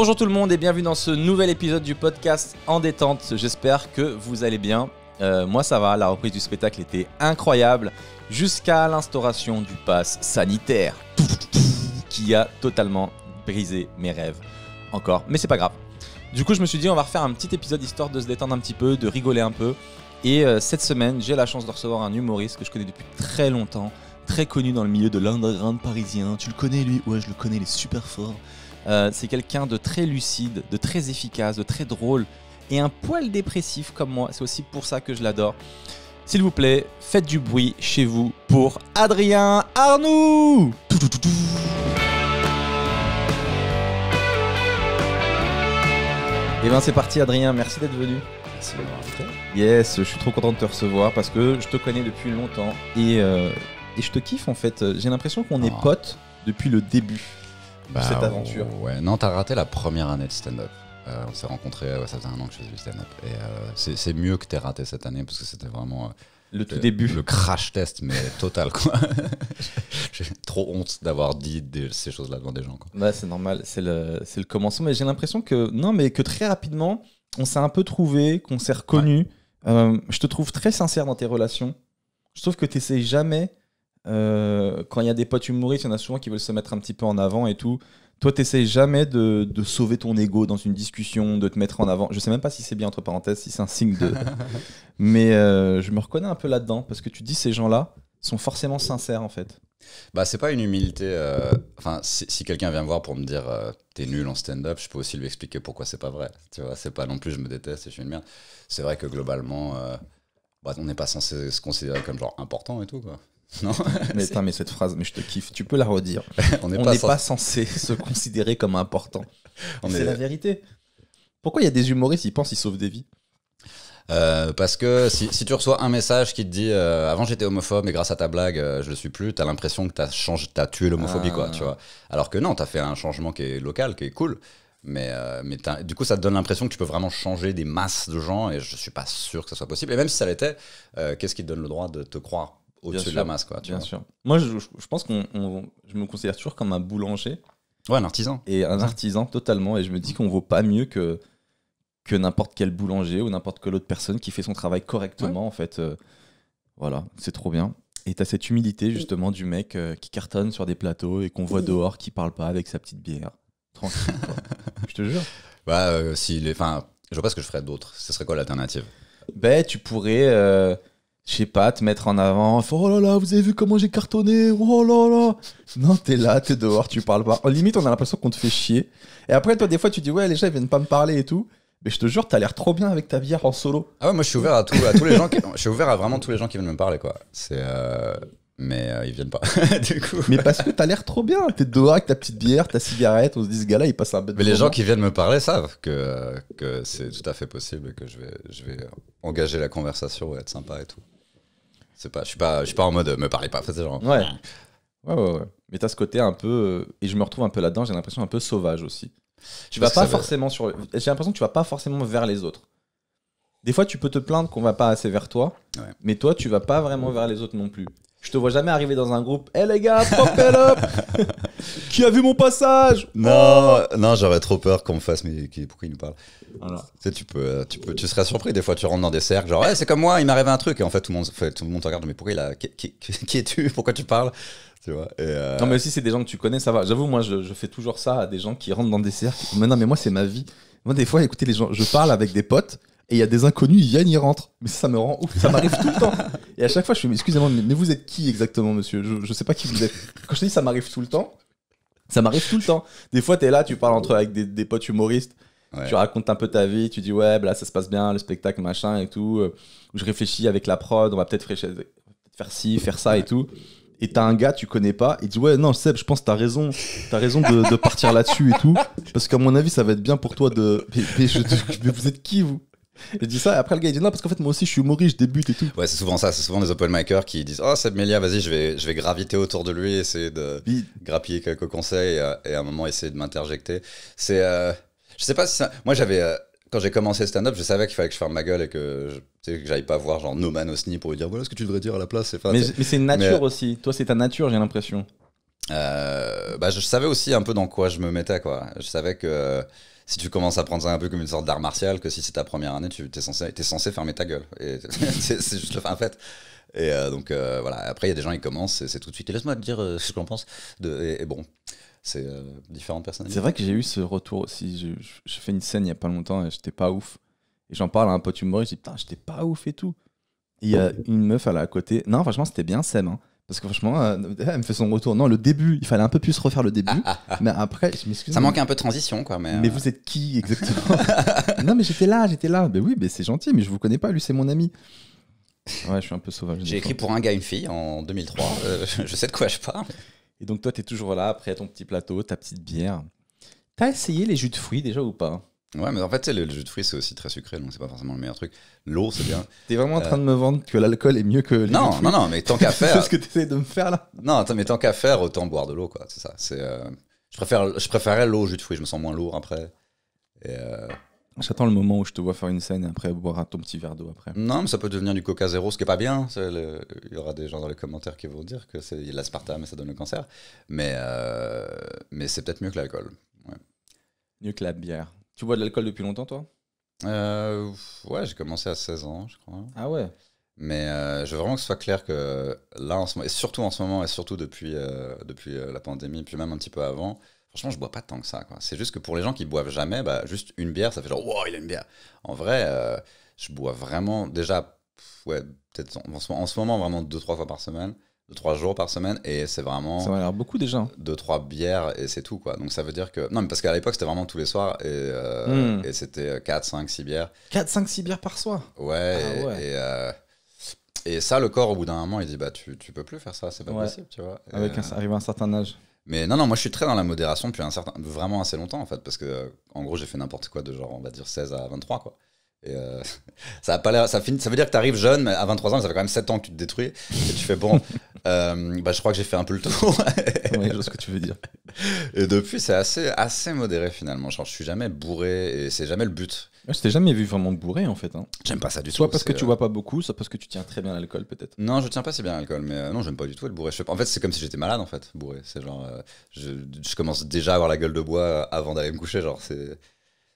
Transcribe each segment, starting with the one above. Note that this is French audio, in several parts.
Bonjour tout le monde et bienvenue dans ce nouvel épisode du podcast En détente. J'espère que vous allez bien. Euh, moi ça va, la reprise du spectacle était incroyable jusqu'à l'instauration du pass sanitaire qui a totalement brisé mes rêves. Encore, mais c'est pas grave. Du coup, je me suis dit, on va refaire un petit épisode histoire de se détendre un petit peu, de rigoler un peu. Et euh, cette semaine, j'ai la chance de recevoir un humoriste que je connais depuis très longtemps, très connu dans le milieu de l'underground parisien. Tu le connais, lui Ouais, je le connais, il super fort. Euh, c'est quelqu'un de très lucide, de très efficace, de très drôle et un poil dépressif comme moi. C'est aussi pour ça que je l'adore. S'il vous plaît, faites du bruit chez vous pour Adrien Arnoux Et eh bien c'est parti Adrien, merci d'être venu. Merci Yes, je suis trop content de te recevoir parce que je te connais depuis longtemps et, euh, je te kiffe en fait. J'ai l'impression qu'on est ah. potes depuis le début. Bah, cette aventure Ouais, non, t'as raté la première année de stand-up. Euh, on s'est rencontrés, ça faisait un an que je faisais du stand-up. Euh, c'est mieux que t'aies raté cette année parce que c'était vraiment. Euh, le tout début. Le crash test, mais total, quoi. j'ai trop honte d'avoir dit ces choses-là devant des gens, quoi. c'est normal, c'est le, le commencement. Mais j'ai l'impression que. Non, mais que très rapidement, on s'est un peu trouvé, qu'on s'est reconnu. je te trouve très sincère dans tes relations. Je trouve que t'essayes jamais euh, quand il y a des potes humoristes, il y en a souvent qui veulent se mettre un petit peu en avant et tout. Toi, t'essayes jamais de, sauver ton ego dans une discussion, de te mettre en avant. Je sais même pas si c'est bien entre parenthèses, si c'est un signe de. Mais euh, je me reconnais un peu là-dedans parce que tu dis ces gens-là sont forcément sincères en fait. Bah c'est pas une humilité. Euh, enfin, si, quelqu'un vient me voir pour me dire tu t'es nul en stand-up, je peux aussi lui expliquer pourquoi c'est pas vrai. Tu vois, c'est pas non plus je me déteste et je suis une merde. C'est vrai que globalement, bah, on n'est pas censé se considérer comme genre important et tout quoi. Non. mais, cette phrase, mais je te kiffe. Tu peux la redire. on n'est pas, censé se considérer comme important. C'est la vérité. Pourquoi il y a des humoristes, qui pensent qu'ils sauvent des vies euh, parce que si, tu reçois un message qui te dit euh, avant j'étais homophobe et grâce à ta blague euh, je le suis plus, t'as l'impression que t'as as tué l'homophobie quoi, tu ah. vois. Alors que non, t'as fait un changement qui est local, qui est cool. Mais, mais du coup, ça te donne l'impression que tu peux vraiment changer des masses de gens, et je suis pas sûr que ça soit possible. Et même si ça l'était, qu'est-ce qui te donne le droit de te croire au-dessus de la masse. Quoi, bien sûr. Moi, je, pense qu'on je me considère toujours comme un boulanger. Ouais, un artisan. Et un artisan, totalement. Et je me dis qu'on vaut pas mieux que, que n'importe quel boulanger ou n'importe quelle autre personne qui fait son travail correctement, en fait. Euh, voilà, c'est trop bien. Et tu as cette humilité, justement, du mec euh, qui cartonne sur des plateaux et qu'on voit dehors qui parle pas avec sa petite bière. Tranquille, Je te jure. Bah, euh, si enfin, je vois pas ce que je ferais d'autre. Ce serait quoi l'alternative Ben, tu pourrais je sais pas, te mettre en avant, oh là là, vous avez vu comment j'ai cartonné, oh là là. Non, t'es là, t'es dehors, tu parles pas. En limite, on a l'impression qu'on te fait chier. Et après, toi, des fois, tu dis, ouais, les gens, ils viennent pas me parler et tout. Mais je te jure, t'as l'air trop bien avec ta bière en solo. Ah ouais, moi, je suis ouvert à, à tous les gens, qui... je suis ouvert à vraiment tous les gens qui viennent me parler, quoi. C'est. Euh, mais euh, ils viennent pas. Mais parce que t'as l'air trop bien. T'es dehors avec ta petite bière, ta cigarette. On se dit, ce gars-là, il passe un bête. Mais les gens qui viennent me parler savent que, que c'est tout à fait possible que je vais, je vais engager la conversation et être sympa et tout. C'est pas, je suis pas, je suis pas en mode me parlez pas. Genre... Ouais. ouais, ouais, ouais. Mais t'as ce côté un peu, euh, et je me retrouve un peu là-dedans. J'ai l'impression un peu sauvage aussi. je vas pas forcément sur. J'ai l'impression que tu vas pas forcément vers les autres. Des fois, tu peux te plaindre qu'on va pas assez vers toi, mais toi, tu vas pas vraiment vers les autres non plus. Je te vois jamais arriver dans un groupe. Eh les gars, pop up Qui a vu mon passage Non, oh. non j'aurais trop peur qu'on me fasse. Mais pourquoi il nous parle tu, peux, euh, tu, peux, tu serais surpris des fois. Tu rentres dans des cercles, genre, Ouais, eh, c'est comme moi, il m'arrive un truc. Et en fait, tout le monde, fait, tout le monde te regarde. Mais pourquoi il a. Qui, es-tu Pourquoi tu parles tu euh, Non, mais si c'est des gens que tu connais, ça va. J'avoue, moi, je, je, fais toujours ça à des gens qui rentrent dans des cercles. Mais non, mais moi, c'est ma vie. Moi, des fois, écoutez, les gens, je parle avec des potes et il y a des inconnus, ils viennent, ils rentrent. Mais ça, me rend ouf, ça m'arrive tout le temps. Et à chaque fois, je suis, excusez-moi, mais, vous êtes qui exactement, monsieur je, sais pas qui vous êtes. Quand je te dis ça m'arrive tout le temps, ça m'arrive tout le temps. Des fois, t'es là, tu parles entre avec des, potes humoristes. Tu racontes un peu ta vie, tu dis ouais, bah là ça se passe bien, le spectacle, machin et tout. Je réfléchis avec la prod, on va peut-être faire ci, faire ça et tout. Et t'as un gars, tu connais pas, il dit ouais, non, Seb, je pense que t'as raison, t'as raison de, partir là-dessus et tout. Parce qu'à mon avis, ça va être bien pour toi de. mais vous êtes qui vous et dit ça, et après le gars il dit non, parce qu'en fait moi aussi je suis humoriste, je débute et tout. Ouais, c'est souvent ça, c'est souvent des open micers qui disent Oh, Seb Melia, vas-y, je vais, je vais graviter autour de lui, essayer de grappiller quelques conseils euh, et, à un moment essayer de m'interjecter. C'est. Euh, je sais pas si ça. Moi j'avais. Euh, quand j'ai commencé stand-up, je savais qu'il fallait que je ferme ma gueule et que j'aille pas voir genre No Man Osni pour lui dire voilà ce que tu devrais dire à la place. mais, mais c'est une nature aussi. Toi, c'est ta nature, j'ai l'impression. bah, je savais aussi un peu dans quoi je me mettais quoi. Je savais que si tu commences à prendre ça un peu comme une sorte d'art martial, que si c'est ta première année, tu es censé, es censé fermer ta gueule. c'est juste le fin en fait. Et euh, donc euh, voilà, après il y a des gens qui commencent, c'est tout de suite, laisse-moi te dire euh, ce que j'en pense. De, et, bon, c'est différentes personnes. C'est vrai que j'ai eu ce retour aussi, je, fais une scène il y a pas longtemps et j'étais pas ouf. Et j'en parle à un pote humoriste, je dis putain, j'étais pas ouf et tout. Il y a une meuf à la côté, non franchement c'était bien Sam, hein. Parce que franchement, euh, elle me fait son retour. Non, le début, il fallait un peu plus refaire le début. Ah, ah, ah. Mais après, je m'excuse. Ça manque un peu de transition, quoi. Mais, mais euh. vous êtes qui exactement Non, mais j'étais là, j'étais là. Mais oui, mais c'est gentil, mais je vous connais pas. Lui, c'est mon ami. Ouais, je suis un peu sauvage. J'ai écrit pour un gars, une fille en 2003. Euh, je sais de quoi je parle. Et donc, toi, tu es toujours là, après ton petit plateau, ta petite bière. T'as essayé les jus de fruits déjà ou pas Ouais, mais en fait, le, le jus de fruits, c'est aussi très sucré, donc c'est pas forcément le meilleur truc. L'eau, c'est bien. T'es vraiment en train de euh, me vendre que l'alcool est mieux que les Non, non, non, mais tant qu'à faire. c'est ce que t'essayes de me faire là. Non, mais tant qu'à faire, autant boire de l'eau, quoi. C'est ça. C'est, euh, je, préfère, je préférais l'eau au jus de fruits, je me sens moins lourd après. Euh, J'attends le moment où je te vois faire une scène et après boire ton petit verre d'eau après. Non, mais ça peut devenir du coca zéro, ce qui est pas bien. Il y aura des gens dans les commentaires qui vont dire que c'est l'aspartame et ça donne le cancer. Mais, mais c'est peut-être mieux que l'alcool. Mieux que la bière. Tu bois de l'alcool depuis longtemps, toi euh, Ouais, j'ai commencé à 16 ans, je crois. Ah ouais mais euh, je veux vraiment que ce soit clair que là, en ce moment, et surtout en ce moment, et surtout depuis, euh, depuis la pandémie, puis même un petit peu avant, franchement, je bois pas tant que ça. C'est juste que pour les gens qui boivent jamais, bah, juste une bière, ça fait genre, wow, il a une bière. En vrai, je bois vraiment déjà, ouais, peut-être en, ce moment, vraiment deux, trois fois par semaine de trois jours par semaine et c'est vraiment ça m'a beaucoup déjà deux trois bières et c'est tout quoi donc ça veut dire que non mais parce qu'à l'époque c'était vraiment tous les soirs et, euh, hmm. et c'était 4 5 6 bières 4 5 6 bières par soir ouais, ah et, euh, Et, ça le corps au bout d'un moment il dit bah tu, tu peux plus faire ça c'est pas possible tu vois avec un, euh, arrivé à un certain âge mais non non moi je suis très dans la modération depuis un certain vraiment assez longtemps en fait parce que en gros j'ai fait n'importe quoi de genre on va dire 16 à 23 quoi et euh, ça, a pas l'air, ça, finit, ça veut dire que tu arrives jeune, à 23 ans, mais ça fait quand même 7 ans que tu te détruis. Et tu fais, bon, euh, bah, je crois que j'ai fait un peu le tour. je vois ce que tu veux dire. Et depuis, c'est assez, assez modéré finalement. Genre, je suis jamais bourré et c'est jamais le but. je t'ai jamais vu vraiment bourré en fait. Hein. J'aime pas ça du tout. Soit parce que tu euh, vois pas beaucoup, soit parce que tu tiens très bien à l'alcool peut-être. Non, je tiens pas si bien à l'alcool, mais non, j'aime pas du tout être bourré. En fait, c'est comme si j'étais malade en fait, bourré. C'est genre, je, je, commence déjà à avoir la gueule de bois avant d'aller me coucher. Genre, c'est.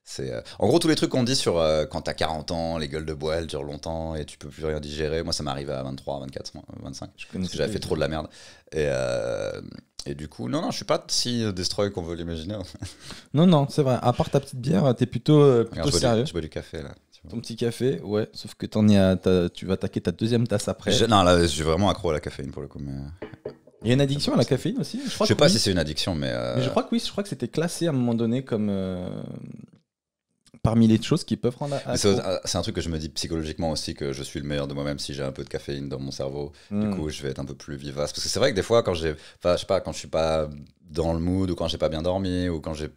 C'est, euh, En gros, tous les trucs qu'on dit sur euh, quand t'as 40 ans, les gueules de bois, elles durent longtemps et tu peux plus rien digérer. Moi, ça m'arrive à 23, 24, 25. Je connais que j'avais fait trop de la merde. Et, euh, et du coup, non, non, je suis pas si destroy qu'on veut l'imaginer. non, non, c'est vrai. À part ta petite bière, t'es plutôt, plutôt sérieux. tu bois, du, café, là. Ton petit café, ouais. Sauf que en tu vas attaquer ta deuxième tasse après. non, là, je suis vraiment accro à la caféine pour le coup. Mais... Il y a une addiction à la caféine aussi Je, sais pas si c'est une addiction, mais, Je crois que oui, je crois que c'était classé à un moment donné comme parmi les choses qui peuvent rendre C'est un truc que je me dis psychologiquement aussi que je suis le meilleur de moi-même si j'ai un peu de caféine dans mon cerveau. Du hmm. coup, je vais être un peu plus vivace. Parce que c'est vrai que des fois, quand j'ai, je sais pas, quand je suis pas dans le mood ou quand j'ai pas bien dormi ou quand j'ai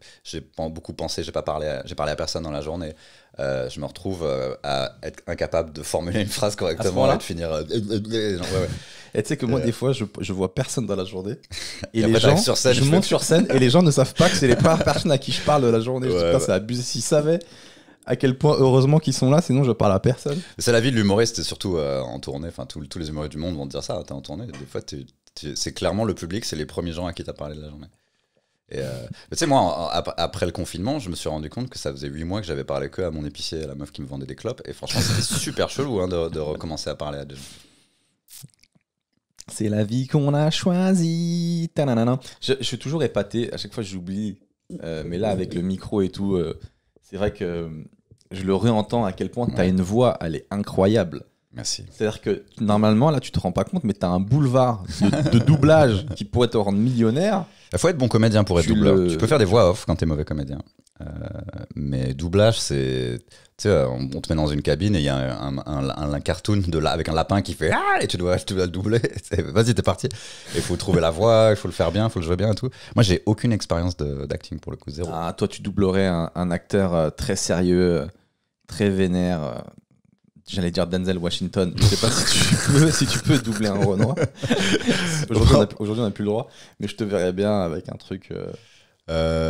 beaucoup pensé, j'ai pas parlé, j'ai parlé à personne dans la journée. Euh, je me retrouve euh, à être incapable de formuler une phrase correctement euh, et de finir. Et tu sais que moi, des fois, je, vois personne dans la journée. Et, les gens, sur scène, je, monte sur scène et les gens ne savent pas que c'est les personnes à qui je parle de la journée. Ouais, je c'est abusé. S'ils savaient à quel point heureusement qu'ils sont là, sinon je parle à personne. C'est la vie de l'humoriste, surtout en tournée. Enfin, tous les humoristes du monde vont te dire ça. T'es en tournée, des fois, c'est clairement le public, c'est les premiers gens à qui t'as parlé de la journée. Et euh, tu sais, moi, après le confinement, je me suis rendu compte que ça faisait 8 mois que j'avais parlé que à mon épicier, à la meuf qui me vendait des clopes. Et franchement, c'était super chelou hein, de, recommencer à parler à deux C'est la vie qu'on a choisie. Je, suis toujours épaté. À chaque fois, j'oublie. Euh, mais là, avec le micro et tout, euh, c'est vrai que je le réentends à quel point tu as une voix, elle est incroyable. Merci. C'est-à-dire que normalement, là, tu te rends pas compte, mais tu as un boulevard de doublage qui pourrait te rendre millionnaire. Il bah, faut être bon comédien pour être doubleur. Tu peux faire des voix off quand t'es mauvais comédien. Euh, mais doublage, c'est. Tu sais, on, te met dans une cabine et il y a un, un, un, cartoon de là avec un lapin qui fait ah, Et tu dois, tu dois le doubler. Vas-y, t'es parti. Il faut trouver la voix, il faut le faire bien, il faut le jouer bien et tout. Moi, j'ai aucune expérience d'acting pour le coup, zéro. Ah, toi, tu doublerais un, acteur euh, très sérieux, euh, très vénère J'allais dire Denzel Washington. Je sais pas si tu peux, doubler un Renoir. Aujourd'hui, on n'a plus le droit, mais je te verrais bien avec un truc. Euh,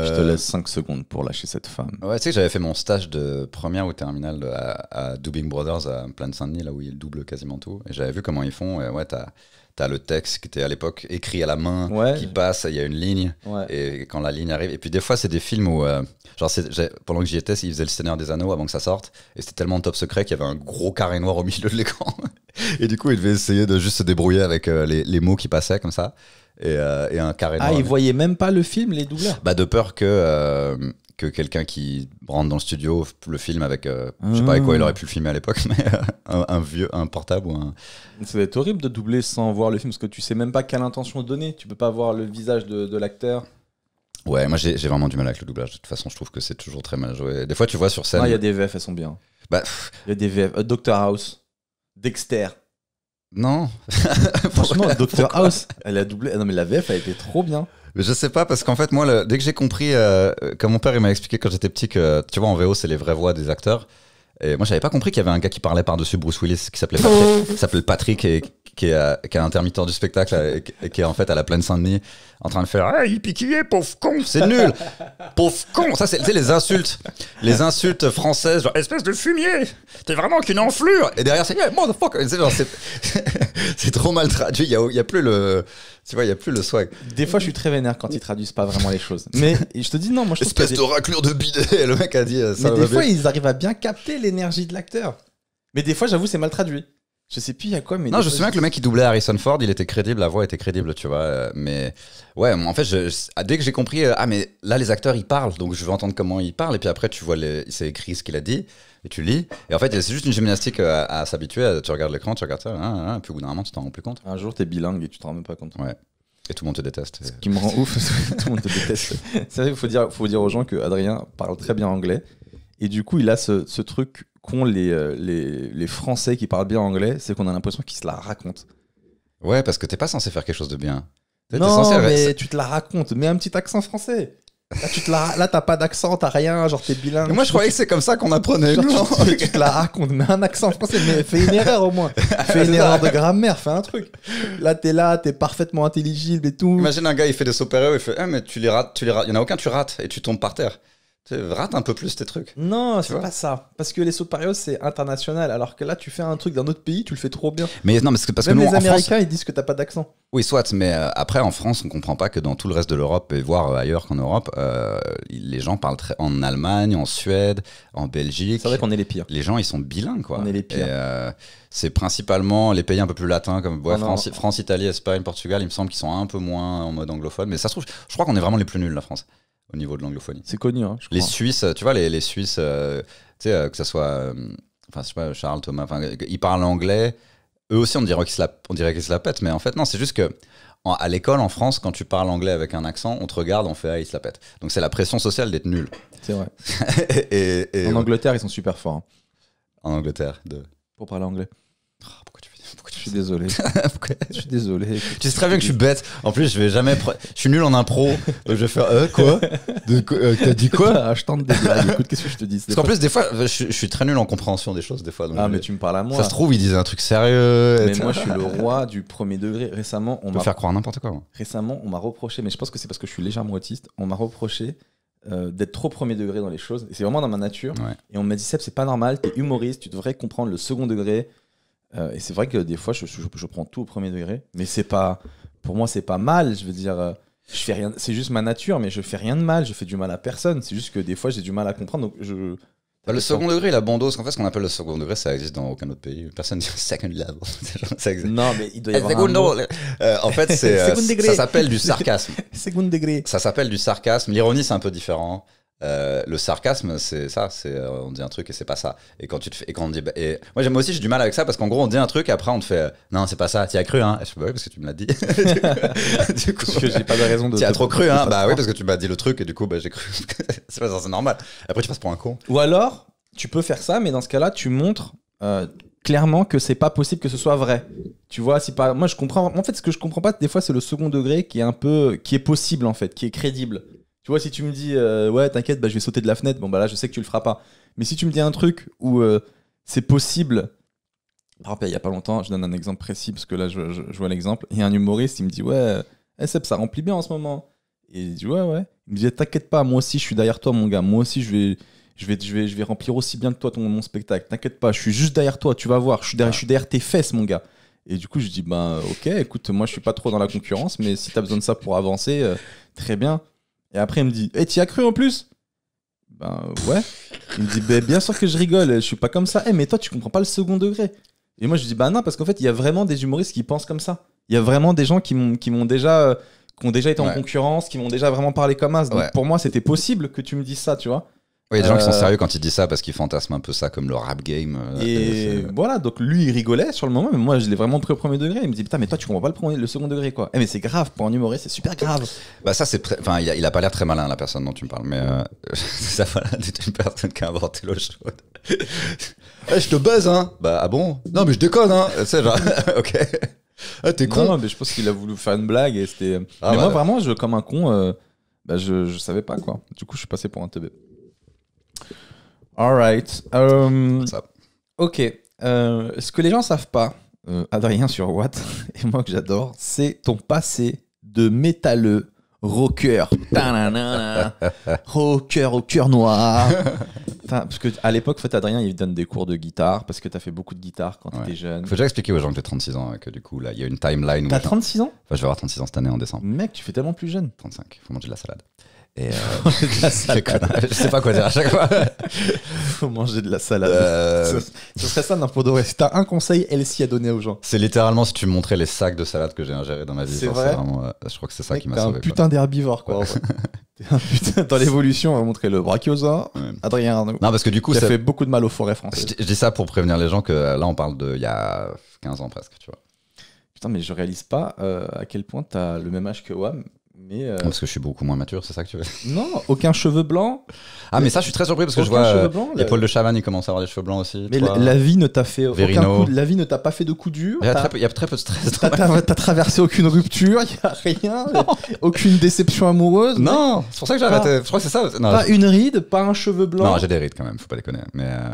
je te euh. laisse 5 secondes pour lâcher cette femme. Ouais, tu sais que j'avais fait mon stage de première ou terminale à, à Brothers à plein Saint-Denis, là où ils doublent quasiment tout. Et j'avais vu comment ils font. Et ouais, t'as t'as le texte qui était à l'époque écrit à la main, qui passe, il y a une ligne, et quand la ligne arrive. Et puis des fois, c'est des films où, euh, genre, pendant que j'y étais, ils faisaient le Seigneur des Anneaux avant que ça sorte, et c'était tellement top secret qu'il y avait un gros carré noir au milieu de l'écran. et du coup, il devait essayer de juste se débrouiller avec euh, les, mots qui passaient comme ça. Euh, et, un carré noir. Ah, ils voyaient même pas le film, les doubleurs Bah, de peur que. Euh, que quelqu'un qui rentre dans le studio le film avec euh, je sais pas avec quoi il ah. aurait pu le filmer à l'époque mais un, vieux un portable ou un Ça va être horrible de doubler sans voir le film, parce que tu sais même pas quelle intention donner. Tu peux pas voir le visage de, l'acteur. ouais moi j'ai vraiment du mal avec le doublage de toute façon je trouve que c'est toujours très mal joué des fois tu vois sur scène Ah, il y a des VF, elles sont bien. bah, Il y a des VF. Doctor House, Dexter. Non. Franchement, Doctor House, elle a doublé. Ah non, mais la VF, a été trop bien. Je sais pas, parce qu'en fait, moi, dès que j'ai compris, euh, mon père, il m'a expliqué quand j'étais petit que, tu vois, en VO, c'est les vraies voix des acteurs. Et moi, j'avais pas compris qu'il y avait un gars qui parlait par-dessus Bruce Willis qui s'appelait Patrick, s'appelait Patrick et qui est, à, euh, qui du spectacle euh, et qui est en fait à la plaine Saint-Denis en train de faire Ah, il piquier, pauvre con, c'est nul Pauvre con Ça, c'est les insultes. Les insultes françaises, genre espèce de fumier T'es vraiment qu'une enflure Et derrière, c'est motherfucker C'est trop mal traduit, il n'y a, y a, plus le. Tu vois, il y a plus le swag. Des fois, je suis très vénère quand ils traduisent pas vraiment les choses. Mais je te dis, non, moi je Espèce de raclure de bidet, le mec a dit euh, ça. Mais des fois, ils arrivent à bien capter l'énergie de l'acteur. Mais des fois, j'avoue, c'est mal traduit. Je sais plus il y a quoi, mais. Non, je me souviens que le mec qui doublait Harrison Ford, il était crédible, la voix était crédible, tu vois. Euh, mais ouais, en fait, je, dès que j'ai compris, euh, ah, mais là, les acteurs, ils parlent, donc je veux entendre comment ils parlent. Et puis après, tu vois, c'est écrit ce qu'il a dit, et tu lis. Et en fait, c'est juste une gymnastique euh, à, à s'habituer. Tu regardes l'écran, tu regardes ça, et hein, hein, hein, puis au bout d'un moment, tu t'en rends plus compte. Un jour, t'es bilingue et tu t'en rends même pas compte. Ouais. Et tout le monde te déteste. Ce qui me rend ouf, tout le monde te déteste. C'est vrai, il faut dire, faut dire aux gens que Adrien parle très bien anglais. Et du coup, il a ce, ce truc les, euh, les, les, Français qui parlent bien anglais, c'est qu'on a l'impression qu'ils se la racontent. Ouais, parce que t'es pas censé faire quelque chose de bien. non, censé... mais tu te la racontes, mets un petit accent français. Là, tu te la... Là, t'as pas d'accent, t'as rien, genre t'es bilingue. moi, je croyais que c'est comme ça qu'on apprenait. tu, te la racontes, mets un accent français, mais fais une erreur au moins. Fais une erreur de grammaire, fais un truc. Là, t'es là, t'es parfaitement intelligible et tout. Imagine un gars, il fait des opéras, il fait, eh, mais tu les rates, tu les rates. Il y en a aucun, tu rates et tu tombes par terre. Rate un peu plus tes trucs. Non, c'est pas ça. Parce que les sauts c'est international. Alors que là, tu fais un truc d'un autre pays, tu le fais trop bien. Mais non, parce que, Même les Américains, ils disent que t'as pas d'accent. Oui, soit. Mais euh, après, en France, on comprend pas que dans tout le reste de l'Europe, et voire euh, ailleurs qu'en Europe, euh, les gens parlent très... en Allemagne, en Suède, en Belgique. C'est vrai qu'on est les pires. Les gens, ils sont bilingues, quoi. On est les pires. c'est principalement les pays un peu plus latins, comme France, France, Italie, Espagne, Portugal, il me semble qu'ils sont un peu moins en mode anglophone. Mais ça se trouve, je crois qu'on est vraiment les plus nuls, la France niveau de l'anglophonie. C'est connu, hein, je crois. Les Suisses, tu vois, les, Suisses, euh, tu sais, euh, que ce soit, euh, enfin, je sais pas, Charles Thomas, ils parlent anglais. Eux aussi, on dirait qu'ils se, se, la pètent, mais en fait, non, c'est juste que à l'école en France, quand tu parles anglais avec un accent, on te regarde, on fait ah, ils se la pètent. Donc c'est la pression sociale d'être nul. C'est vrai. et, en Angleterre, ils sont super forts. Hein. En Angleterre, de. Pour parler anglais suis désolé. je suis désolé. Tu sais très bien que je suis bête. En plus, je vais jamais. Je suis nul en impro. Je vais faire euh, quoi euh, T'as dit quoi Ah, je tente des Écoute, qu'est-ce que je te dis Parce qu'en plus, des fois, je, suis- très nul en compréhension des choses, des fois. Ah, mais tu me parles à moi. Ça se trouve, il disait un truc sérieux. Mais moi, je suis le roi du premier degré. Récemment, on faire croire n'importe quoi. récemment, on m'a reproché, mais je pense que c'est parce que je suis légèrement autiste, on m'a reproché euh, d'être trop premier degré dans les choses. Et c'est vraiment dans ma nature. Et on m'a dit, Seb, c'est pas normal, t'es humoriste, tu devrais comprendre le second degré, euh, et c'est vrai que des fois, je, je, prends tout au premier degré, mais c'est pas, pour moi, c'est pas mal. Je veux dire, euh, je fais rien, c'est juste ma nature, mais je fais rien de mal. Je fais du mal à personne. C'est juste que des fois, j'ai du mal à comprendre. Donc je, bah, le second degré, la bandos, en fait, ce qu'on appelle le second degré, ça existe dans aucun autre pays. Personne dit second level. Non, mais il doit y avoir. Euh, en fait, ça s'appelle du sarcasme. second degré. Ça s'appelle du sarcasme. L'ironie, c'est un peu différent. Euh, le sarcasme, c'est ça, c'est euh, on dit un truc et c'est pas ça. Et quand tu te fais, et quand bah, moi j'aime aussi, j'ai du mal avec ça parce qu'en gros on dit un truc, et après on te fait, euh, non c'est pas ça, t'y as cru hein. je fais, bah oui parce que tu me l'as dit. du coup, j'ai pas de raison de. tu as trop cru hein. Bah oui parce que tu m'as dit le truc et du coup bah j'ai cru. c'est normal. Après tu passes pour un con. Ou alors tu peux faire ça, mais dans ce cas-là tu montres clairement que c'est pas possible que ce soit vrai. Tu vois, si pas, moi je comprends. En fait, ce que je comprends pas des fois, c'est le second degré qui est un peu, qui est possible en fait, qui est crédible. Tu vois, si tu me dis, euh, ouais, t'inquiète, bah, je vais sauter de la fenêtre, bon, bah là, je sais que tu le feras pas. Mais si tu me dis un truc où euh, c'est possible, par il y a pas longtemps, je donne un exemple précis parce que là, je, vois l'exemple, il y a un humoriste, il me dit, ouais, eh, Seb, ça remplit bien en ce moment. Et il dit, ouais, ouais. Il me dit, t'inquiète pas, moi aussi, je suis derrière toi, mon gars, moi aussi, je vais. Je vais, vais, remplir aussi bien que toi ton, mon spectacle. T'inquiète pas, je suis juste derrière toi, tu vas voir. Je suis derrière, tes fesses, mon gars. Et du coup, je dis, ben ok, écoute, moi je suis pas trop dans la concurrence, mais si tu as besoin de ça pour avancer, euh, très bien. Et après, il me dit, hey, eh, t'y as cru en plus Ben ouais. Il me dit, ben, bien sûr que je rigole, je suis pas comme ça. Eh, mais toi, tu comprends pas le second degré. Et moi, je dis, bah non, parce qu'en fait, il y a vraiment des humoristes qui pensent comme ça. Il y a vraiment des gens qui m'ont déjà. Euh, ont déjà été en concurrence, qui m'ont déjà vraiment parlé comme as. Donc pour moi, c'était possible que tu me dises ça, tu vois il y a des gens qui sont euh, sérieux quand ils disent ça parce qu'ils fantasment un peu ça comme le rap game. Euh, et voilà, donc lui il rigolait sur le moment, mais moi je l'ai vraiment pris au premier degré. Il me dit putain, mais toi tu comprends pas le, premier, le second degré quoi. Eh, mais c'est grave pour en humorer c'est super grave. Bah ça c'est, enfin il a, pas l'air très malin la personne dont tu me parles, mais euh, ça voilà, une personne qui a inventé l'eau chaude. Eh, je te buzz hein. Bah ah bon Non mais je déconne hein. C'est genre ok. Ah t'es con. mais je pense qu'il a voulu faire une blague et c'était. Ah, mais moi vraiment je comme un con, bah, je, je savais pas quoi. Du coup je suis passé pour un TB. Alright. Um, ok. Euh, ce que les gens savent pas, euh, Adrien sur What, et moi que j'adore, c'est ton passé de métalleux rocker. rocker au cœur noir. Enfin, parce que à l'époque, fait, Adrien, il donne des cours de guitare parce que tu as fait beaucoup de guitare quand ouais. tu étais jeune. Faut déjà expliquer aux gens que j'ai 36 ans hein, que du coup, là, il y a une timeline. T'as 36 ans enfin, Je vais avoir 36 ans cette année en décembre. Mec, tu fais tellement plus jeune. 35, faut manger de la salade. Euh, je sais pas quoi dire à chaque fois. Faut manger de la salade. Euh, ce, serait ça n'importe doré. Si t'as un conseil s'y a donné aux gens. C'est littéralement si tu montrais les sacs de salade que j'ai ingérés dans ma vie. C'est euh, je crois que c'est ça qui m'a sauvé. un putain d'herbivore quoi. putain, dans l'évolution, on va montrer le brachiosa Adrien Non, parce que du coup, ça fait beaucoup de mal aux forêts françaises. Je, dis ça pour prévenir les gens que là, on parle de il y a 15 ans presque, tu vois. Putain, mais je réalise pas à quel point t'as le même âge que WAM euh, parce que je suis beaucoup moins mature, c'est ça que tu veux Non, aucun cheveu blanc. Ah, mais, ça, je suis très surpris parce que je vois euh, les pôles de Chavannes, ils commence à avoir des cheveux blancs aussi. Mais la, vie ne t'a fait aucun coup, la vie ne t'a pas fait de coup dur. Il y, a très peu, de stress. T'as traversé aucune rupture, il n'y a rien, aucune déception amoureuse. Non, c'est pour ça que j'ai ah. je crois que c'est ça. pas une ride, pas un cheveu blanc. Non, j'ai des rides quand même, faut pas déconner. Mais euh,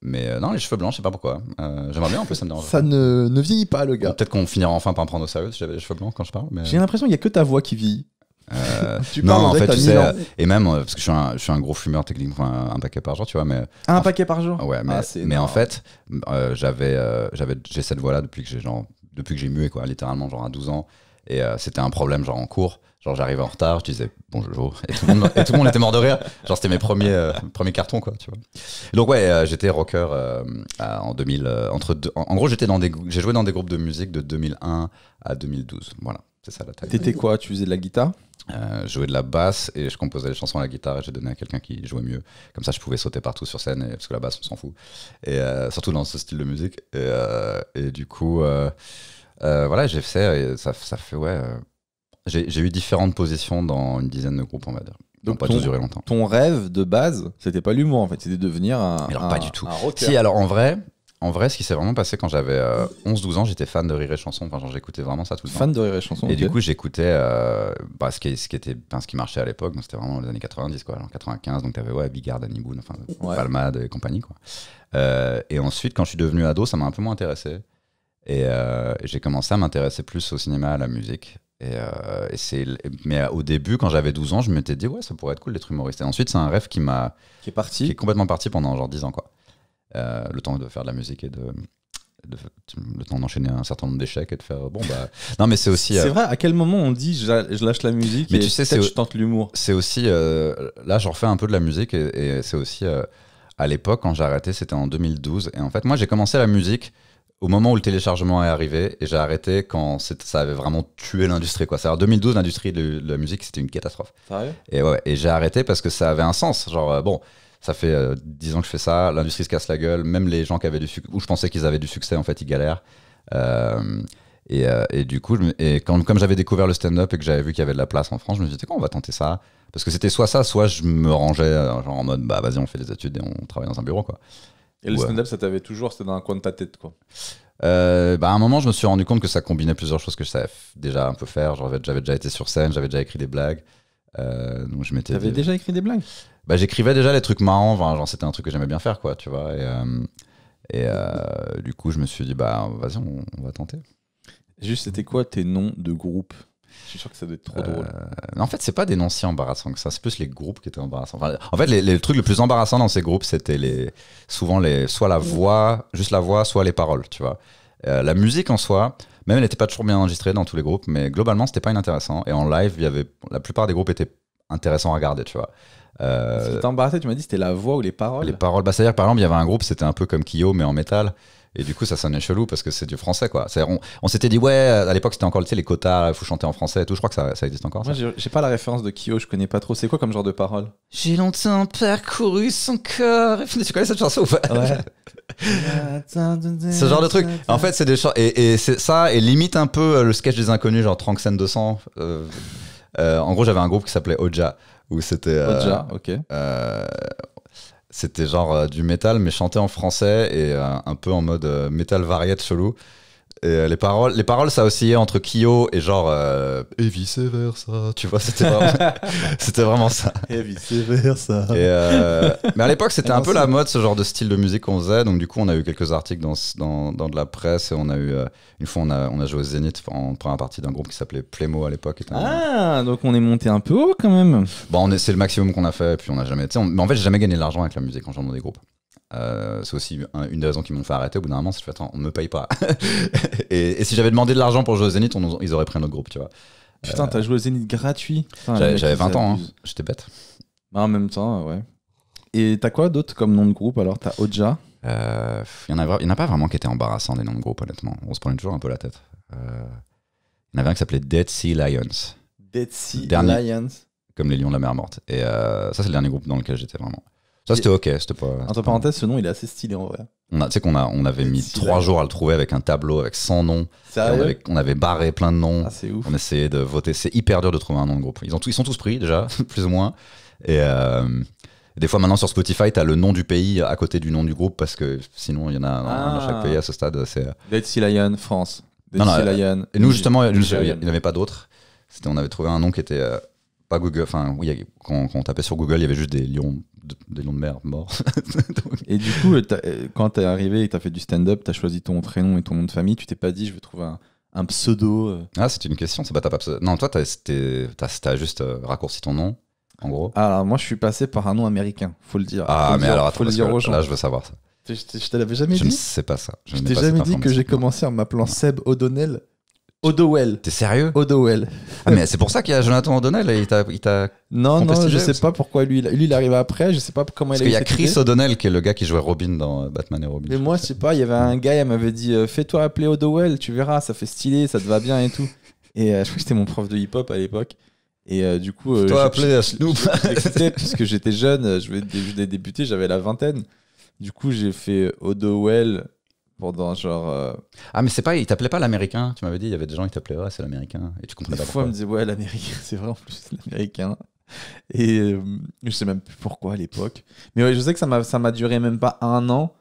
mais euh, non, les cheveux blancs, je sais pas pourquoi. Euh, j'aimerais bien, en plus, ça me dérange. ça ne, ne vieillit pas, le gars. Peut-être qu'on finira enfin par en prendre au sérieux j'avais les cheveux blancs quand je parle. J'ai l'impression qu'il n'y a que ta voix qui vit euh, non, en fait, tu sais, et même parce que je suis un, gros fumeur techniquement, un, paquet par jour, tu vois, mais un paquet par jour. Ouais, mais, ah, en fait, j'avais, j'avais, j'ai cette voix-là depuis que j'ai depuis que j'ai mué quoi, littéralement genre à 12 ans, et c'était un problème genre en cours. Genre, j'arrivais en retard, je disais bonjour, et tout le monde, était mort de rire. Genre, c'était mes premiers, euh, premiers cartons, quoi, tu vois. Donc, ouais, euh, j'étais rocker euh, en 2000. entre deux, en, gros, j'étais dans des, j'ai joué dans des groupes de musique de 2001 à 2012. Voilà, c'est ça la taille. T'étais quoi Tu faisais de la guitare jouais de la basse et je composais les chansons à la guitare et j'ai donné à quelqu'un qui jouait mieux. Comme ça, je pouvais sauter partout sur scène, et, parce que la basse, on s'en fout. Et surtout dans ce style de musique. Et, et du coup, voilà, j'ai fait ça, ça fait, ouais j'ai eu différentes positions dans une dizaine de groupes, on va dire. Donc, pas tous duré longtemps. Ton rêve de base, c'était pas l'humour en fait, c'était de devenir un. Alors, pas du tout. Si, alors en vrai, en vrai, ce qui s'est vraiment passé quand j'avais 11-12 euh, ans, j'étais fan de Rire et Chanson. Enfin, j'écoutais vraiment ça tout le temps. Fan de Rire et Chanson. Et du coup, j'écoutais euh, bah, ce, qui, ce, qui, était, ce qui marchait à l'époque. C'était vraiment les années 90, quoi. En 95, donc t'avais ouais, Bigard, Danny enfin, Palmade et compagnie, quoi. Euh, et ensuite, quand je suis devenu ado, ça m'a un peu moins intéressé. Et j'ai commencé à m'intéresser plus au cinéma, à la musique. Euh, et, c'est, mais euh, au début, quand j'avais 12 ans, je m'étais dit, ouais, ça pourrait être cool d'être humoriste. Et ensuite, c'est un rêve qui m'a. Qui est parti. Qui est complètement parti pendant genre 10 ans, quoi. Euh, le temps de faire de la musique et de. le temps d'enchaîner un certain nombre d'échecs et de faire. Bon, bah. non, mais c'est aussi. C'est vrai, à quel moment on dit, je, lâche la musique mais et tu sais, c'est, je tente l'humour C'est aussi. là, j'en refais un peu de la musique et, et c'est aussi. à l'époque, quand j'ai arrêté, c'était en 2012. Et en fait, moi, j'ai commencé la musique au moment où le téléchargement est arrivé, et j'ai arrêté quand ça avait vraiment tué l'industrie. Quoi. C'est-à-dire 2012, l'industrie de, la musique, c'était une catastrophe. et, ouais, et j'ai arrêté parce que ça avait un sens. Genre, euh, bon, ça fait euh, dix 10 ans que je fais ça, l'industrie se casse la gueule, même les gens qui avaient du succès, où je pensais qu'ils avaient du succès, en fait, ils galèrent. Euh, et, du coup, et quand, comme j'avais découvert le stand-up et que j'avais vu qu'il y avait de la place en France, je me suis dit, quoi, on va tenter ça. Parce que c'était soit ça, soit je me rangeais genre, en mode, bah vas-y, on fait des études et on travaille dans un bureau, quoi. Et le stand-up, ça t'avait toujours, c'était dans un coin de ta tête, quoi. Euh, bah à un moment, je me suis rendu compte que ça combinait plusieurs choses que je savais déjà un peu faire. J'avais déjà été sur scène, j'avais déjà écrit des blagues. Euh, donc je m'étais. T'avais déjà écrit des blagues Bah j'écrivais déjà les trucs marrants. genre c'était un truc que j'aimais bien faire, quoi, tu vois. Et, euh, euh, du coup, je me suis dit bah vas-y, on, on va tenter. Juste, c'était quoi tes noms de groupe je suis sûr que ça doit être trop euh, drôle. en fait, c'est pas des noms si embarrassants que ça. C'est plus les groupes qui étaient embarrassants. en fait, le truc le plus embarrassant dans ces groupes, c'était les, souvent les, soit la voix, juste la voix, soit les paroles, tu vois. Euh, la musique en soi, même elle n'était pas toujours bien enregistrée dans tous les groupes, mais globalement, c'était pas inintéressant. Et en live, il y avait, la plupart des groupes étaient intéressants à regarder, tu vois. Euh, tu m'as dit, c'était la voix ou les paroles Les paroles. Bah, C'est-à-dire, par exemple, il y avait un groupe, c'était un peu comme Kyo, mais en métal. Et du coup, ça sonnait chelou parce que c'est du français, quoi. On, s'était dit, ouais, à l'époque, c'était encore tu sais, les quotas, il faut chanter en français et tout. Je crois que ça, existe encore. Moi, j'ai pas la référence de Kyo, je connais pas trop. C'est quoi comme genre de parole J'ai longtemps parcouru son corps. Tu connais cette chanson ou pas ouais. Ce genre de truc. En fait, c'est des chansons. Et, c'est ça, et limite un peu euh, le sketch des inconnus, genre 30 Scène 200. Euh, en gros, j'avais un groupe qui s'appelait Oja où c'était. Euh, Oja, ok. Euh, c'était genre euh, du métal, mais chanté en français et euh, un peu en mode euh, métal variette chelou. Euh, les paroles, les paroles, ça oscillait entre Kyo et genre euh, et vice Tu vois, c'était vraiment, ça. Et vice euh, mais à l'époque, c'était ah un peu la mode ce genre de style de musique qu'on faisait. Donc du coup, on a eu quelques articles dans, dans, de la presse et on a eu euh, une fois on a, on a joué au Zénith en première partie d'un groupe qui s'appelait Playmo à l'époque. Ah, donc on est monté un peu haut quand même. Bon, bah, c'est le maximum qu'on a fait. puis on n'a jamais, mais en fait, j'ai jamais gagné de l'argent avec la musique en jouant dans des groupes. Euh, c'est aussi une des raisons qui m'ont fait arrêter. Au bout d'un moment, c'est fait attends, on me paye pas. et, si j'avais demandé de l'argent pour jouer au Zénith, ils auraient pris un autre groupe, tu vois. Putain, euh, t'as joué au Zénith gratuit J'avais 20 ans, hein. j'étais bête. Bah, en même temps, ouais. Et t'as quoi d'autre comme nom de groupe alors T'as Oja Il euh, n'y en, en, a pas vraiment qui étaient embarrassants des noms de groupe, honnêtement. On se prenait toujours un peu la tête. Il euh, y en avait un qui s'appelait Dead Sea Lions. Dead Sea Lions Comme les lions de la mer morte. Et ça, c'est le dernier groupe dans lequel j'étais vraiment. Ça, c'était ok, c'était pas. Entre parenthèses, ce nom, il est assez stylé en vrai. tu sais qu'on a, on avait mis trois jours à le trouver avec un tableau avec 100 noms. On avait, on avait, barré plein de noms. Ah, on essayait de voter. C'est hyper dur de trouver un nom de groupe. Ils, ont ils sont tous pris déjà, plus ou moins. Et euh, des fois, maintenant sur Spotify, t'as le nom du pays à côté du nom du groupe parce que sinon, il y en a dans chaque ah. pays à ce stade. C'est. Euh, Dead Sea Lion France. Dead Sea euh, Lion. Et nous justement, il n'y en avait pas d'autres. On avait trouvé un nom qui était pas Google. Enfin, oui, quand, on tapait sur Google, il y avait juste des lions, des lions de mer morts. Et du coup, euh, euh, quand t'es arrivé et t'as fait du stand-up, t'as choisi ton prénom et ton nom de famille, tu t'es pas dit, je vais trouver un, pseudo. Euh. Ah, c'est une question. C'est pas, pas pseudo. Non, toi, t'as juste raccourci ton nom. En gros. Alors, moi, je suis passé par un nom américain, faut le dire. Ah, mais alors, faut le dire là, je veux savoir ça. Je, je, jamais dit. Je ne sais pas ça. Je, je t'ai jamais dit que j'ai commencé en m'appelant Seb O'Donnell. O'Dowell. T'es sérieux O'Dowell. Ah, mais c'est pour ça qu'il y a Jonathan O'Donnell. Et il t'a. Non, non, je sais pas pourquoi lui, lui, il arrive après. Je sais pas comment il a. Parce qu'il y a Chris O'Donnell qui est le gars qui jouait Robin dans euh, Batman et Robin. Mais moi, je sais pas, il y avait un gars, il m'avait dit euh, Fais-toi appeler O'Dowell, tu verras, ça fait stylé, ça te va bien et tout. Et euh, je crois que c'était mon prof de hip-hop à l'époque. Et du coup. Euh, Toi appelé à Snoop Puisque j'étais jeune, je venais débuter, j'avais la vingtaine. Du coup, j'ai fait Odowell pendant genre. Euh, ah, mais c'est pas, il t'appelait pas l'américain. Tu m'avais dit, il y avait des gens qui t'appelaient, ouais, c'est l'américain. Et tu comprenais des pas. Des fois, me disait, ouais, l'américain, c'est vrai en plus, l'américain. Et euh, je sais même plus pourquoi à l'époque. Mais ouais, je sais que ça m'a duré même pas un an.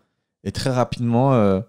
Et très rapidement, euh,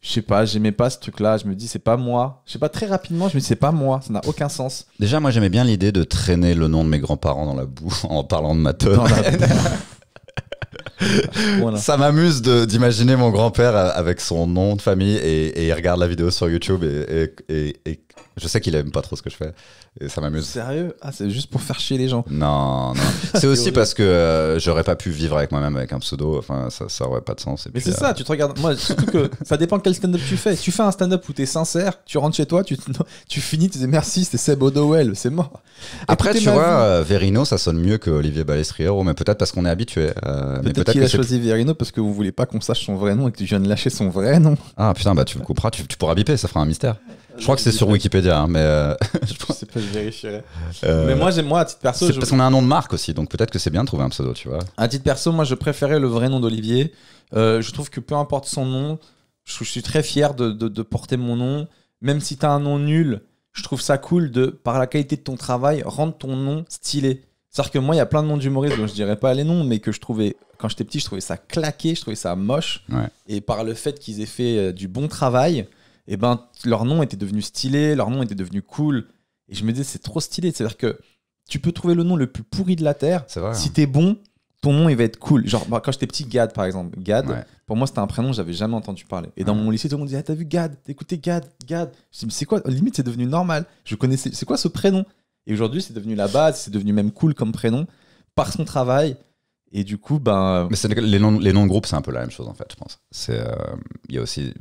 je sais pas, j'aimais pas ce truc-là. Je me dis, c'est pas moi. Je sais pas, très rapidement, je me dis, c'est pas moi. Ça n'a aucun sens. Déjà, moi, j'aimais bien l'idée de traîner le nom de mes grands-parents dans la boue en parlant de ma teuf. Ça m'amuse d'imaginer mon grand-père euh, avec son nom de famille et, il regarde la vidéo sur YouTube et, et, et je sais qu'il aime pas trop ce que je fais et ça m'amuse. Sérieux Ah, c'est juste pour faire chier les gens. Non, non. c'est aussi parce que euh, j'aurais pas pu vivre avec moi-même avec un pseudo. Enfin, ça, ça aurait pas de sens. mais c'est ça, euh, tu te regardes. Moi, surtout que ça dépend quel stand-up tu fais. Tu fais un stand-up où t'es sincère, tu rentres chez toi, tu, tu finis, tu dis merci, c'était Seb O'Dowell, c'est mort. Après, tu vois, euh, Verino, ça sonne mieux que Olivier ou mais peut-être parce qu'on est habitué. mais peut-être qu'il a choisi Verino parce que vous voulez pas qu'on sache son vrai nom et que tu viens de lâcher son vrai nom. Ah putain, bah tu me couperas, tu, pourras biper, ça fera un mystère. Euh, je crois que c'est sur Wikipédia, hein, mais. Euh, je sais pas, je euh, Mais moi, j'ai moi à titre perso. C'est parce qu'on a un nom de marque aussi, donc peut-être que c'est bien de trouver un pseudo, tu vois. À titre perso, moi, je préférais le vrai nom d'Olivier. je trouve que peu importe son nom, je, suis très fier de, porter mon nom, même si t'as un nom nul. Je trouve ça cool de, par la qualité de ton travail, rendre ton nom stylé. C'est-à-dire que moi, il y a plein de noms d'humoristes dont je dirais pas les noms, mais que je trouvais, quand j'étais petit, je trouvais ça claqué, je trouvais ça moche. Et par le fait qu'ils aient fait du bon travail, et eh ben leur nom était devenu stylé, leur nom était devenu cool. Et je me disais, c'est trop stylé. C'est-à-dire que tu peux trouver le nom le plus pourri de la Terre. si hein. t'es bon, ton nom, il va être cool. Genre, bah, quand j'étais petit, Gad, par exemple. Gad, pour moi, c'était un prénom que j'avais jamais entendu parler. Et dans mon lycée, tout le monde disait, ah, t'as vu Gad, écoutez Gad, Gad. Je dis, mais c'est quoi Limite, c'est devenu normal. Je connaissais, c'est quoi ce prénom Et aujourd'hui, c'est devenu la base, c'est devenu même cool comme prénom par son travail, et du coup, ben. Euh, Mais les noms, les noms de groupes, c'est un peu la même chose, en fait, je pense. C'est, euh, il a aussi.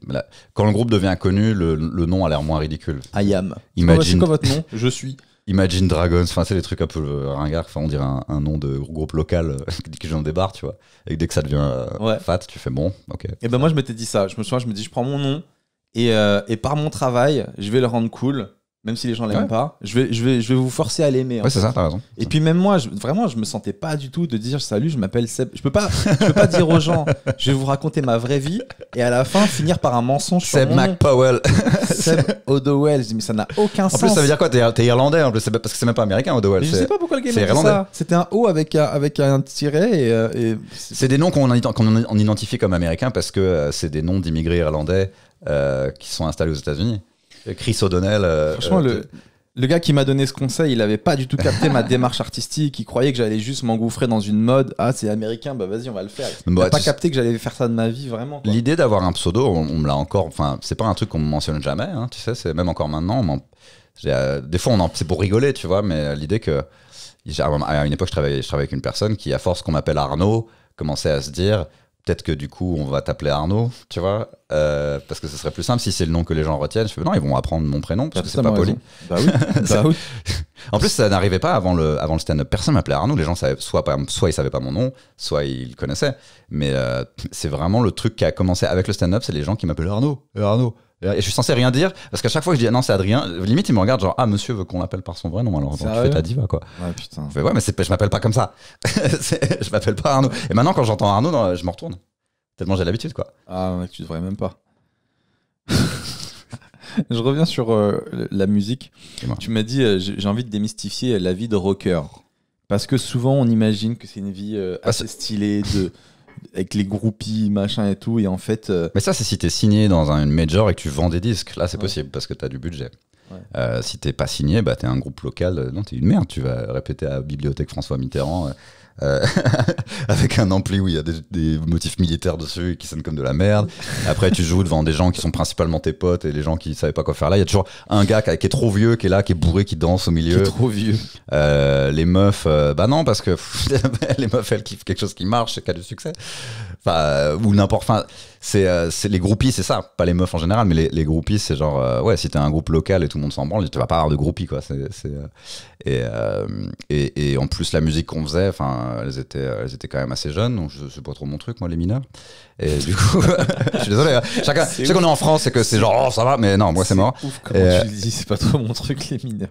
quand le groupe devient connu, le, nom a l'air moins ridicule. I am. Imagine. C'est votre nom Je suis. Imagine Dragons, enfin, c'est des trucs un peu ringards. Enfin, on dirait un, nom de groupe local euh, qui vient des bars, tu vois. Et dès que ça devient fat, tu fais bon, ok. Et ben, moi, je m'étais dit ça. Je me souviens, je me dis, je prends mon nom et, et par mon travail, je vais le rendre cool même si les gens l'aiment pas. Je vais, je, vais, je vais vous forcer à l'aimer. Ouais, c'est ça, t'as raison. Et puis même moi, vraiment, je me sentais pas du tout de dire salut, je m'appelle Seb. Je peux pas, je peux pas dire aux gens, je vais vous raconter ma vraie vie et à la fin finir par un mensonge. Seb Mac Powell McPowell. Seb O'Dowell. Je dis, mais ça n'a aucun sens. En plus, ça veut dire quoi T'es irlandais en parce que c'est même pas américain, O'Dowell. Je sais pas pourquoi le game c'est ça. C'était un O avec, avec un tiret. Et, euh, C'est des noms qu'on identifie comme américains parce que euh, c'est des noms d'immigrés irlandais euh, qui sont installés aux États-Unis. Euh, Chris O'Donnell. Euh, Franchement, euh, le, le gars qui m'a donné ce conseil, il n'avait pas du tout capté ma démarche artistique. Il croyait que j'allais juste m'engouffrer dans une mode. Ah, c'est américain, bah vas-y, on va le faire. Il n'a pas capté que j'allais faire ça de ma vie, vraiment. L'idée d'avoir un pseudo, on, me l'a encore. Enfin, c'est pas un truc qu'on me mentionne jamais. Hein, tu sais, c'est même encore maintenant. des fois, on c'est pour rigoler, tu vois. Mais l'idée que à une époque, je travaillais, je travaillais avec une personne qui, à force qu'on m'appelle Arnaud, commençait à se dire peut-être que du coup, on va t'appeler Arnaud, tu vois, euh, parce que ce serait plus simple si c'est le nom que les gens retiennent. Je fais, non, ils vont apprendre mon prénom parce que c'est pas poli. Bah, bah oui, en plus, ça n'arrivait pas avant le, avant le stand-up. Personne m'appelait Arnaud. Les gens soit, ils soit ils savaient pas mon nom, soit ils le connaissaient. Mais euh, c'est vraiment le truc qui a commencé avec le stand-up, c'est les gens qui m'appelaient Arnaud, Arnaud. Euh, et je suis censé rien dire, parce qu'à chaque fois que je dis ah, non, c'est Adrien, limite, il me regarde genre, ah, monsieur veut qu'on l'appelle par son vrai nom, alors tu fais ta diva, quoi. Ouais, putain. ouais, mais je m'appelle pas comme ça. je m'appelle pas Arnaud. Et maintenant, quand j'entends Arnaud, je me retourne. Tellement j'ai l'habitude, quoi. Ah, mec, tu devrais même pas. je reviens sur euh, la musique. Tu m'as dit, euh, j'ai envie de démystifier la vie de rocker. Parce que souvent, on imagine que c'est une vie bah, assez stylée, de, avec les groupies, machin et tout. Et en fait. Euh, Mais ça, c'est si t'es signé dans un major et que tu vends des disques. Là, c'est possible parce que t'as du budget. Euh, si t'es pas signé, bah t'es un groupe local. Euh, non, t'es une merde. Tu vas répéter à la Bibliothèque François Mitterrand. Euh, avec un ampli où il y a des, motifs militaires dessus qui sonnent comme de la merde. Après, tu joues devant des gens qui sont principalement tes potes et les gens qui savaient pas quoi faire là. Il y a toujours un gars qui, est trop vieux, qui est là, qui est bourré, qui danse au milieu. Qui est trop vieux. Euh, les meufs, euh, bah non, parce que les meufs, elles kiffent quelque chose qui marche, qui a du succès. Enfin, ou n'importe. Enfin, c'est euh, les groupies, c'est ça. Pas les meufs en général, mais les, les groupies, c'est genre, euh, ouais, si t'es un groupe local et tout le monde s'en branle, tu vas pas avoir de groupies, quoi. Euh, et, euh, et, et, en plus, la musique qu'on faisait, enfin, elles étaient, elles étaient quand même assez jeunes, donc c'est pas trop mon truc, moi, les mineurs. Et du coup, je suis désolé. Hein. Chacun, je sais qu'on est en France et que c'est genre, oh, ça va, mais non, moi, c'est mort. c'est pas trop mon truc, les mineurs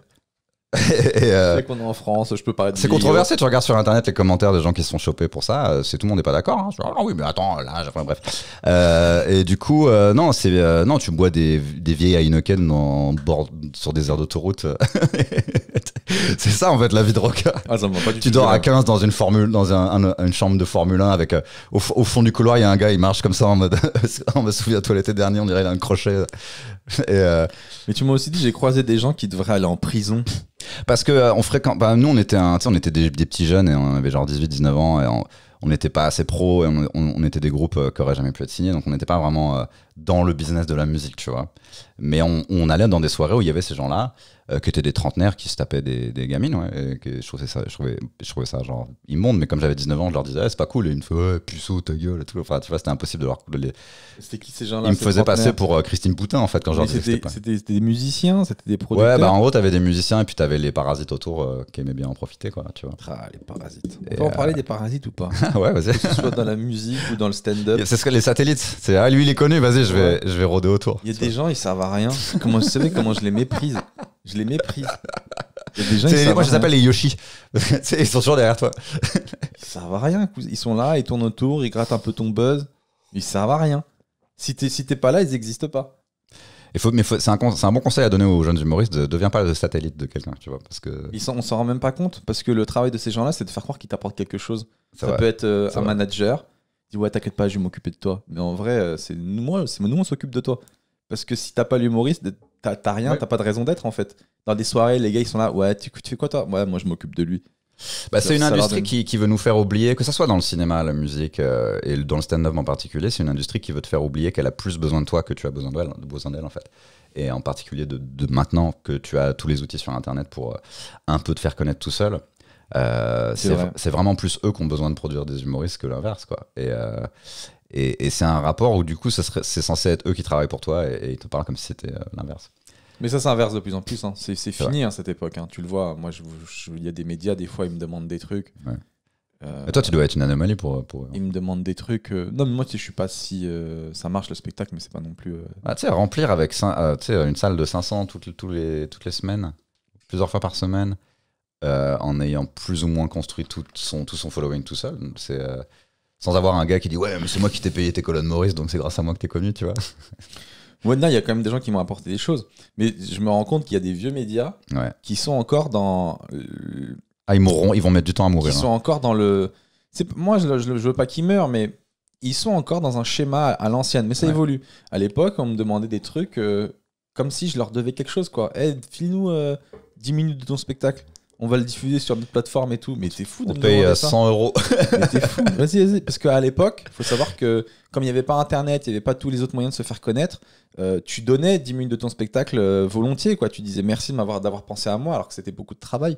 euh, c'est qu'on est en France, je peux C'est controversé, tu regardes sur internet les commentaires des gens qui se sont chopés pour ça, euh, c'est tout le monde n'est pas d'accord. Hein. Ah oui, mais attends, là, bref. Euh, et du coup, euh, non, c'est euh, non, tu bois des, des vieilles Heineken en bord, sur des aires d'autoroute. c'est ça en fait la vie de rocker. Ah, tu dors à 15 dans une formule, dans une chambre de Formule 1 avec au, fond du couloir, il y a un gars, il marche comme ça en mode. on me souvient toi l'été dernier, on dirait il a un crochet Euh, Mais tu m'as aussi dit, j'ai croisé des gens qui devraient aller en prison. Parce que euh, on fréquente. Bah, nous, on était, on était des, petits jeunes et on avait genre 18-19 ans et on n'était pas assez pro et on, était des groupes euh, qui n'auraient jamais pu être signés. Donc on n'était pas vraiment dans le business de la musique, tu vois. Mais on, allait dans des soirées où il y avait ces gens-là, euh, qui étaient des trentenaires qui se tapaient des, gamines, ouais, et je, trouvais ça, je, trouvais, je trouvais ça genre immonde, mais comme j'avais 19 ans, je leur disais, ah, c'est pas cool, et ils me faisaient, ouais, puceau, ta gueule, et tout. Enfin, tu vois, c'était impossible de leur. C'était qui ces gens-là Ils me faisaient passer pour euh, Christine Poutin, en fait, quand j'en disais. C'était des musiciens, c'était des producteurs. Ouais, bah en gros, t'avais des musiciens, et puis t'avais les parasites autour euh, qui aimaient bien en profiter, quoi, tu vois. Ah, les parasites. on peut en parler des parasites ou pas Ouais, vas-y. Que ce soit dans la musique ou dans le stand-up. C'est ce que les satellites, c'est, ah, lui, il est connu, vas-y, je vais, je vais rôder autour. Il y a des gens, ils servent à rien. Comment je savais comment je les méprise Je les méprise. y a des gens, moi, je les appelle les Yoshi. ils sont toujours derrière toi. Ils servent à rien. Ils sont là, ils tournent autour, ils grattent un peu ton buzz. Ils servent à rien. Si t'es si pas là, ils n'existent pas. Il faut, mais c'est un, bon conseil à donner aux jeunes humoristes, ne deviens pas le satellite de quelqu'un, tu vois, parce que... Ils on s'en rend même pas compte, parce que le travail de ces gens-là, c'est de faire croire qu'ils t'apportent quelque chose. Ça peut être euh, un manager, ouais t'inquiète pas je vais m'occuper de toi mais en vrai euh, c'est nous c'est nous on s'occupe de toi parce que si t'as pas l'humoriste t'as rien t'as pas de raison d'être en fait dans des soirées les gars ils sont là ouais tu, fais quoi toi ouais moi je m'occupe de lui bah, c'est une industrie qui, veut nous faire oublier, que ça soit dans le cinéma, la musique euh, et dans le stand-up en particulier, c'est une industrie qui veut te faire oublier qu'elle a plus besoin de toi que tu as besoin d'elle, besoin en fait. Et en particulier de, maintenant que tu as tous les outils sur Internet pour euh, un peu te faire connaître tout seul, euh, c'est vraiment plus eux qui ont besoin de produire des humoristes que l'inverse, quoi. Et, euh, c'est un rapport où, du coup, c'est censé être eux qui travaillent pour toi et, ils te parlent comme si c'était euh, l'inverse. Mais ça s'inverse de plus en plus. Hein. C'est fini à hein, cette époque. Hein. Tu le vois. Moi, il y a des médias, des fois, ils me demandent des trucs. et toi, tu dois être une anomalie pour. Ils me demandent des trucs. Non, mais moi, je suis pas si. ça marche le spectacle, mais c'est pas non plus. Ah, tu sais, remplir avec une salle de 500 les, toutes les semaines, plusieurs fois par semaine. Euh, en ayant plus ou moins construit tout son, tout son following tout seul. C'est euh, sans avoir un gars qui dit ouais mais c'est moi qui t'ai payé tes colonnes Maurice donc c'est grâce à moi que t'es connu tu vois. Ouais, il y a quand même des gens qui m'ont apporté des choses, mais je me rends compte qu'il y a des vieux médias qui sont encore dans. Euh, ah, ils vont mettre du temps à mourir. Ils hein. sont encore dans le. Moi je, veux pas qu'ils meurent mais ils sont encore dans un schéma à l'ancienne, mais ça évolue. À l'époque, on me demandait des trucs comme si je leur devais quelque chose, quoi. aide eh, file-nous 10 minutes de ton spectacle on va le diffuser sur notre plateforme et tout. Mais t'es fou de On paye 100 euros. mais fou. Vas-y, vas-y. Parce qu'à l'époque, faut savoir que comme il n'y avait pas Internet, il n'y avait pas tous les autres moyens de se faire connaître, euh, tu donnais 10 minutes de ton spectacle euh, volontiers. quoi. Tu disais merci de m'avoir d'avoir pensé à moi alors que c'était beaucoup de travail.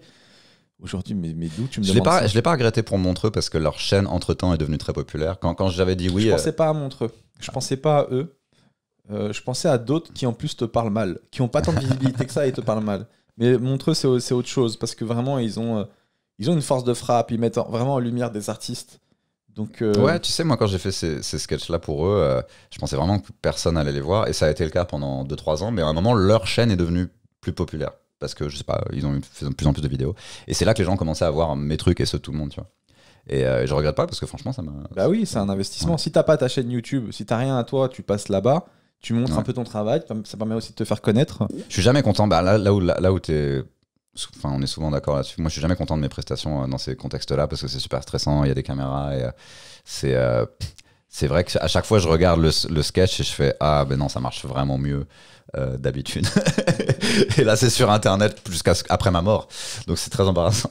Aujourd'hui, mais, d'où tu me Je l'ai pas, je l'ai pas regretté pour Montreux parce que leur chaîne entre temps est devenue très populaire. Quand, quand j'avais dit oui, Je ne euh, pensais pas à Montreux. Je ah. pensais pas à eux. je pensais à d'autres qui en plus te parlent mal, qui n'ont pas tant de visibilité que ça et te parlent mal. Mais eux c'est autre chose parce que vraiment, ils ont, euh, ils ont une force de frappe. Ils mettent vraiment en lumière des artistes. Donc euh, Ouais, tu sais, moi, quand j'ai fait ces, ces sketchs-là pour eux, euh, je pensais vraiment que personne allait les voir. Et ça a été le cas pendant 2-3 ans. Mais à un moment, leur chaîne est devenue plus populaire. Parce que, je sais pas, ils ont fait de plus en plus de vidéos. Et c'est là que les gens commençaient à voir mes trucs et ceux de tout le monde, tu vois. Et, je regrette pas parce que franchement, ça m'a. Bah oui, c'est un investissement. Si t'as pas ta chaîne YouTube, si t'as rien à toi, tu passes là-bas tu montres un peu ton travail, ça permet aussi de te faire connaître. Je suis jamais content, bah, là, où, là, où es... Enfin, on est souvent d'accord là-dessus. Moi, je suis jamais content de mes prestations euh, dans ces contextes-là parce que c'est super stressant. Il y a des caméras et euh, c'est euh, c'est vrai qu'à chaque fois, je regarde le, sketch et je fais Ah, ben non, ça marche vraiment mieux euh, d'habitude. et là, c'est sur Internet jusqu'à après ma mort. Donc, c'est très embarrassant.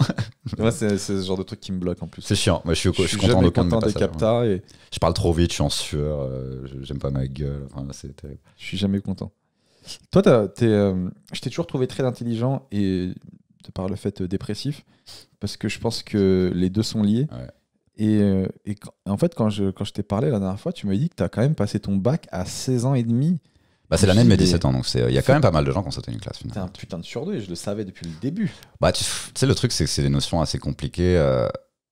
c'est ce genre de truc qui me bloque en plus. C'est chiant. Moi, je suis, content, de hein. Je parle trop vite, je suis en sueur, euh, j'aime pas ma gueule. c'est terrible. Je suis jamais content. Toi, t'es, euh, je t'ai toujours trouvé très intelligent et de par le fait dépressif, parce que je pense que les deux sont liés. Ouais. Et, euh, en fait, quand je, quand je t'ai parlé la dernière fois, tu m'as dit que tu as quand même passé ton bac à 16 ans et demi. Bah, c'est l'année de mes 17 ans, donc il y a quand même pas mal de gens qui ont sauté une classe. C'est un putain de et je le savais depuis le début. Bah, tu sais, le truc, c'est que c'est des notions assez compliquées. Euh.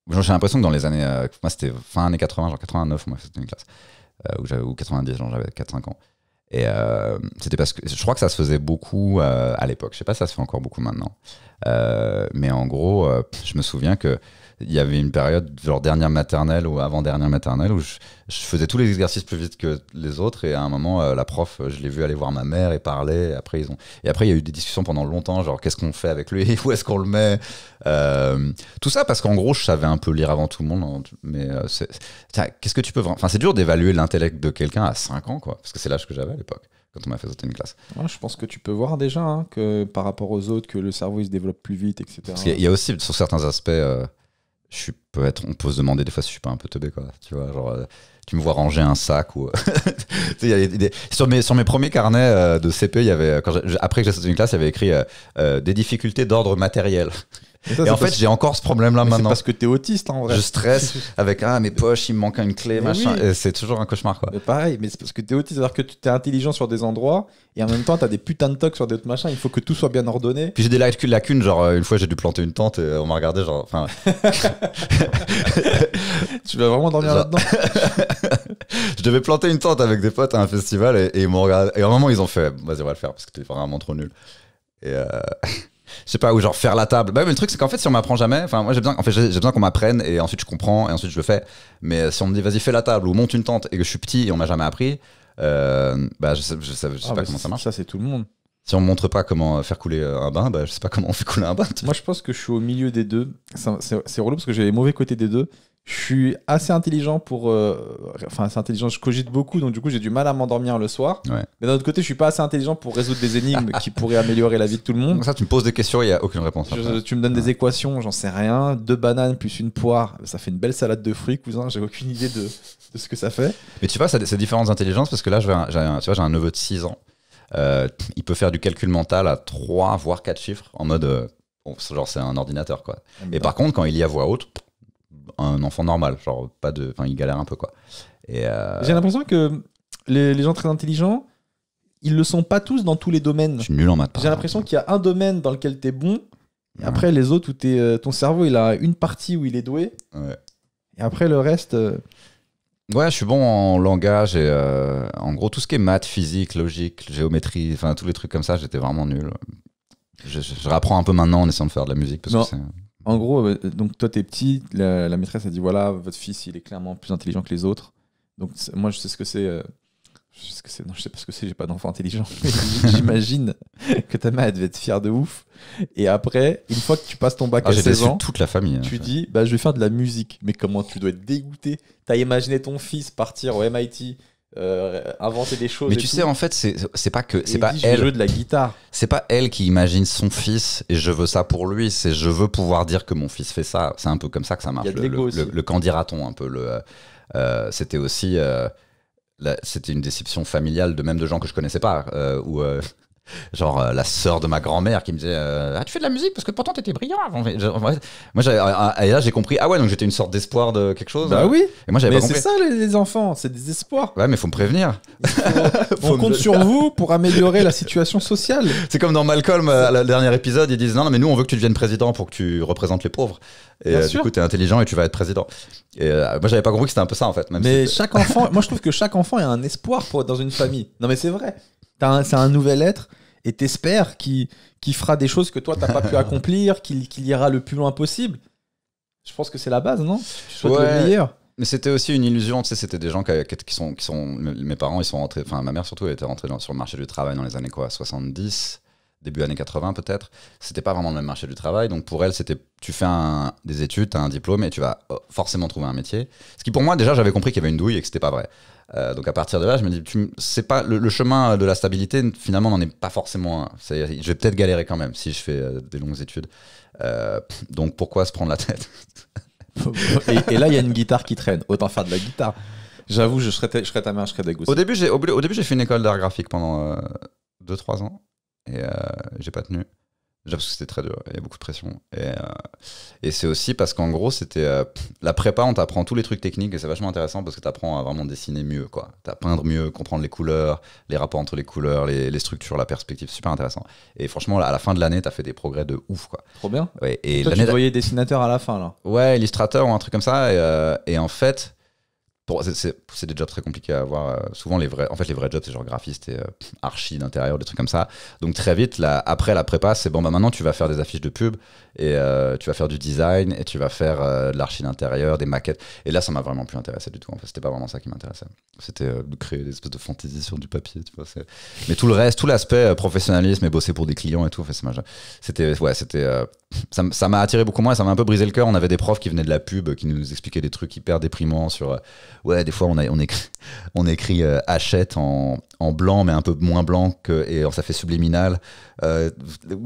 J'ai l'impression que dans les années. Euh, moi, c'était fin années 80, genre 89, moi, c'était une classe. ou 90, genre j'avais 4-5 ans. Et euh, c'était parce que je crois que ça se faisait beaucoup euh, à l'époque. Je sais pas si ça se fait encore beaucoup maintenant. Euh, mais en gros, je me souviens que il y avait une période, genre dernière maternelle ou avant-dernière maternelle, où je, faisais tous les exercices plus vite que les autres. Et à un moment, la prof, je l'ai vu aller voir ma mère et parler. Et après, ils ont... et après, il y a eu des discussions pendant longtemps, genre qu'est-ce qu'on fait avec lui, où est-ce qu'on le met. tout ça parce qu'en gros, je savais un peu lire avant tout le monde. Hein. Mais qu'est-ce que tu peux. Enfin, c'est dur d'évaluer l'intellect de quelqu'un à 5 ans, quoi, parce que c'est l'âge que j'avais quand on m'a fait sauter une classe. Ah, je pense que tu peux voir déjà hein, que par rapport aux autres, que le cerveau il se développe plus vite, etc. Il y a aussi sur certains aspects, euh, je suis être, on peut se demander des fois si je suis pas un peu teubé, quoi. Tu vois, genre, euh, tu me vois ranger un sac ou. sur, mes, sur mes premiers carnets euh, de CP, il y avait, quand après que j'ai sauté une classe, il y avait écrit des difficultés d'ordre matériel et en fait, j'ai encore ce problème-là maintenant. C'est parce que t'es autiste, en vrai. Je stresse avec ah mes poches, il me manque une clé, machin. C'est toujours un cauchemar, quoi. pareil, mais c'est parce que t'es autiste, alors que tu t'es intelligent sur des endroits et en même temps tu as des putains de tocs sur d'autres machins. Il faut que tout soit bien ordonné. Puis j'ai des lacunes, genre euh, une fois j'ai dû planter une tente et on m'a regardé genre. Enfin, tu vas vraiment dormir là-dedans. je devais planter une tente avec des potes à un festival et, ils m'ont regardé. Et à un moment ils ont fait, vas-y on va le faire parce que t'es vraiment trop nul. Et euh, je sais pas, ou genre faire la table. Bah, le truc, c'est qu'en fait, si on m'apprend jamais, enfin, moi, j'ai besoin, en fait, besoin qu'on m'apprenne et ensuite je comprends et ensuite je le fais. Mais euh, si on me dit, vas-y, fais la table ou monte une tente et que je suis petit et on m'a jamais appris, euh, bah, je sais, ah, pas bah, comment ça marche. Ça, c'est tout le monde. Si on me montre pas comment faire couler euh, un bain, bah, je sais pas comment on fait couler un bain. Moi, je pense que je suis au milieu des deux. C'est relou parce que j'ai les mauvais côtés des deux je suis assez intelligent pour. Euh, enfin, assez intelligent, je cogite beaucoup, donc du coup, j'ai du mal à m'endormir le soir. Mais d'un autre côté, je suis pas assez intelligent pour résoudre des énigmes qui pourraient améliorer la vie de tout le monde. Donc ça, tu me poses des questions, il n'y a aucune réponse. tu me donnes des équations, j'en sais rien. Deux bananes plus une poire, ça fait une belle salade de fruits, cousin. J'ai aucune idée de, ce que ça fait. Mais tu vois, c'est différentes intelligences, parce que là, j'ai un, j'ai un neveu de 6 ans. Euh, il peut faire du calcul mental à 3, voire 4 chiffres, en mode. Euh, bon, genre c'est un ordinateur quoi. Et par contre, quand il y a voix haute, un enfant normal, genre pas de, enfin il galère un peu quoi. Euh, J'ai l'impression que les, gens très intelligents, ils le sont pas tous dans tous les domaines. Je suis nul en maths. J'ai l'impression qu'il y a un domaine dans lequel tu es bon, et après les autres où es, euh, ton cerveau il a une partie où il est doué, ouais. et après le reste. Euh, ouais, je suis bon en langage et en gros tout ce qui est maths, physique, logique, géométrie, enfin tous les trucs comme ça, j'étais vraiment nul. Je, je, un peu maintenant en essayant de faire de la musique parce en gros, euh, donc toi, t'es petit, la, maîtresse a dit voilà, votre fils, il est clairement plus intelligent que les autres. Donc moi, je sais ce que c'est. Euh, sais que c'est. Non, je sais pas ce que c'est. J'ai pas d'enfant intelligent. J'imagine que ta mère elle devait être fière de ouf. Et après, une fois que tu passes ton bac ah, à 16 ans, la famille. Hein, tu dis bah, je vais faire de la musique. Mais comment tu dois être dégoûté T'as imaginé ton fils partir au MIT euh, inventer des choses. Mais tu sais, en fait, c'est pas que c'est pas elle. Jeu de la guitare. C'est pas elle qui imagine son fils et je veux ça pour lui. C'est je veux pouvoir dire que mon fils fait ça. C'est un peu comme ça que ça marche. Le, le, t on un peu. Le, euh, euh, c'était aussi. c'était une déception familiale de même de gens que je connaissais pas. où genre euh, la sœur de ma grand-mère qui me disait euh, ah tu fais de la musique parce que pourtant t'étais brillant avant moi euh, et là j'ai compris ah ouais donc j'étais une sorte d'espoir de quelque chose bah oui et moi j'avais mais c'est ça les, enfants c'est des espoirs ouais mais faut me prévenir on compte sur vous pour améliorer la situation sociale c'est comme dans Malcolm le dernier épisode ils disent non, mais nous on veut que tu deviennes président pour que tu représentes les pauvres et du coup t'es intelligent et tu vas être président et moi j'avais pas compris que c'était un peu ça en fait mais chaque enfant moi je trouve que chaque enfant a un espoir pour dans une famille non mais c'est vrai c'est un nouvel être et t'espères qu'il fera des choses que toi t'as pas pu accomplir, qu'il ira le plus loin possible. Je pense que c'est la base, non Tu souhaites le meilleur. Mais c'était aussi une illusion, tu sais, c'était des gens qui, sont, qui sont. Mes parents, ils sont rentrés, enfin ma mère surtout, elle était rentrée dans, sur le marché du travail dans les années quoi, 70 début années 80 peut-être, c'était pas vraiment le même marché du travail. Donc pour elle, c'était tu fais un, des études, tu as un diplôme et tu vas oh, forcément trouver un métier. Ce qui pour moi, déjà, j'avais compris qu'il y avait une douille et que c'était pas vrai. Euh, donc à partir de là, je me dis, c'est pas le, chemin de la stabilité. Finalement, n'en est pas forcément. Un. je vais peut-être galérer quand même si je fais euh, des longues études. Euh, donc pourquoi se prendre la tête et, là, il y a une guitare qui traîne. Autant faire de la guitare. J'avoue, je serais, ta, je serais ta mère, je serais dégoûté. Au début, j'ai, au, au, début, j'ai fait une école d'art graphique pendant 2-3 ans et euh, j'ai pas tenu parce que c'était très dur, il y a beaucoup de pression. Et, euh, et c'est aussi parce qu'en gros, c'était euh, la prépa, on t'apprend tous les trucs techniques et c'est vachement intéressant parce que t'apprends à vraiment dessiner mieux, quoi. T'as peindre mieux, comprendre les couleurs, les rapports entre les couleurs, les, les structures, la perspective, super intéressant. Et franchement, à la fin de l'année, t'as fait des progrès de ouf, quoi. Trop bien. et, et toi, tu voyais dessinateur à la fin, là. Ouais, illustrateur ou un truc comme ça. et en fait, c'est des jobs très compliqués à avoir. Euh, souvent, les vrais, en fait, les vrais jobs, c'est genre graphiste et euh, archi d'intérieur, des trucs comme ça. Donc, très vite, après la prépa, c'est bon, bah maintenant, tu vas faire des affiches de pub et euh, tu vas faire du design et tu vas faire euh, de l'archi d'intérieur, des maquettes. Et là, ça m'a vraiment plus intéressé du tout. En fait, c'était pas vraiment ça qui m'intéressait. C'était euh, de créer des espèces de fantaisie sur du papier. Tu vois, mais tout le reste, tout l'aspect professionnalisme et bosser pour des clients et tout, c'était ouais, c'était ça m'a attiré beaucoup moins. Ça m'a un peu brisé le cœur. On avait des profs qui venaient de la pub, qui nous expliquaient des trucs hyper déprimants sur ouais, des fois on on écrit on écrit achète en en blanc, mais un peu moins blanc, que, et ça fait subliminal. Euh,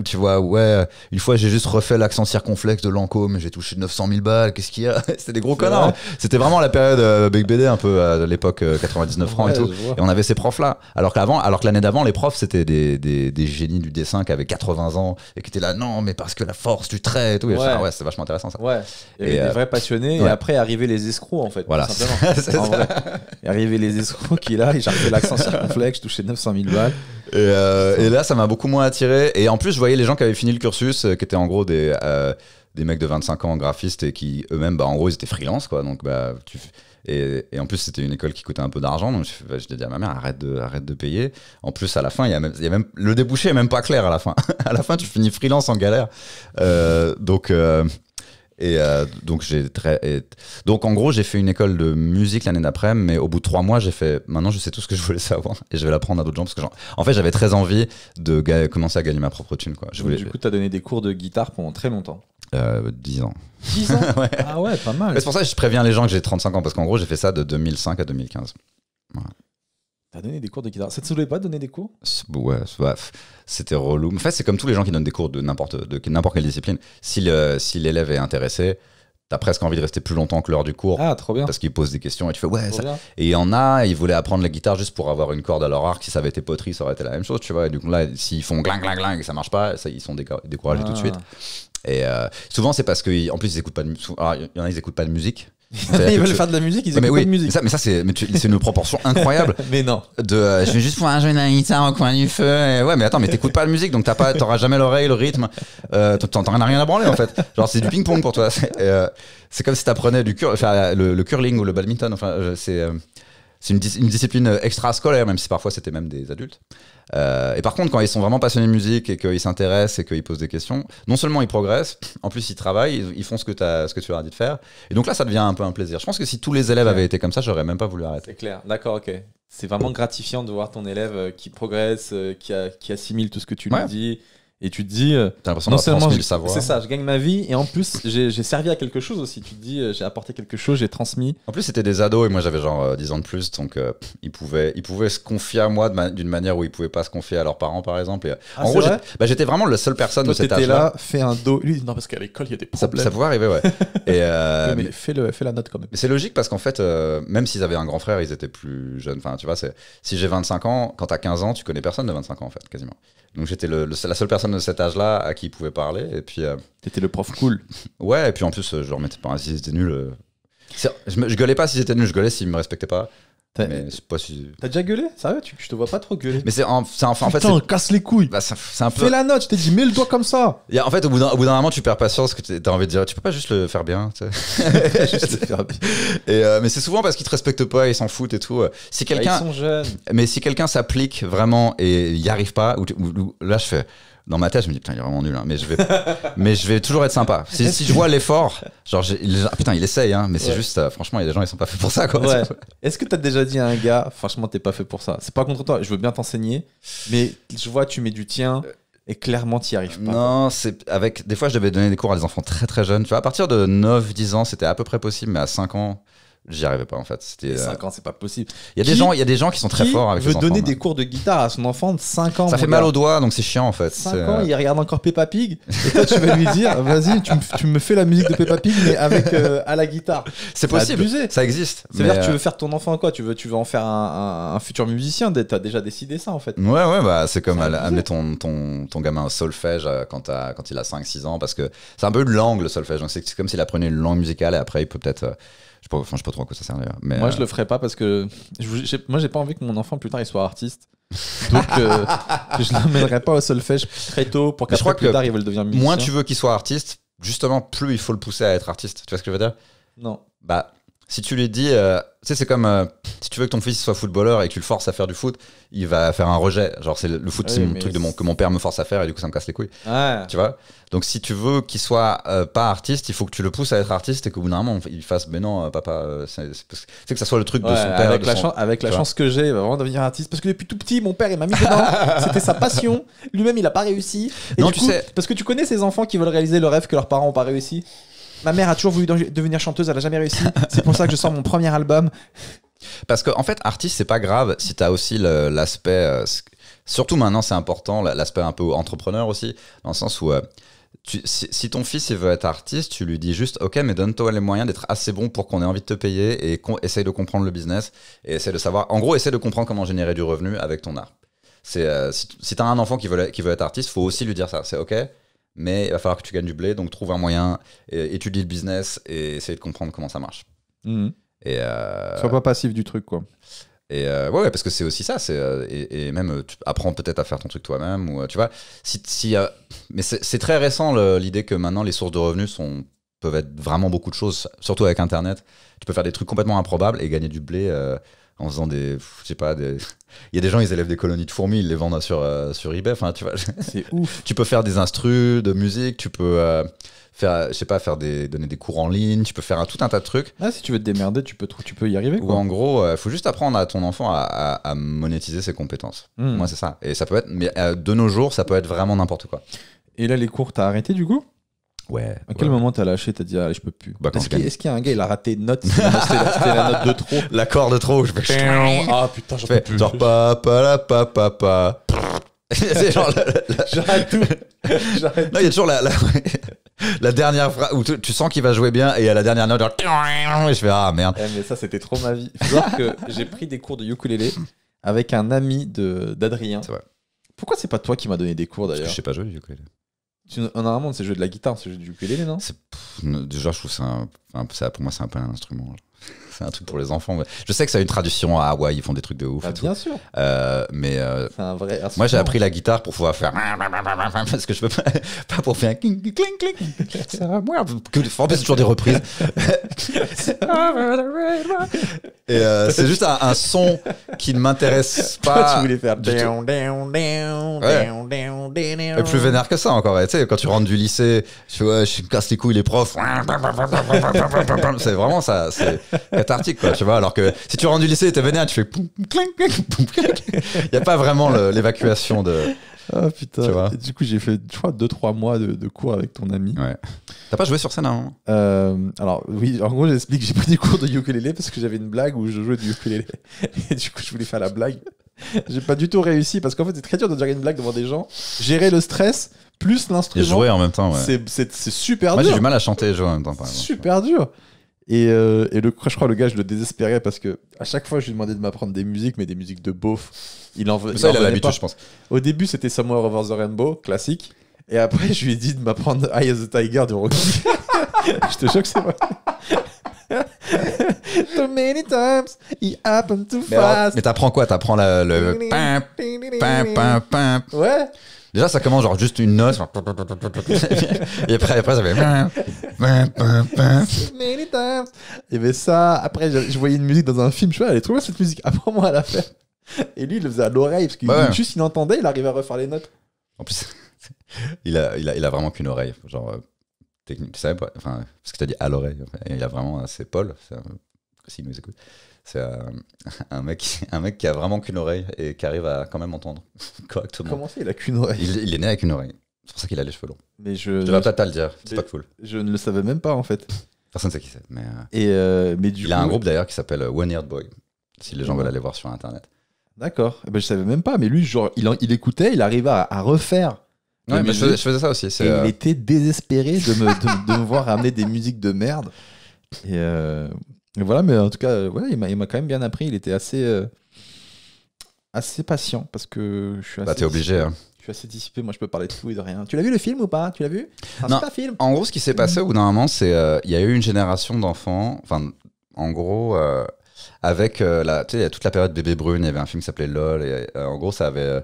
tu vois, ouais, une fois j'ai juste refait l'accent circonflexe de Lancôme, j'ai touché 900 000 balles, qu'est-ce qu'il y a C'était des gros connards. Hein. C'était vraiment la période euh, Big BD, un peu à euh, l'époque 99 euh, francs et tout. Et on avait ces profs-là. Alors, qu'avant, alors que l'année d'avant, les profs, c'était des, des, génies du dessin qui avaient 80 ans et qui étaient là, non, mais parce que la force du trait et tout. Ah ouais. c'est vachement intéressant ça. Ouais. Et, des vrais passionnés, et après arrivaient les escrocs en fait. Voilà. Simplement. c'est les escrocs qui là, ils l'accent circonflexe. Rolex, je touchais 900 000 balles. Et, euh, là, ça m'a beaucoup moins attiré. Et en plus, je voyais les gens qui avaient fini le cursus, euh, qui étaient en gros des, euh, des mecs de 25 ans graphistes et qui eux-mêmes, bah, en gros, ils étaient freelance, quoi. Donc, bah, tu... et, et, en plus, c'était une école qui coûtait un peu d'argent. Donc, je, te bah, à ma mère, arrête de, arrête de payer. En plus, à la fin, il y a même, y a même, le débouché est même pas clair à la fin. à la fin, tu finis freelance en galère. donc, et euh, donc, j'ai très. Donc, en gros, j'ai fait une école de musique l'année d'après, mais au bout de trois mois, j'ai fait. Maintenant, je sais tout ce que je voulais savoir et je vais l'apprendre à d'autres gens. Parce que, genre... en fait, j'avais très envie de commencer à gagner ma propre tune Quoi. Je voulais... Du coup, tu as donné des cours de guitare pendant très longtemps euh, 10 ans. 10 ans Ah ouais, pas mal. C'est pour ça que je préviens les gens que j'ai 35 ans, parce qu'en gros, j'ai fait ça de 2005 à 2015. Voilà. T'as donné des cours de guitare. Ça te saoulait pas de donner des cours Ouais, bah, c'était relou. En fait, c'est comme tous les gens qui donnent des cours de n'importe quelle discipline. Si l'élève si est intéressé, t'as presque envie de rester plus longtemps que l'heure du cours. Ah, trop bien. Parce qu'il pose des questions et tu fais ouais, ça... Et il y en a, ils voulaient apprendre la guitare juste pour avoir une corde à leur arc. Si ça avait été poterie, ça aurait été la même chose, tu vois. Et du coup, là, s'ils font gling, gling, gling et ça marche pas, ils sont découragés tout de ah. suite. Et euh, souvent, c'est parce qu'en plus, ils écoutent pas de musique. Il y en a, ils écoutent pas de musique. ils veulent faire de la musique, ils écoutent mais musique. Mais ça, c'est, une proportion incroyable. mais non. De, euh, je vais juste pouvoir jouer de guitare au coin du feu. ouais, mais attends, mais t'écoutes pas la musique, donc pas, t'auras jamais l'oreille, le rythme. Euh, t'entends rien à branler en fait. Genre c'est du ping pong pour toi. Euh, c'est, comme si t'apprenais du le, curling ou le badminton. Enfin, c'est c'est une, discipline euh, extra-scolaire, même si parfois c'était même des adultes. Euh, et par contre, quand ils sont vraiment passionnés de musique et qu'ils s'intéressent et qu'ils posent des questions, non seulement ils progressent, en plus ils travaillent, ils, font ce que, as, ce que tu leur as dit de faire. Et donc là, ça devient un peu un plaisir. Je pense que si tous les élèves avaient été comme ça, j'aurais même pas voulu arrêter. C'est clair, d'accord, ok. C'est vraiment gratifiant de voir ton élève euh, qui progresse, qui, assimile tout ce que tu lui dis et tu te dis, euh, non c'est ça, je gagne ma vie et en plus j'ai servi à quelque chose aussi. Tu te dis, euh, j'ai apporté quelque chose, j'ai transmis. En plus, c'était des ados et moi j'avais genre 10 euh, ans de plus, donc ils, pouvaient, ils pouvaient se confier à moi d'une manière où ils pouvaient pas se confier à leurs parents, par exemple. Et, ah, en gros, bah, j'étais vraiment la seule personne de cet âge-là. là, fais un dos. Lui, non, parce qu'à l'école, il y a des Ça, ça pouvait arriver, ouais. Et, mais fais, le, la note quand même. mais c'est logique parce qu'en fait, même s'ils avaient un grand frère, ils étaient plus jeunes. Enfin, tu vois, si j'ai 25 ans, quand t'as 15 ans, tu connais personne de 25 ans, en fait, quasiment. Donc j'étais la seule personne de cet âge-là à qui il pouvait parler. Et puis. Euh, T'étais le prof cool. ouais, et puis en plus, euh, je leur mettais pas un si c'était nul. Euh, je, je gueulais pas si c'était nul, je gueulais s'ils me respectaient pas. T'as euh, pas déjà gueulé Sérieux tu- Je te vois pas trop gueuler. Mais c'est en, c'est en, fait, Putain, casse les couilles. bah, c'est un peu. Fais la note, je t'ai dit, mets le doigt comme ça. Y en fait, au bout d'un moment, tu perds patience, que t'as envie de dire, tu peux pas juste le faire bien. tu sais. et, euh, mais c'est souvent parce qu'ils te respectent pas, ils s'en foutent et tout. Euh. Si bah, quelqu'un, Ils sont jeunes. mais si quelqu'un s'applique vraiment et y arrive pas, ou, ou- là je fais, dans ma tête, je me dis putain, il est vraiment nul, hein. mais je vais, mais je vais toujours être sympa. Si, je vois l'effort, genre, il- ah, putain, il essaye, hein, mais c'est juste, euh, franchement, il y a des gens, ils sont pas faits pour ça, Est-ce que tu t'as déjà dit à un gars, franchement, t'es pas fait pour ça C'est pas contre toi, je veux bien t'enseigner, mais je vois, tu mets du tien euh, et clairement, t'y arrives pas. Non, c'est avec des fois je devais donner des cours à des enfants très très jeunes, tu vois, à partir de 9 10 ans, c'était à peu près possible mais à 5 ans, J'y arrivais pas en fait. C'était 5 euh, ans, c'est pas possible. Il y a des gens, il y a des gens qui sont très forts avec veut donner des cours de guitare à son enfant de 5 ans. Ça fait mal aux doigts, donc c'est chiant en fait. 5 ans, euh, il regarde encore Peppa Pig et toi tu vas lui dire "Vas-y, tu, tu, me fais la musique de Peppa Pig mais avec euh, à la guitare." C'est possible. Ça existe. C'est à dire tu veux faire ton enfant quoi Tu veux tu veux en faire un, un, futur musicien T'as déjà décidé ça en fait. Ouais ouais bah c'est comme amener ton, ton, ton gamin au solfège quand quand il a 5 6 ans parce que c'est un peu une langue le solfège. c'est comme s'il apprenait une langue musicale et après il peut peut-être je pas, je sais pas trop à quoi ça sert d'ailleurs. Moi, je euh, le ferai pas parce que je, moi, j'ai pas envie que mon enfant plus tard il soit artiste. Donc, euh, je je l'emmènerai pas au solfège très tôt pour qu'il plus que tard il le devenir musicien. Moins tu veux qu'il soit artiste, justement, plus il faut le pousser à être artiste. Tu vois ce que je veux dire Non. Bah, si tu lui dis, euh, c'est comme euh, si tu veux que ton fils soit footballeur et que tu le forces à faire du foot, il va faire un rejet. Genre, c'est le, foot, ah c'est mon truc de mon, que mon père me force à faire et du coup, ça me casse les couilles. Tu vois Donc, si tu veux qu'il soit euh, pas artiste, il faut que tu le pousses à être artiste et qu'au bout d'un moment, il fasse, mais non, papa, c'est que ça soit le truc de son père. Avec la, chance que j'ai, avant devenir artiste parce que depuis tout petit, mon père, il m'a mis dedans. C'était sa passion. Lui-même, il a pas réussi. Et tu sais. Parce que tu connais ces enfants qui veulent réaliser le rêve que leurs parents ont pas réussi. Ma mère a toujours voulu devenir chanteuse, elle a jamais réussi. C'est pour ça que je sors mon premier album. Parce qu'en en fait, artiste, c'est pas grave si tu as aussi l'aspect. Euh, surtout maintenant, c'est important, l'aspect un peu entrepreneur aussi, dans le sens où. Euh, si, ton fils veut être artiste, tu lui dis juste ok, mais donne-toi les moyens d'être assez bon pour qu'on ait envie de te payer et qu'on essaye de comprendre le business et essaye de savoir. En gros, essaye de comprendre comment générer du revenu avec ton art. Euh, si, tu as un enfant qui veut qui veut être artiste, faut aussi lui dire ça. C'est ok, mais il va falloir que tu gagnes du blé, donc trouve un moyen, étudie le business et essaye de comprendre comment ça marche. Mhm. Et euh, Sois pas passif du truc, quoi. Et euh, ouais, parce que c'est aussi ça, c'est euh, et, même tu apprends peut-être à faire ton truc toi-même ou tu vois. Si, mais c'est très récent l'idée que maintenant les sources de revenus sont peuvent être vraiment beaucoup de choses, surtout avec Internet. Tu peux faire des trucs complètement improbables et gagner du blé en faisant des. Je sais pas, des... il y a des gens, ils élèvent des colonies de fourmis, ils les vendent sur, euh, sur eBay. tu C'est ouf. Tu peux faire des instrus de musique, tu peux. Euh, faire, je sais pas, faire des, donner des cours en ligne, tu peux faire un, tout un tas de trucs. Ah, si tu veux te démerder, tu peux, tu peux y arriver. Ou en gros, il euh, faut juste apprendre à ton enfant à, monétiser ses compétences. Hmm. Moi, c'est ça. Et ça peut être, mais de nos jours, ça peut être vraiment n'importe quoi. Et là, les cours, t'as arrêté du coup Ouais. À quel moment t'as lâché T'as dit, ah, allez, je peux plus. Bah, est-ce qu'il y a un gars, il a raté une note C'était la note de trop. L'accord de trop. Je fais... Ah putain, j'en peux plus. Genre, papa, papa, papa. c'est genre. J'arrête tout. J'arrête. non il y a toujours la. dernière phrase où tu, sens qu'il va jouer bien et à la dernière note, genre, et je fais ah merde. Eh, mais ça, c'était trop ma vie. que j'ai pris des cours de ukulélé avec un ami d'Adrien. Pourquoi c'est pas toi qui m'as donné des cours d'ailleurs Je sais pas jouer du ukulélé. Normalement, c'est jouer de la guitare, c'est jouer du ukulélé, non Déjà, je trouve que ça, pour moi, c'est un peu un instrument un truc pour les enfants. Je sais que ça a une traduction à Hawaï, ils font des trucs de ouf. Bah, bien sûr. Euh, mais euh, moi, j'ai appris la guitare pour pouvoir faire parce que je peux pas, pas pour faire clink clink clink. c'est toujours des reprises. et euh, c'est juste un, son qui ne m'intéresse pas. tu voulais faire Et plus vénère que ça encore. Tu sais, quand tu rentres du lycée, tu vois, je casse les couilles les profs. c'est vraiment ça. C'est cathartique, tu vois. Alors que si tu rentres du lycée et t'es vénère, tu fais Il n'y a pas vraiment l'évacuation de. Ah putain. Du coup, j'ai fait, je crois, 2-3 mois de, cours avec ton ami. Ouais. T'as pas joué sur scène hein euh, Alors, oui, en gros, j'explique, j'ai pris des cours de ukulélé parce que j'avais une blague où je jouais du ukulélé. Et du coup, je voulais faire la blague. J'ai pas du tout réussi parce qu'en fait, c'est très dur de dire une blague devant des gens. Gérer le stress plus l'instrument. Et jouer en même temps, ouais. C'est super dur. Moi, j'ai du mal à chanter en même temps, Super dur. Et, euh, et, le, je crois le gars, je le désespérais parce que à chaque fois, je lui demandais de m'apprendre des musiques, mais des musiques de beauf. Il en veut. pas l'habitude, je pense. Au début, c'était Somewhere Over the Rainbow, classique. Et après, je lui ai dit de m'apprendre Eye of the Tiger du Rocky. je te choque, c'est moi many times too fast. Mais, t'apprends quoi T'apprends le, le... Ouais. Déjà, ça commence genre juste une note. et après, après, ça fait. Il y ben ça. Après, je, voyais une musique dans un film. Je suis allé trouver cette musique. Apprends-moi à la faire. Et lui, il le faisait à l'oreille parce qu'il juste, il entendait, il arrivait à refaire les notes. En plus, il a, il a, il a vraiment qu'une oreille. Genre, euh, technique, tu savais pas. Enfin, ce que as dit à l'oreille. Il a vraiment ses euh, Paul, s'il nous écoute. C'est euh, un, mec, un mec qui a vraiment qu'une oreille et qui arrive à quand même entendre correctement. Comment ça, il a qu'une oreille il, est né avec une oreille. C'est pour ça qu'il a les cheveux longs. Mais je. Tu dire, c'est pas cool. Je ne le savais même pas en fait. Personne ne sait qui c'est. Mais, euh, Et euh, mais du il a un groupe d'ailleurs qui s'appelle One Eared Boy, si les gens veulent aller voir sur internet. D'accord, eh ben, je savais même pas, mais lui, genre, il, il écoutait, il arriva à, refaire. je faisais, ça aussi. il était désespéré de me, me voir ramener des musiques de merde. Et voilà, mais en tout cas, euh, il m'a quand même bien appris. Il était assez, euh, assez patient parce que je suis bah, assez. Bah, t'es obligé. Hein. Je suis assez dissipé. Moi, je peux parler de tout et de rien. Tu l'as vu le film ou pas Tu l'as vu Un film. En gros, ce qui s'est passé au bout d'un moment, c'est euh, il y a eu une génération d'enfants. Enfin, en gros. avec la, tu sais, toute la période Bébé Brune, il y avait un film qui s'appelait LOL, et en gros, ça avait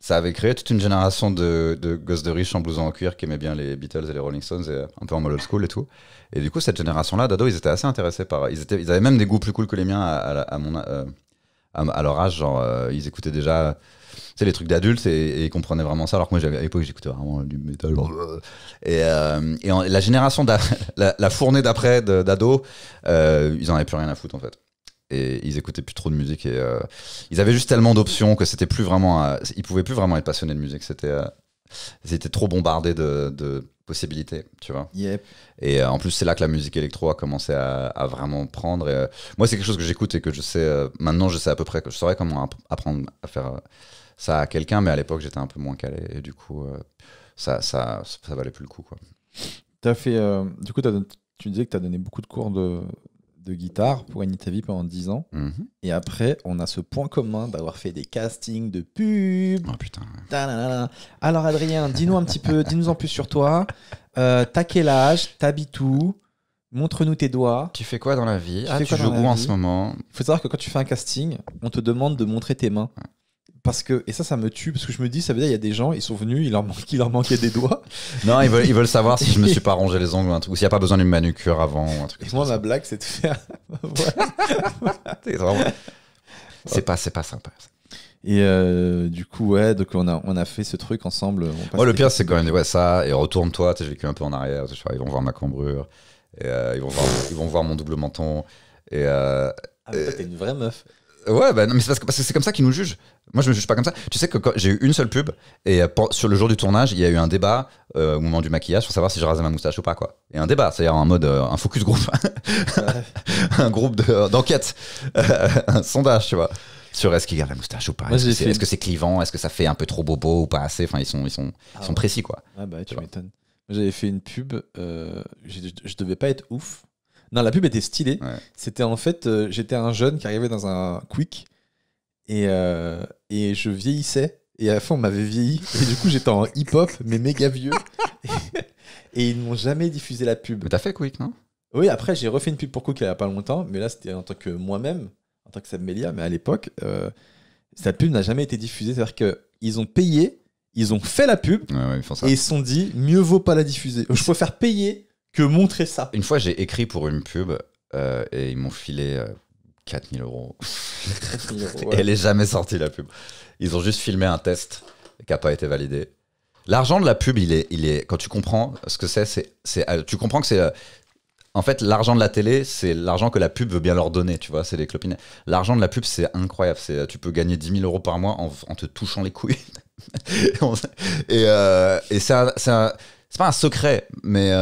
ça avait créé toute une génération de, de gosses de riches en blouson en cuir qui aimaient bien les Beatles et les Rolling Stones, et euh, un peu en mode old school et tout. Et du coup, cette génération-là, d'ados, ils étaient assez intéressés par. Ils, étaient, ils avaient même des goûts plus cool que les miens à, mon, euh, à, leur âge. Genre, euh, ils écoutaient déjà c'est les trucs d'adultes et, ils comprenaient vraiment ça. Alors que moi, à l'époque, j'écoutais vraiment du métal. Et, la génération, la, fournée d'après d'ados, ils en avaient plus rien à foutre en fait et ils écoutaient plus trop de musique et euh, ils avaient juste tellement d'options que c'était plus vraiment ils pouvaient plus vraiment être passionnés de musique c'était euh, étaient trop bombardé de, de, possibilités tu vois et euh, en plus c'est là que la musique électro a commencé à, vraiment prendre moi c'est quelque chose que j'écoute et que je sais maintenant je sais à peu près que je saurais comment apprendre à faire ça à quelqu'un mais à l'époque j'étais un peu moins calé et du coup ça, ça, ça valait plus le coup quoi fait du coup tu disais que tu as donné beaucoup de cours de, de guitare pour vie pendant 10 ans. Mhm. Et après, on a ce point commun d'avoir fait des castings de pub oh, putain. Alors, Adrien, dis-nous un petit peu, dis-nous en plus sur toi. Euh, t'as quel âge T'habites où Montre-nous tes doigts. Tu fais quoi dans la vie tu ah, tu joues où en ce moment faut savoir que quand tu fais un casting, on te demande de montrer tes mains parce que et ça ça me tue parce que je me dis ça veut dire il y a des gens ils sont venus il leur manquait leur des doigts non ils veulent savoir si je me suis pas rongé les ongles ou, s'il n'y a pas besoin d'une manucure avant moi ma blague c'est de faire c'est pas c'est pas sympa et euh, du coup, ouais, donc on a, on a fait ce truc ensemble. Moi, le pire, c'est quand même ouais, ça, et retourne-toi, j'ai vécu un peu en arrière, ils vont voir ma cambrure, euh, ils, vont voir, ils vont voir mon double menton. Et, euh, ah, t'es une vraie meuf. Ouais, bah, mais c'est parce que c'est comme ça qu'ils nous jugent. Moi, je me juge pas comme ça. Tu sais que j'ai eu une seule pub et euh, sur le jour du tournage, il y a eu un débat euh, au moment du maquillage pour savoir si je rasais ma moustache ou pas, quoi. Et un débat, c'est-à-dire en mode euh, un focus group, un groupe d'enquête, un sondage, tu vois, sur est-ce qu'il garde la moustache ou pas. Est-ce que c'est clivant Est-ce que ça fait un peu trop bobo ou pas assez Enfin, ils sont ils sont sont ah précis, quoi. Ah bah, tu m'étonnes. J'avais fait une pub, euh, ne je devais pas être ouf, non, la pub était stylée. C'était en fait, euh, j'étais un jeune qui arrivait dans un quick et, euh, et je vieillissais. Et à la fin, on m'avait vieilli. Et du coup, j'étais en hip-hop, mais méga vieux. Et, ils ils m'ont jamais diffusé la pub. Mais t'as fait quick, non Oui, après, j'ai refait une pub pour quick il y a pas longtemps. Mais là, c'était en tant que moi-même, en tant que Sam Melia. Mais à l'époque, sa euh, cette pub n'a jamais été diffusée. C'est-à-dire qu'ils ont payé ils ont fait la pub et ils se sont dit mieux vaut pas la diffuser. Je préfère payer montrer ça. Une fois, j'ai écrit pour une pub euh, et ils m'ont filé 4000 euh, euros. elle est jamais sortie, la pub. Ils ont juste filmé un test qui n'a pas été validé. L'argent de la pub, il est, il est, quand tu comprends ce que c'est, c'est, euh, tu comprends que c'est, en fait, l'argent de la télé, c'est l'argent que la pub veut bien leur donner, tu vois, c'est les clopinets L'argent de la pub, c'est incroyable. C'est, tu peux gagner 10 000 euros par mois en, te touchant les couilles. et, et c'est, pas un secret, mais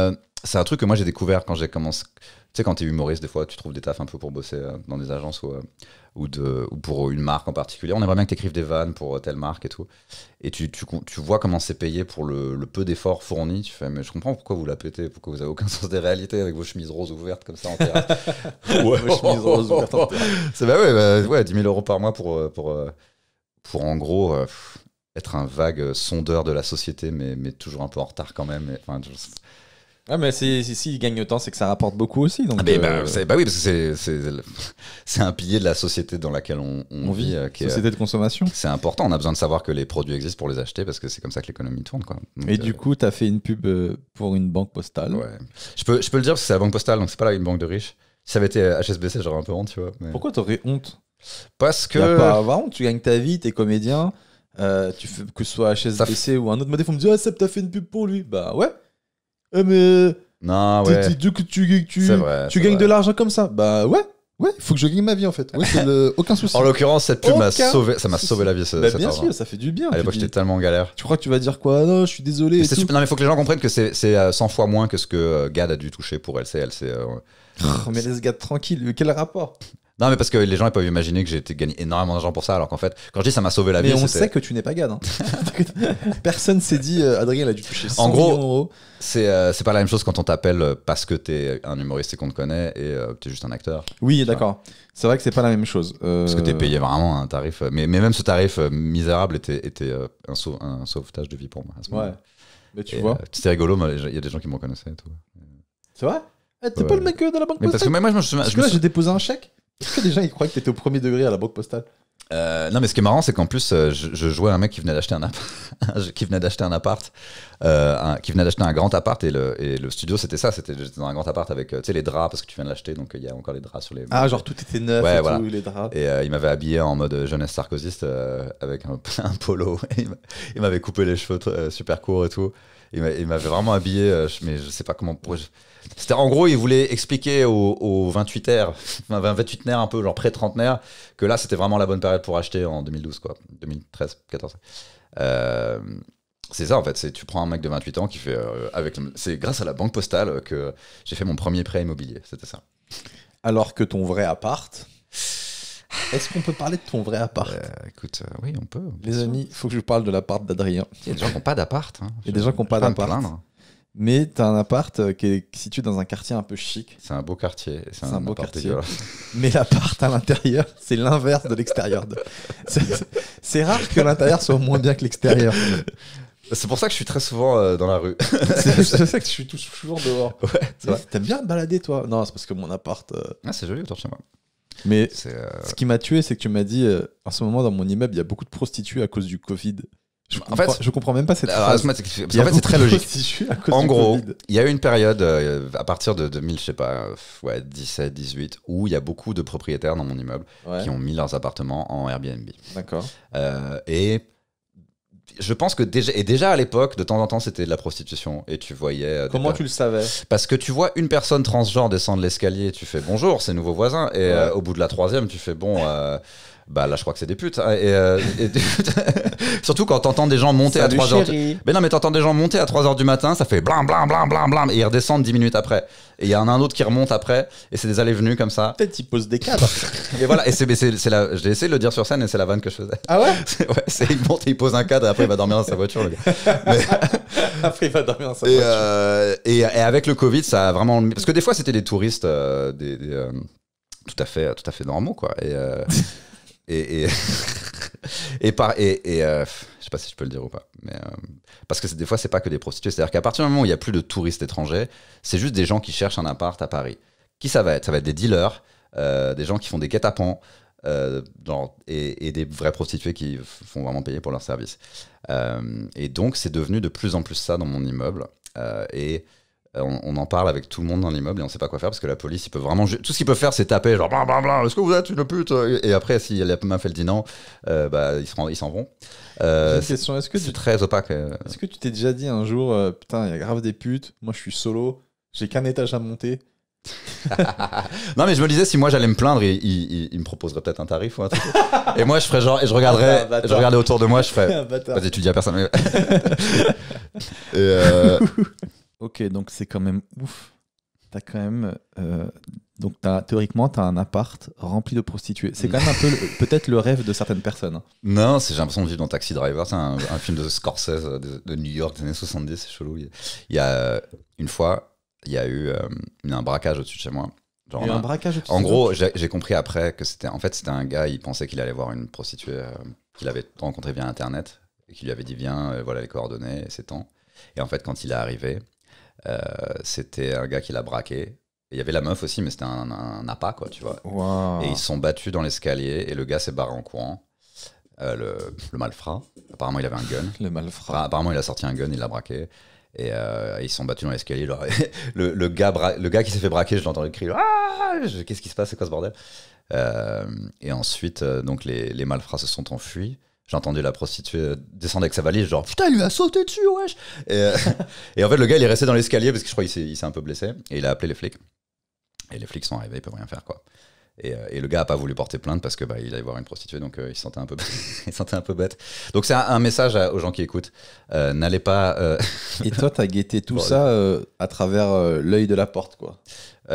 c'est un truc que moi j'ai découvert quand j'ai commencé. Tu sais, quand t'es humoriste, des fois, tu trouves des tafs un peu pour bosser euh, dans des agences ou, euh, ou, de, ou pour une marque en particulier. On aimerait bien que t'écrives des vannes pour euh, telle marque et tout. Et tu, tu, tu vois comment c'est payé pour le, le peu d'efforts fournis. Tu fais, mais je comprends pourquoi vous la pétez, pourquoi vous avez aucun sens des réalités avec vos chemises roses ouvertes comme ça en terre. »« ouais, vos chemises roses C'est bah ouais, bah, ouais, 10 000 euros par mois pour, pour, pour, en gros. être un vague sondeur de la société, mais, mais toujours un peu en retard quand même. Ah, mais s'il si, si, gagne autant, c'est que ça rapporte beaucoup aussi. ah, ben bah, oui, parce que c'est un pilier de la société dans laquelle on, vit. Euh, société de consommation. C'est important, on a besoin de savoir que les produits existent pour les acheter parce que c'est comme ça que l'économie tourne. Quoi. et euh, du coup, tu as fait une pub pour une banque postale. Ouais. Je, peux, je peux le dire parce que c'est la banque postale, donc c'est pas là une banque de riches. Si ça avait été HSBC, j'aurais un peu honte, tu vois. Pourquoi t'aurais honte Parce que. pas à avoir honte, tu gagnes ta vie, t'es comédien. tu fais, que ce soit HSBC ou un autre modèle, il faut me dire, ah, Seb, t'as fait une pub pour lui. Bah ouais. Eh, mais. Non, ouais. Tu, tu, tu, tu gagnes de l'argent comme ça. Bah ouais. Ouais, il faut que je gagne ma vie en fait. Oui, aucun souci. en l'occurrence, cette pub m'a sauvé, ça m'a sauvé la vie. Bah, bien sûr, ça fait du bien. À l'époque, j'étais tellement en galère. Tu crois que tu vas dire quoi Non, je suis désolé. Non, mais faut que les gens comprennent que c'est 100 euh, fois moins que ce que euh, Gad a dû toucher pour LCLC mais laisse gars tranquille, quel rapport non, mais parce que les gens ils peuvent imaginer que j'ai gagné énormément d'argent pour ça, alors qu'en fait, quand je dis ça m'a sauvé la vie. Mais on sait que tu n'es pas gade. Hein. Personne s'est dit, euh, Adrien, il a dû toucher 100 en gros, euh, C'est pas la même chose quand on t'appelle euh, parce que t'es un humoriste et qu'on te connaît et euh, t'es juste un acteur. Oui, d'accord. C'est vrai que c'est pas la même chose. Parce que t'es payé vraiment un tarif. Mais, même ce tarif misérable était, était un, un, sauvetage de vie pour moi à ce moment Ouais. Mais tu vois. C'était rigolo, il y a des gens qui me connaissaient et tout. C'est vrai eh, t'es pas le mec euh, de la banque postale. Parce que moi, je j'ai déposé un chèque. Est-ce que les gens, ils croyaient que t'étais au premier degré à la banque postale euh, non, mais ce qui est marrant, c'est qu'en plus, euh, je, jouais à un mec qui venait d'acheter un appart, qui venait d'acheter un appart, qui venait d'acheter un grand appart, et le, studio, c'était ça, c'était j'étais dans un grand appart avec, tu sais, les draps parce que tu viens de l'acheter, donc il y a encore les draps sur les. Ah, genre tout était neuf, et tout, les draps. Et il m'avait habillé en mode jeunesse sarkozyste avec un, polo. il m'avait coupé les cheveux super courts et tout. Il m'avait vraiment habillé, mais je sais pas comment. C'était en gros, il voulait expliquer aux, 28 ers 28 nerfs un peu, genre pré-trentenaire, que là c'était vraiment la bonne période pour acheter en 2012, quoi, 2013, 2014. Euh, c'est ça en fait, c'est tu prends un mec de 28 ans qui fait euh, avec c'est grâce à la banque postale que j'ai fait mon premier prêt immobilier, c'était ça. Alors que ton vrai appart, est-ce qu'on peut parler de ton vrai appart euh, Écoute, oui, on peut. Les amis, il faut que je parle de l'appart d'Adrien. Il y a des gens qui n'ont pas d'appart. Hein. Il y a des gens qui n'ont pas d'appart mais tu as un appart euh, qui est situé dans un quartier un peu chic. C'est un beau quartier. C'est un, beau quartier. Mais l'appart à l'intérieur, c'est l'inverse de l'extérieur. C'est rare que l'intérieur soit moins bien que l'extérieur. C'est pour ça que je suis très souvent euh, dans la rue. c'est pour ça que je suis toujours dehors. T'aimes bien balader, toi Non, c'est parce que mon appart. Euh, ah, c'est joli autour de chez Mais ce qui m'a tué, c'est que tu m'as dit en ce moment, dans mon immeuble, il y a beaucoup de prostituées à cause du Covid. Je en fait, je comprends même pas cette alors, fait, c'est très logique. En gros, il y a eu une période euh, à partir de 2000, je sais pas, 17, 18, où il y a beaucoup de propriétaires dans mon immeuble qui ont mis leurs appartements en Airbnb. D'accord. Euh, et je pense que déjà, et déjà à l'époque, de temps en temps, c'était de la prostitution. Et tu voyais. Euh, Comment tu le savais Parce que tu vois une personne transgenre descendre l'escalier, tu fais bonjour, c'est nouveau voisin. Et au bout de la troisième, tu fais bon. Bah là, je crois que c'est des putes. Hein, et, euh, Surtout quand t'entends des gens monter à 3 h du... Mais non, mais t'entends des gens monter à 3 h du matin, ça fait blam, blam, blam, blam, blam, et ils redescendent 10 minutes après. Et il y en a un autre qui remonte après, et c'est des allées-venues comme ça. Peut-être qu'ils posent des cadres. et voilà, et c'est, la... j'ai essayé de le dire sur scène, et c'est la vanne que je faisais. Ah ouais ouais, c'est il monte, il pose un cadre, et après il va dormir dans sa voiture, après il va dormir dans sa et, voiture. Euh, et, avec le Covid, ça a vraiment. Parce que des fois, c'était des touristes, euh, des, tout à fait tout à fait normaux quoi et et, et, et, par, et, euh, je sais pas si je peux le dire ou pas, mais euh, parce que des fois, c'est pas que des prostituées. C'est-à-dire qu'à partir du moment où il n'y a plus de touristes étrangers, c'est juste des gens qui cherchent un appart à Paris. Qui ça va être Ça va être des dealers, euh, des gens qui font des guet à Dans, et, des vraies prostituées qui font vraiment payer pour leurs services. et donc, c'est devenu de plus en plus ça dans mon immeuble. et on, en parle avec tout le monde dans l'immeuble et on sait pas quoi faire parce que la police, il peut vraiment. Tout ce qu'ils peut faire, c'est taper, genre, est-ce que vous êtes une pute euh, Et après, si la fait elle dit non, euh, bah, ils s'en vont. Euh, c'est très opaque. Est-ce que tu t'es déjà dit un jour, putain, il y a grave des putes, moi je suis solo, j'ai qu'un étage à monter non mais je me disais si moi j'allais me plaindre ils il, me proposerait peut-être un tarif ou un truc. et moi je ferais genre et je regarderais ah, je regardais autour de moi je ferais vas-y tu dis à personne Ok, donc c'est quand même ouf. T'as quand même. Euh, donc as, théoriquement, t'as un appart rempli de prostituées. C'est quand même un peu peut-être le rêve de certaines personnes. Hein. Non, j'ai l'impression de vivre dans Taxi Driver. C'est un, film de Scorsese euh, de, New York des années 70, c'est chelou. Il y a euh, une fois, il y a eu un braquage au-dessus de chez moi. Genre il y a un, En gros, j'ai compris après que c'était. En fait, c'était un gars, il pensait qu'il allait voir une prostituée qu'il avait rencontrée via Internet et qu'il lui avait dit Viens, voilà les coordonnées, c'est temps. Et en fait, quand il est arrivé, euh, c'était un gars qui l'a braqué. Il y avait la meuf aussi, mais c'était un, appât, quoi, tu vois. Et ils sont battus dans l'escalier et le gars s'est barré en courant. Euh, le, malfrat. Apparemment, il avait un gun. le malfrat. Apparemment, il a sorti un gun, il l'a braqué. Et euh, ils sont battus dans l'escalier. Le, gars, qui s'est fait braquer, ah, je l'ai entendu crier Qu'est-ce qui se passe C'est quoi ce bordel Et ensuite, donc les, malfrats se sont enfuis. J'ai entendu la prostituée descendre avec sa valise, genre putain, il lui a sauté dessus, wesh. Euh, et, en fait, le gars, il est resté dans l'escalier parce que je crois qu'il s'est un peu blessé. Et il a appelé les flics. Et les flics sont arrivés, ils peuvent rien faire, quoi. Et, euh, le gars a pas voulu porter plainte parce que bah, il allait voir une prostituée, donc euh, il se sentait un peu, sentait un peu bête. Donc c'est un, message aux gens qui écoutent n'allez pas. et toi, t'as guetté tout ça à travers l'œil de la porte, quoi. Et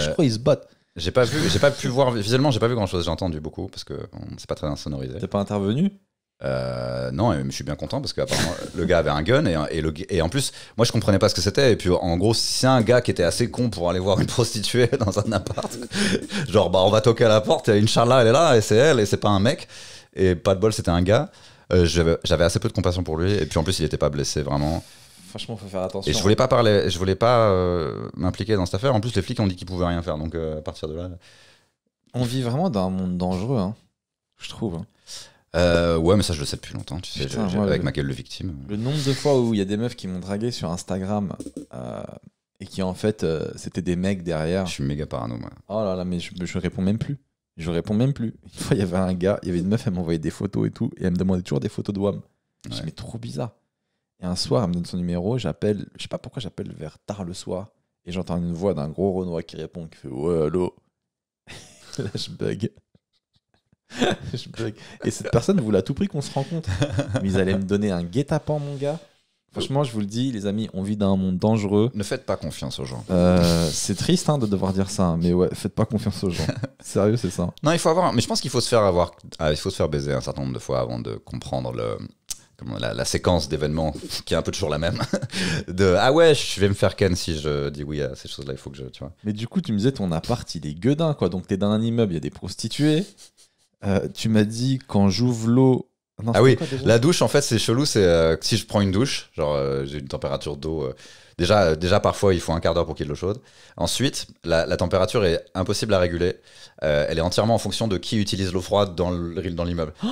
je crois qu'ils se battent. J'ai pas vu, j'ai pas pu voir visuellement, j'ai pas vu grand chose. J'ai entendu beaucoup parce que c'est pas très insonorisé. T'es pas intervenu euh, Non mais je suis bien content parce que apparemment, le gars avait un gun et, et, le, et, en plus, moi je comprenais pas ce que c'était. Et puis en gros, si un gars qui était assez con pour aller voir une prostituée dans un appart, genre bah on va toquer à la porte, et Inch'Allah elle est là et c'est elle et c'est pas un mec. Et pas de bol, c'était un gars. Euh, j'avais assez peu de compassion pour lui et puis en plus, il était pas blessé vraiment franchement, faut faire attention. Et je voulais pas parler, je voulais pas euh, m'impliquer dans cette affaire. En plus, les flics ont dit qu'ils pouvaient rien faire, donc euh, à partir de là. On vit vraiment dans un monde dangereux, hein, je trouve. Euh, ouais, mais ça, je le sais depuis longtemps, tu sais, avec le, ma gueule de victime. Le nombre de fois où il y a des meufs qui m'ont dragué sur Instagram et qui, en fait, c'était des mecs derrière. Je suis méga parano, Oh là là, mais je, réponds même plus. Je réponds même plus. Une fois, il y avait un gars, il y avait une meuf, elle m'envoyait des photos et tout, et elle me demandait toujours des photos de WAM. Je me mais trop bizarre. Et un soir, elle me donne son numéro, j'appelle, je sais pas pourquoi j'appelle vers tard le soir, et j'entends une voix d'un gros Renoir qui répond, qui fait Ouais, allô Là, je bug. je bug. Et cette personne voulait à tout prix qu'on se rencontre. Mais ils allaient me donner un guet-apens, mon gars. Franchement, je vous le dis, les amis, on vit dans un monde dangereux. Ne faites pas confiance aux gens. Euh, c'est triste hein, de devoir dire ça, mais ouais, faites pas confiance aux gens. Sérieux, c'est ça. Non, il faut avoir. Mais je pense qu'il faut se faire avoir. Ah, il faut se faire baiser un certain nombre de fois avant de comprendre le, la, séquence d'événements qui est un peu toujours la même. de ah ouais, je vais me faire ken si je dis oui à ces choses-là, il faut que je. Tu vois. Mais du coup, tu me disais ton appart, il est gueudin, quoi. Donc t'es dans un immeuble, il y a des prostituées. Euh, tu m'as dit quand j'ouvre l'eau. ah oui, la douche, en fait, c'est chelou. C'est euh, si je prends une douche, genre euh, j'ai une température d'eau Déjà, euh, déjà parfois, il faut un quart d'heure pour qu'il y ait de l'eau chaude. Ensuite, la, température est impossible à réguler. Euh, elle est entièrement en fonction de qui utilise l'eau froide dans l'immeuble.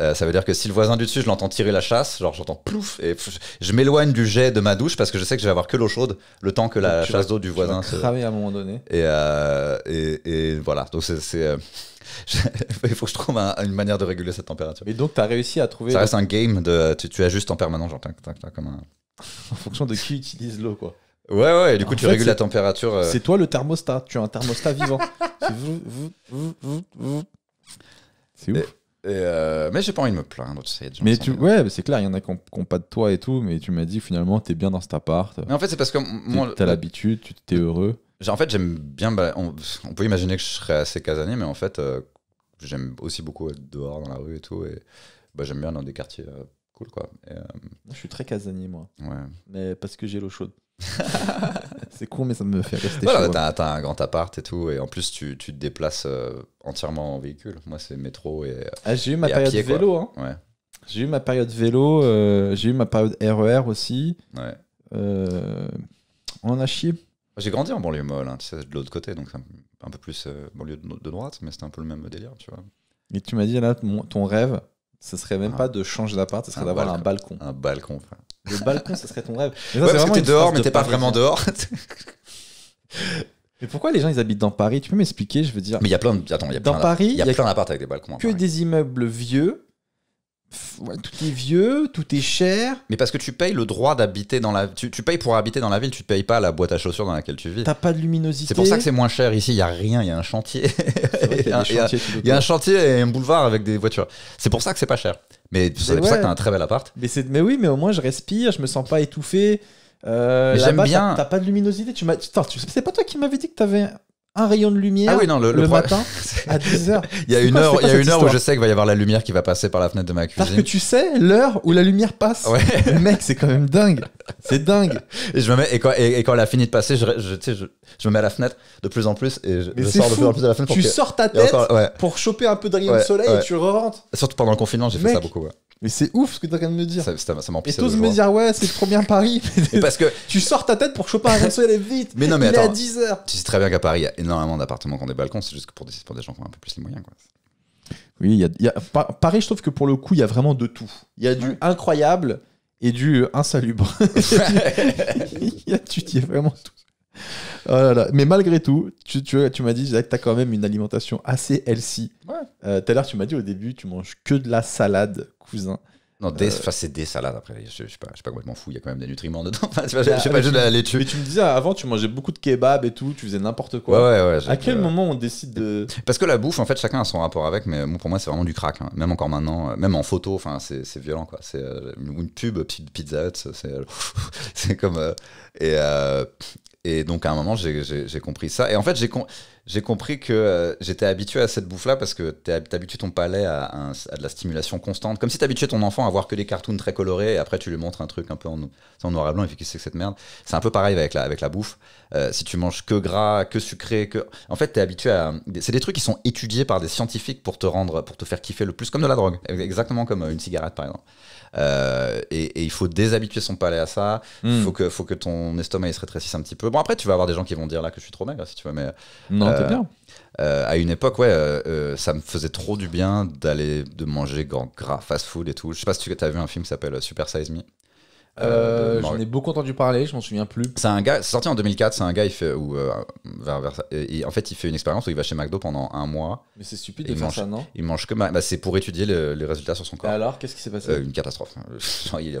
Euh, ça veut dire que si le voisin du dessus, je l'entends tirer la chasse, genre j'entends plouf, et je m'éloigne du jet de ma douche parce que je sais que je vais avoir que l'eau chaude le temps que la chasse d'eau du voisin se. à un moment donné. Et, et, voilà. Donc c'est. il faut que je trouve une manière de réguler cette température. Et donc, tu as réussi à trouver. Ça reste un game de. Tu, tu ajustes en permanence, genre, t'as comme un en fonction de qui utilise l'eau, quoi. Ouais, ouais, du coup, tu régules la température. Euh. C'est toi le thermostat. Tu as un thermostat vivant. C'est vous, vous, vous, C'est ouf. Euh, mais j'ai pas envie de me plaindre, tu sais. Mais tu, ouais, c'est clair, il y en a qui ont pas de toi et tout, mais tu m'as dit finalement, t'es bien dans cet appart. Mais en fait, c'est parce que moi, T'as l'habitude, tu t'es heureux. en fait, j'aime bien. Bah, on, peut imaginer que je serais assez casanier, mais en fait, euh, j'aime aussi beaucoup être dehors dans la rue et tout. Et bah, j'aime bien dans des quartiers quoi. Euh, Je suis très casanier moi. Ouais. Mais parce que j'ai l'eau chaude. c'est con, mais ça me fait rester. Voilà, hein. t'as un grand appart et tout, et en plus tu, tu te déplaces euh, entièrement en véhicule. Moi, c'est métro et. j'ai eu, ma période vélo. Hein. J'ai eu ma période vélo, j'ai eu ma période RER aussi. Ouais. Euh, on a chié. J'ai grandi en banlieue molle, hein, tu sais, de l'autre côté, donc un, peu plus banlieue de, droite, mais c'était un peu le même délire, tu vois. Et tu m'as dit là, ton rêve, ce serait même ah. pas de changer d'appart, ce serait d'avoir un balcon. Un balcon, frère. Le balcon, ce serait ton rêve. Mais ouais, parce que t'es dehors, mais t'es pas vraiment dehors. mais pourquoi les gens ils habitent dans Paris Tu peux m'expliquer Je veux dire. Mais il y a plein Attends, y dans Paris, il y a plein d'appart avec des balcons. Hein, que des immeubles vieux tout est vieux, tout est cher. Mais parce que tu payes le droit d'habiter dans la tu, tu payes pour habiter dans la ville, tu ne payes pas la boîte à chaussures dans laquelle tu vis. T'as pas de luminosité. C'est pour ça que c'est moins cher ici, il y a rien, il y a un chantier. Il y, a, un chantier et un boulevard avec des voitures. C'est pour ça que c'est pas cher. Mais c'est pour ça que t'as un très bel appart. Mais, mais oui, mais au moins je respire, je me sens pas étouffé. Euh, j'aime bien. T'as pas de luminosité. Tu m'as. C'est pas toi qui m'avais dit que t'avais un rayon de lumière ah oui, non, le, matin à 10h. il y a une heure, il y a une heure où je sais qu'il va y avoir la lumière qui va passer par la fenêtre de ma cuisine. Parce que tu sais l'heure où la lumière passe. Ouais. Mec, c'est quand même dingue. C'est dingue. Et, je me mets, et, quand, et, quand elle a fini de passer, je, je, je, me mets à la fenêtre de plus en plus et je, sors de plus en plus de la fenêtre. Tu sors ta tête pour choper un peu de rayon de soleil et tu re rentres. Surtout pendant le confinement, j'ai fait ça beaucoup. Mais c'est ouf ce que tu en train de me dire. Ça, ça, et t'oses me dire, ouais, c'est trop bien Paris. parce que tu sors ta tête pour choper un rayon de soleil vite. Mais non, mais attends. à 10h. Tu sais très bien qu'à Paris, énormément d'appartements qui ont des balcons, c'est juste pour des, des gens qui ont un peu plus les moyens. Quoi. Oui, y y a, Paris, je trouve que pour le coup, il y a vraiment de tout. Il y a du incroyable et du euh, insalubre. Il y a, tu vraiment tout. Oh Mais malgré tout, tu, tu, tu m'as dit que tu as quand même une alimentation assez healthy. Euh, tout à l'heure, tu m'as dit au début, tu manges que de la salade, cousin. Non, des, euh, c'est des salades après. Je, sais pas, je sais pas complètement fou, il y a quand même des nutriments dedans. je, sais pas, juste la laitue. Mais tu me disais avant, tu mangeais beaucoup de kebab et tout, tu faisais n'importe quoi. Ouais, ouais, à quel moment on décide de. Parce que la bouffe, en fait, chacun a son rapport avec, mais pour moi, c'est vraiment du crack. Hein. Même encore maintenant, euh, même en photo, c'est violent quoi. C'est euh, une pub Pizza c'est c'est comme. et, et donc à un moment, j'ai compris ça. Et en fait, j'ai compris que euh, j'étais habitué à cette bouffe-là parce que tu habitué ton palais à, de la stimulation constante. Comme si tu habituais ton enfant à voir que des cartoons très colorés et après tu lui montres un truc un peu en, noir et blanc et tu quest que c'est cette merde. C'est un peu pareil avec la, avec la bouffe. Euh, si tu manges que gras, que sucré, que. En fait, tu es habitué à. C'est des trucs qui sont étudiés par des scientifiques pour te rendre, pour te faire kiffer le plus, comme de la drogue. Exactement comme euh, une cigarette par exemple. Euh, et, il faut déshabituer son palais à ça. Il hmm. faut, que, ton estomac il se rétrécisse un petit peu. Bon, après, tu vas avoir des gens qui vont dire là que je suis trop maigre, si tu veux, mais. Non, t'es euh, bien. Euh, à une époque, ouais, ça me faisait trop du bien d'aller de manger gras, fast food et tout. Je sais pas si tu as vu un film qui s'appelle Super Size Me. Euh, euh, j'en ai beaucoup entendu parler, je m'en souviens plus. C'est un gars, sorti en 2004, c'est un gars, il fait, ou euh, et en fait, il fait une expérience où il va chez McDo pendant un mois. Mais c'est stupide de il faire mange, ça, non Il mange que bah, c'est pour étudier les résultats sur son corps. alors, qu'est-ce qui s'est passé Une catastrophe. il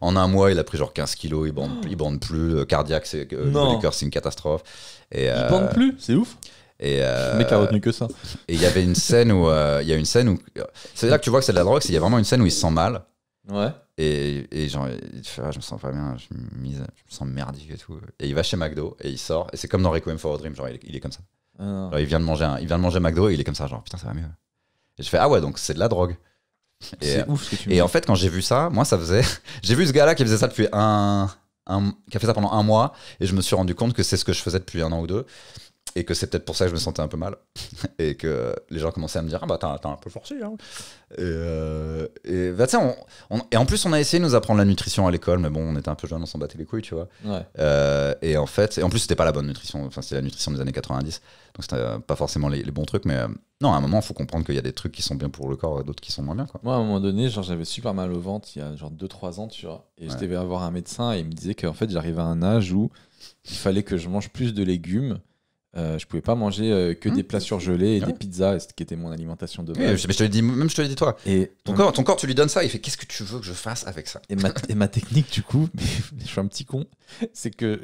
en un mois, il a pris genre 15 kilos, il bande, il bande plus, cardiaque, c'est, le cœur, c'est une catastrophe. Et, il bande plus, c'est ouf. Et mec a retenu que ça. Et il y avait une scène où il une scène où c'est là que tu vois que c'est de la drogue, c'est il y a vraiment une scène où il se sent mal Ouais. Et, et genre, je me sens pas bien, je me, sens merdique et tout. Et il va chez McDo et il sort. Et c'est comme dans Requiem for a Dream, genre, il, est comme ça. Ah il, vient de manger il vient de manger McDo et il est comme ça, genre, putain, ça va mieux. Et je fais, ah ouais, donc c'est de la drogue. Et, ouf ce que tu et en fait, quand j'ai vu ça, moi, ça faisait. j'ai vu ce gars-là qui faisait ça depuis un, un, qui a fait ça pendant un mois, et je me suis rendu compte que c'est ce que je faisais depuis un an ou deux et que c'est peut-être pour ça que je me sentais un peu mal et que les gens commençaient à me dire ah bah t'as un peu forcé hein. et, euh, bah, et, en plus on a essayé de nous apprendre la nutrition à l'école mais bon on était un peu jeunes on s'en battait les couilles tu vois euh, et en fait et en plus c'était pas la bonne nutrition enfin c'était la nutrition des années 90 donc c'était euh, pas forcément les, bons trucs mais euh, non à un moment il faut comprendre qu'il y a des trucs qui sont bien pour le corps et d'autres qui sont moins bien quoi. moi à un moment donné genre j'avais super mal au ventre il y a genre 2-3 ans tu vois et je devais avoir un médecin et il me disait qu'en fait j'arrivais à un âge où il fallait que je mange plus de légumes euh, je pouvais pas manger euh, que hein des plats surgelés et ah des pizzas, ce qui était mon alimentation de base. je, te dis, même je te le dis toi. Et ton, corps, ton corps, tu lui donnes ça, il fait qu'est-ce que tu veux que je fasse avec ça et ma, ma, technique, du coup, je suis un petit con, c'est que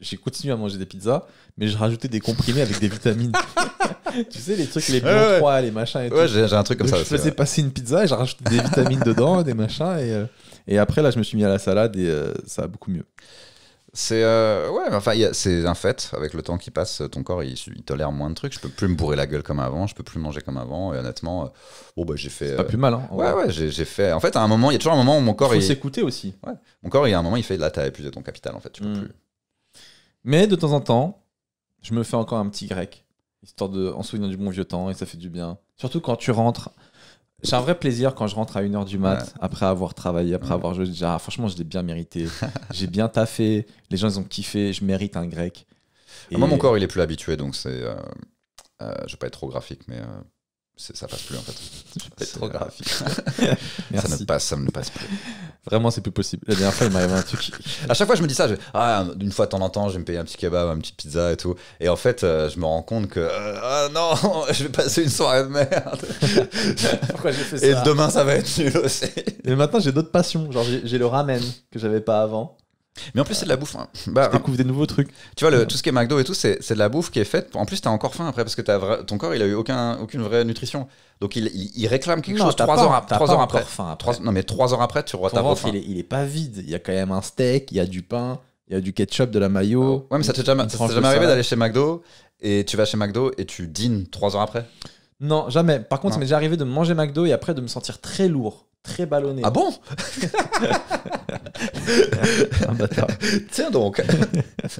j'ai continué à manger des pizzas, mais je rajouté des comprimés avec des vitamines. tu sais, les trucs, les bons froids, les machins et tout. Ouais, j'ai un truc comme ça. Je faisais passer une pizza et j'ai rajoutais des vitamines dedans, des machins. Et, euh, et après, là, je me suis mis à la salade et ça a beaucoup mieux. C'est euh, ouais, c'est un fait. Avec le temps qui passe, ton corps il, tolère moins de trucs. Je peux plus me bourrer la gueule comme avant. Je peux plus manger comme avant. Et honnêtement, euh, bah, j'ai fait. pas euh, plus mal. Hein, ouais, ouais, j'ai fait. En fait, à un moment, il y a toujours un moment où mon corps. Il faut s'écouter aussi. Mon corps, il y a un moment, il fait là, plus épuisé ton capital. En fait, tu peux hmm. plus. Mais de temps en temps, je me fais encore un petit grec, histoire de en souvenir du bon vieux temps, et ça fait du bien. Surtout quand tu rentres j'ai un vrai plaisir quand je rentre à 1h du mat, après avoir travaillé, après avoir joué. Ah, franchement, je l'ai bien mérité. j'ai bien taffé. Les gens, ils ont kiffé. Je mérite un grec. Ah, moi, mon corps, il est plus habitué. Donc, c'est. Euh, euh je vais pas être trop graphique, mais euh, ça passe plus en fait. C'est trop euh, graphique. ça, ne passe, ça ne passe plus. Vraiment, c'est plus possible. La dernière fois, il m'arrive un truc. À chaque fois, je me dis ça. d'une ah, une fois de temps en temps, je vais me payer un petit kebab, un petit pizza et tout. Et en fait, euh, je me rends compte que euh, ah non, je vais passer une soirée de merde. Pourquoi j'ai fait ça Et demain, ça va être nul aussi. Et maintenant, j'ai d'autres passions. Genre, j'ai le ramen que j'avais pas avant. Mais en plus, c'est de la bouffe. Hein. Bah, tu découvres des nouveaux trucs. Tu vois, le, tout ce qui est McDo et tout, c'est de la bouffe qui est faite. En plus, t'as encore faim après parce que ton corps, il a eu aucun, aucune vraie nutrition. Donc, il, réclame quelque chose trois heures, trois heures après. Faim non, mais trois heures après, tu vois faim. Il est, il est pas vide. Il y a quand même un steak, il y a du pain, il y a du ketchup, de la mayo. Ah ouais, mais ça t'est jamais, arrivé d'aller chez McDo et tu vas chez McDo et tu dînes trois heures après Non, jamais. Par contre, ça m'est déjà arrivé de manger McDo et après de me sentir très lourd très ballonné. Ah bon Tiens donc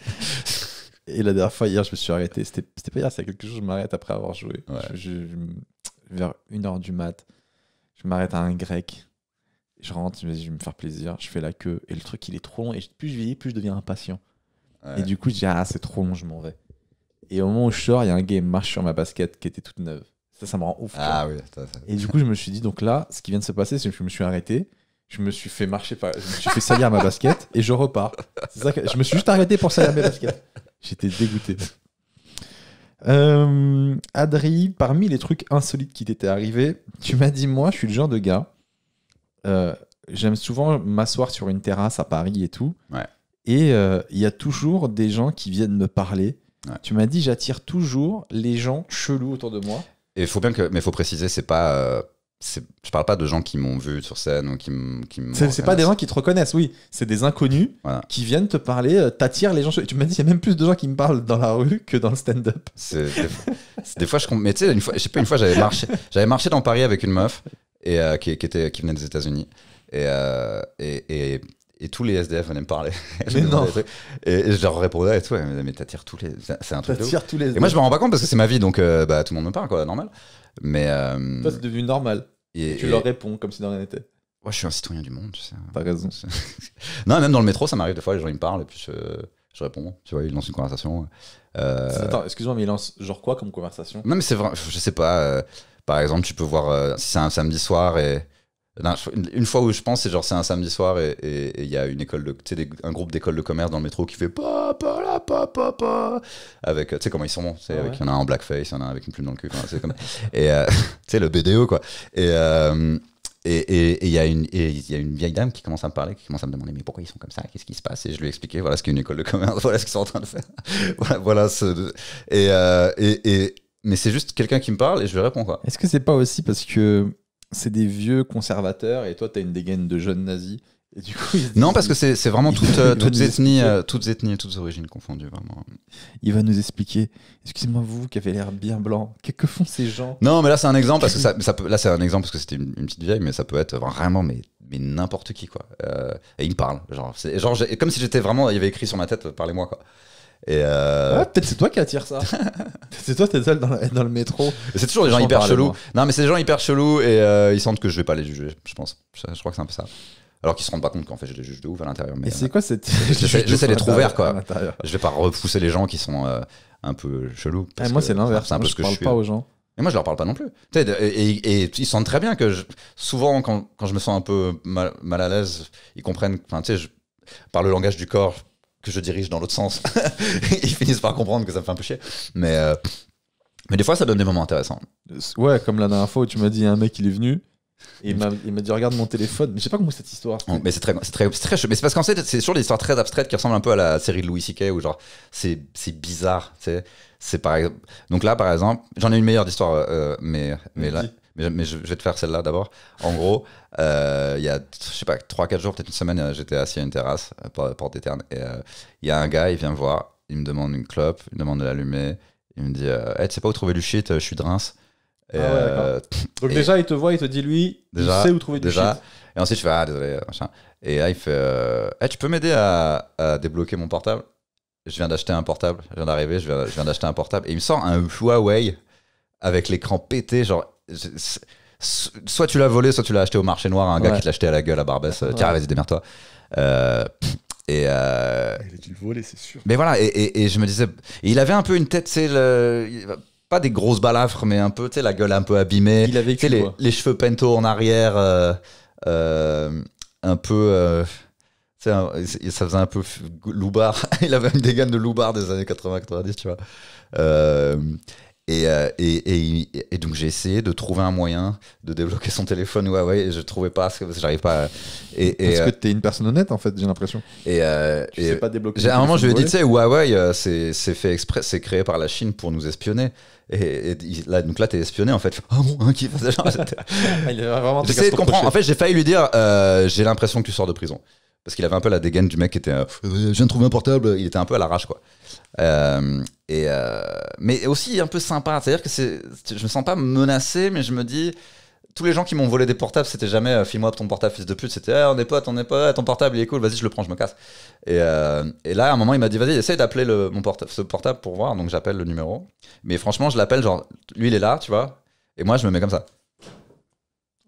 Et la dernière fois, hier, je me suis arrêté. C'était pas hier, c'est quelque chose, je m'arrête après avoir joué. vers une heure du mat, je m'arrête à un grec. Je rentre, je me je vais me faire plaisir. Je fais la queue. Et le truc, il est trop long. Et plus je vieillis, plus je deviens impatient. Et du coup, je dis, ah, c'est trop long, je m'en vais. Et au moment où je sors, il y a un game qui marche sur ma basket qui était toute neuve. Ça, ça me rend ouf. Ah oui, ça, ça. Et du coup, je me suis dit, donc là, ce qui vient de se passer, c'est que je me suis arrêté, je me suis fait marcher, je me suis fait salir ma basket et je repars. Ça que... Je me suis juste arrêté pour salir mes baskets. J'étais dégoûté. Euh, Adri, parmi les trucs insolites qui t'étaient arrivés, tu m'as dit, moi, je suis le genre de gars, euh, j'aime souvent m'asseoir sur une terrasse à Paris et tout. Ouais. Et euh, il y a toujours des gens qui viennent me parler. Tu m'as dit, j'attire toujours les gens chelous autour de moi. Et faut bien que, mais faut préciser, c'est pas. Euh, je parle pas de gens qui m'ont vu sur scène ou qui me. C'est pas des gens qui te reconnaissent, oui. C'est des inconnus qui viennent te parler, euh, t'attirent les gens. Tu m'as dit, il y a même plus de gens qui me parlent dans la rue que dans le stand-up. Des, fois, je Mais tu sais, une fois, je sais pas, une fois, j'avais marché, j'avais marché dans Paris avec une meuf et, euh, qui, était, qui venait des États-Unis. et, et tous les SDF venaient me parler. Et, je leur répondais, tout. mais t'attires tous les. C'est un truc. les. SDF. Et moi, je me rends pas compte parce que c'est ma vie, donc euh, bah, tout le monde me parle, quoi, normal. Mais. Euh, Toi, c'est devenu normal. Et, tu leur réponds comme si de rien n'était. je suis un citoyen du monde, tu sais. T'as raison. non, même dans le métro, ça m'arrive des fois, les gens ils me parlent et puis je, réponds. Tu vois, ils lancent une conversation. Euh, Attends, excuse-moi, mais ils lancent genre quoi comme conversation Non, mais c'est vrai, je sais pas. Euh, par exemple, tu peux voir, si c'est un samedi soir et une fois où je pense, c'est genre c'est un samedi soir et il y a une école de, un groupe d'écoles de commerce dans le métro qui fait papa la papa avec euh, tu sais comment ils sont bons, ah il y en a un en blackface, il y en a un avec une plume dans le cul, c'est comme et euh, tu sais le BDO quoi euh, et et il y, y, a une vieille dame qui commence à me parler, qui commence à me demander mais pourquoi ils sont comme ça, qu'est-ce qui se passe Et je lui ai expliqué voilà ce qu'est une école de commerce, voilà ce qu'ils sont en train de faire. voilà, ce, et, et, et, mais c'est juste quelqu'un qui me parle et je lui réponds quoi. Est-ce que c'est pas aussi parce que c'est des vieux conservateurs et toi, tu as une dégaine de jeunes nazis. Et du coup, non, parce que c'est vraiment toutes, euh, toutes, ethnies, euh, toutes ethnies toutes origines confondues, vraiment. Il va nous expliquer. Excusez-moi, vous qui avez l'air bien blanc, que, que, font ces gens Non, mais là, c'est un exemple, parce que ça, ça peut, là, c'est un exemple, parce que c'était une, petite vieille, mais ça peut être vraiment mais, mais n'importe qui, quoi. Euh, et il me parle, genre, genre comme si j'étais vraiment, il y avait écrit sur ma tête, parlez-moi, quoi. Euh, ah, peut-être c'est toi qui attire ça. c'est toi, t'es seul dans le, dans le métro. C'est toujours des gens hyper chelous. Non, mais c'est des gens hyper chelous et euh, ils sentent que je vais pas les juger, je pense. Je, crois que c'est un peu ça. Alors qu'ils se rendent pas compte qu'en fait je les juge de ouf à l'intérieur Mais c'est euh, quoi cette. J'essaie d'être ouvert quoi. Je vais pas repousser les gens qui sont un peu chelous. Eh, moi, c'est l'inverse. Je je parle pas aux gens. Et moi, je leur parle pas non plus. Et, ils sentent très bien que souvent, quand, quand, je me sens un peu mal, à l'aise, ils comprennent. Enfin, par le langage du corps, que je dirige dans l'autre sens, ils finissent par comprendre que ça me fait un peu chier. Mais, euh, mais des fois, ça donne des moments intéressants. Ouais, comme la dernière fois où tu m'as dit, un mec, il est venu. Et il mm. m'a dit regarde mon téléphone, mais je sais pas comment cette histoire. mais c'est très, c'est très, très, mais c'est parce qu'en fait c'est sur des histoires très abstraites qui ressemblent un peu à la série de Louis C.K. où genre c'est, bizarre, tu C'est par exemple, donc là par exemple, j'en ai une meilleure d'histoire, euh, mais mais là, mais, mais je, vais te faire celle-là d'abord. En gros, euh, il y a, je sais pas, 3-4 jours, peut-être une semaine, euh, j'étais assis à une terrasse, à euh, Porte d'Éterne, et il y a un gars, il vient me voir, il me demande une clope, il me demande de l'allumer, il me dit Tu sais pas où trouver du shit, je suis de Reims. Ah Donc déjà, il te voit, il te dit Lui, déjà, il sait où trouver du shit. Et ensuite, je fais Ah, désolé, machin. Et là, il fait Tu peux m'aider à, débloquer mon portable je viens d'acheter un portable, je viens d'arriver, je viens, je viens d'acheter un portable, et il me sort un Huawei avec l'écran pété, genre soit tu l'as volé, soit tu l'as acheté au marché noir à un gars qui te acheté à la gueule à Barbès. Euh, tiens, vas-y, démerde-toi. Euh, et euh, il c'est sûr. Mais voilà, et, je me disais, il avait un peu une tête, c'est le pas des grosses balafres, mais un peu, tu sais, la gueule un peu abîmée. Il avait les, les, cheveux pento en arrière, un peu. ça faisait un peu loubar. il avait une dégaine de loubar des années 80-90, tu vois. Euh, et, et, et, donc j'ai essayé de trouver un moyen de débloquer son téléphone Huawei et je trouvais pas parce que j'arrive pas. À... Et, Parce que que euh, es une personne honnête en fait, j'ai l'impression. Et, euh, tu sais pas débloquer. À un moment, je lui ai dit, tu sais, Huawei, euh, c'est fait exprès, c'est créé par la Chine pour nous espionner. Et, donc là, donc là, t'es espionné en fait. Ah bon, hein, qui fait de comprendre. En fait, j'ai failli lui dire, j'ai l'impression que tu sors de prison parce qu'il avait un peu la dégaine du mec qui était euh, je viens de trouver un portable il était un peu à l'arrache quoi euh, et euh, mais aussi un peu sympa c'est à dire que c'est je me sens pas menacé mais je me dis tous les gens qui m'ont volé des portables, c'était jamais file-moi ton portable, fils de pute. C'était eh, on est pas on est potes, ton portable il est cool, vas-y, je le prends, je me casse. Et, là, à un moment, il m'a dit vas-y, essaye d'appeler mon portable, ce portable pour voir. Donc j'appelle le numéro. Mais franchement, je l'appelle, genre, lui il est là, tu vois. Et moi, je me mets comme ça.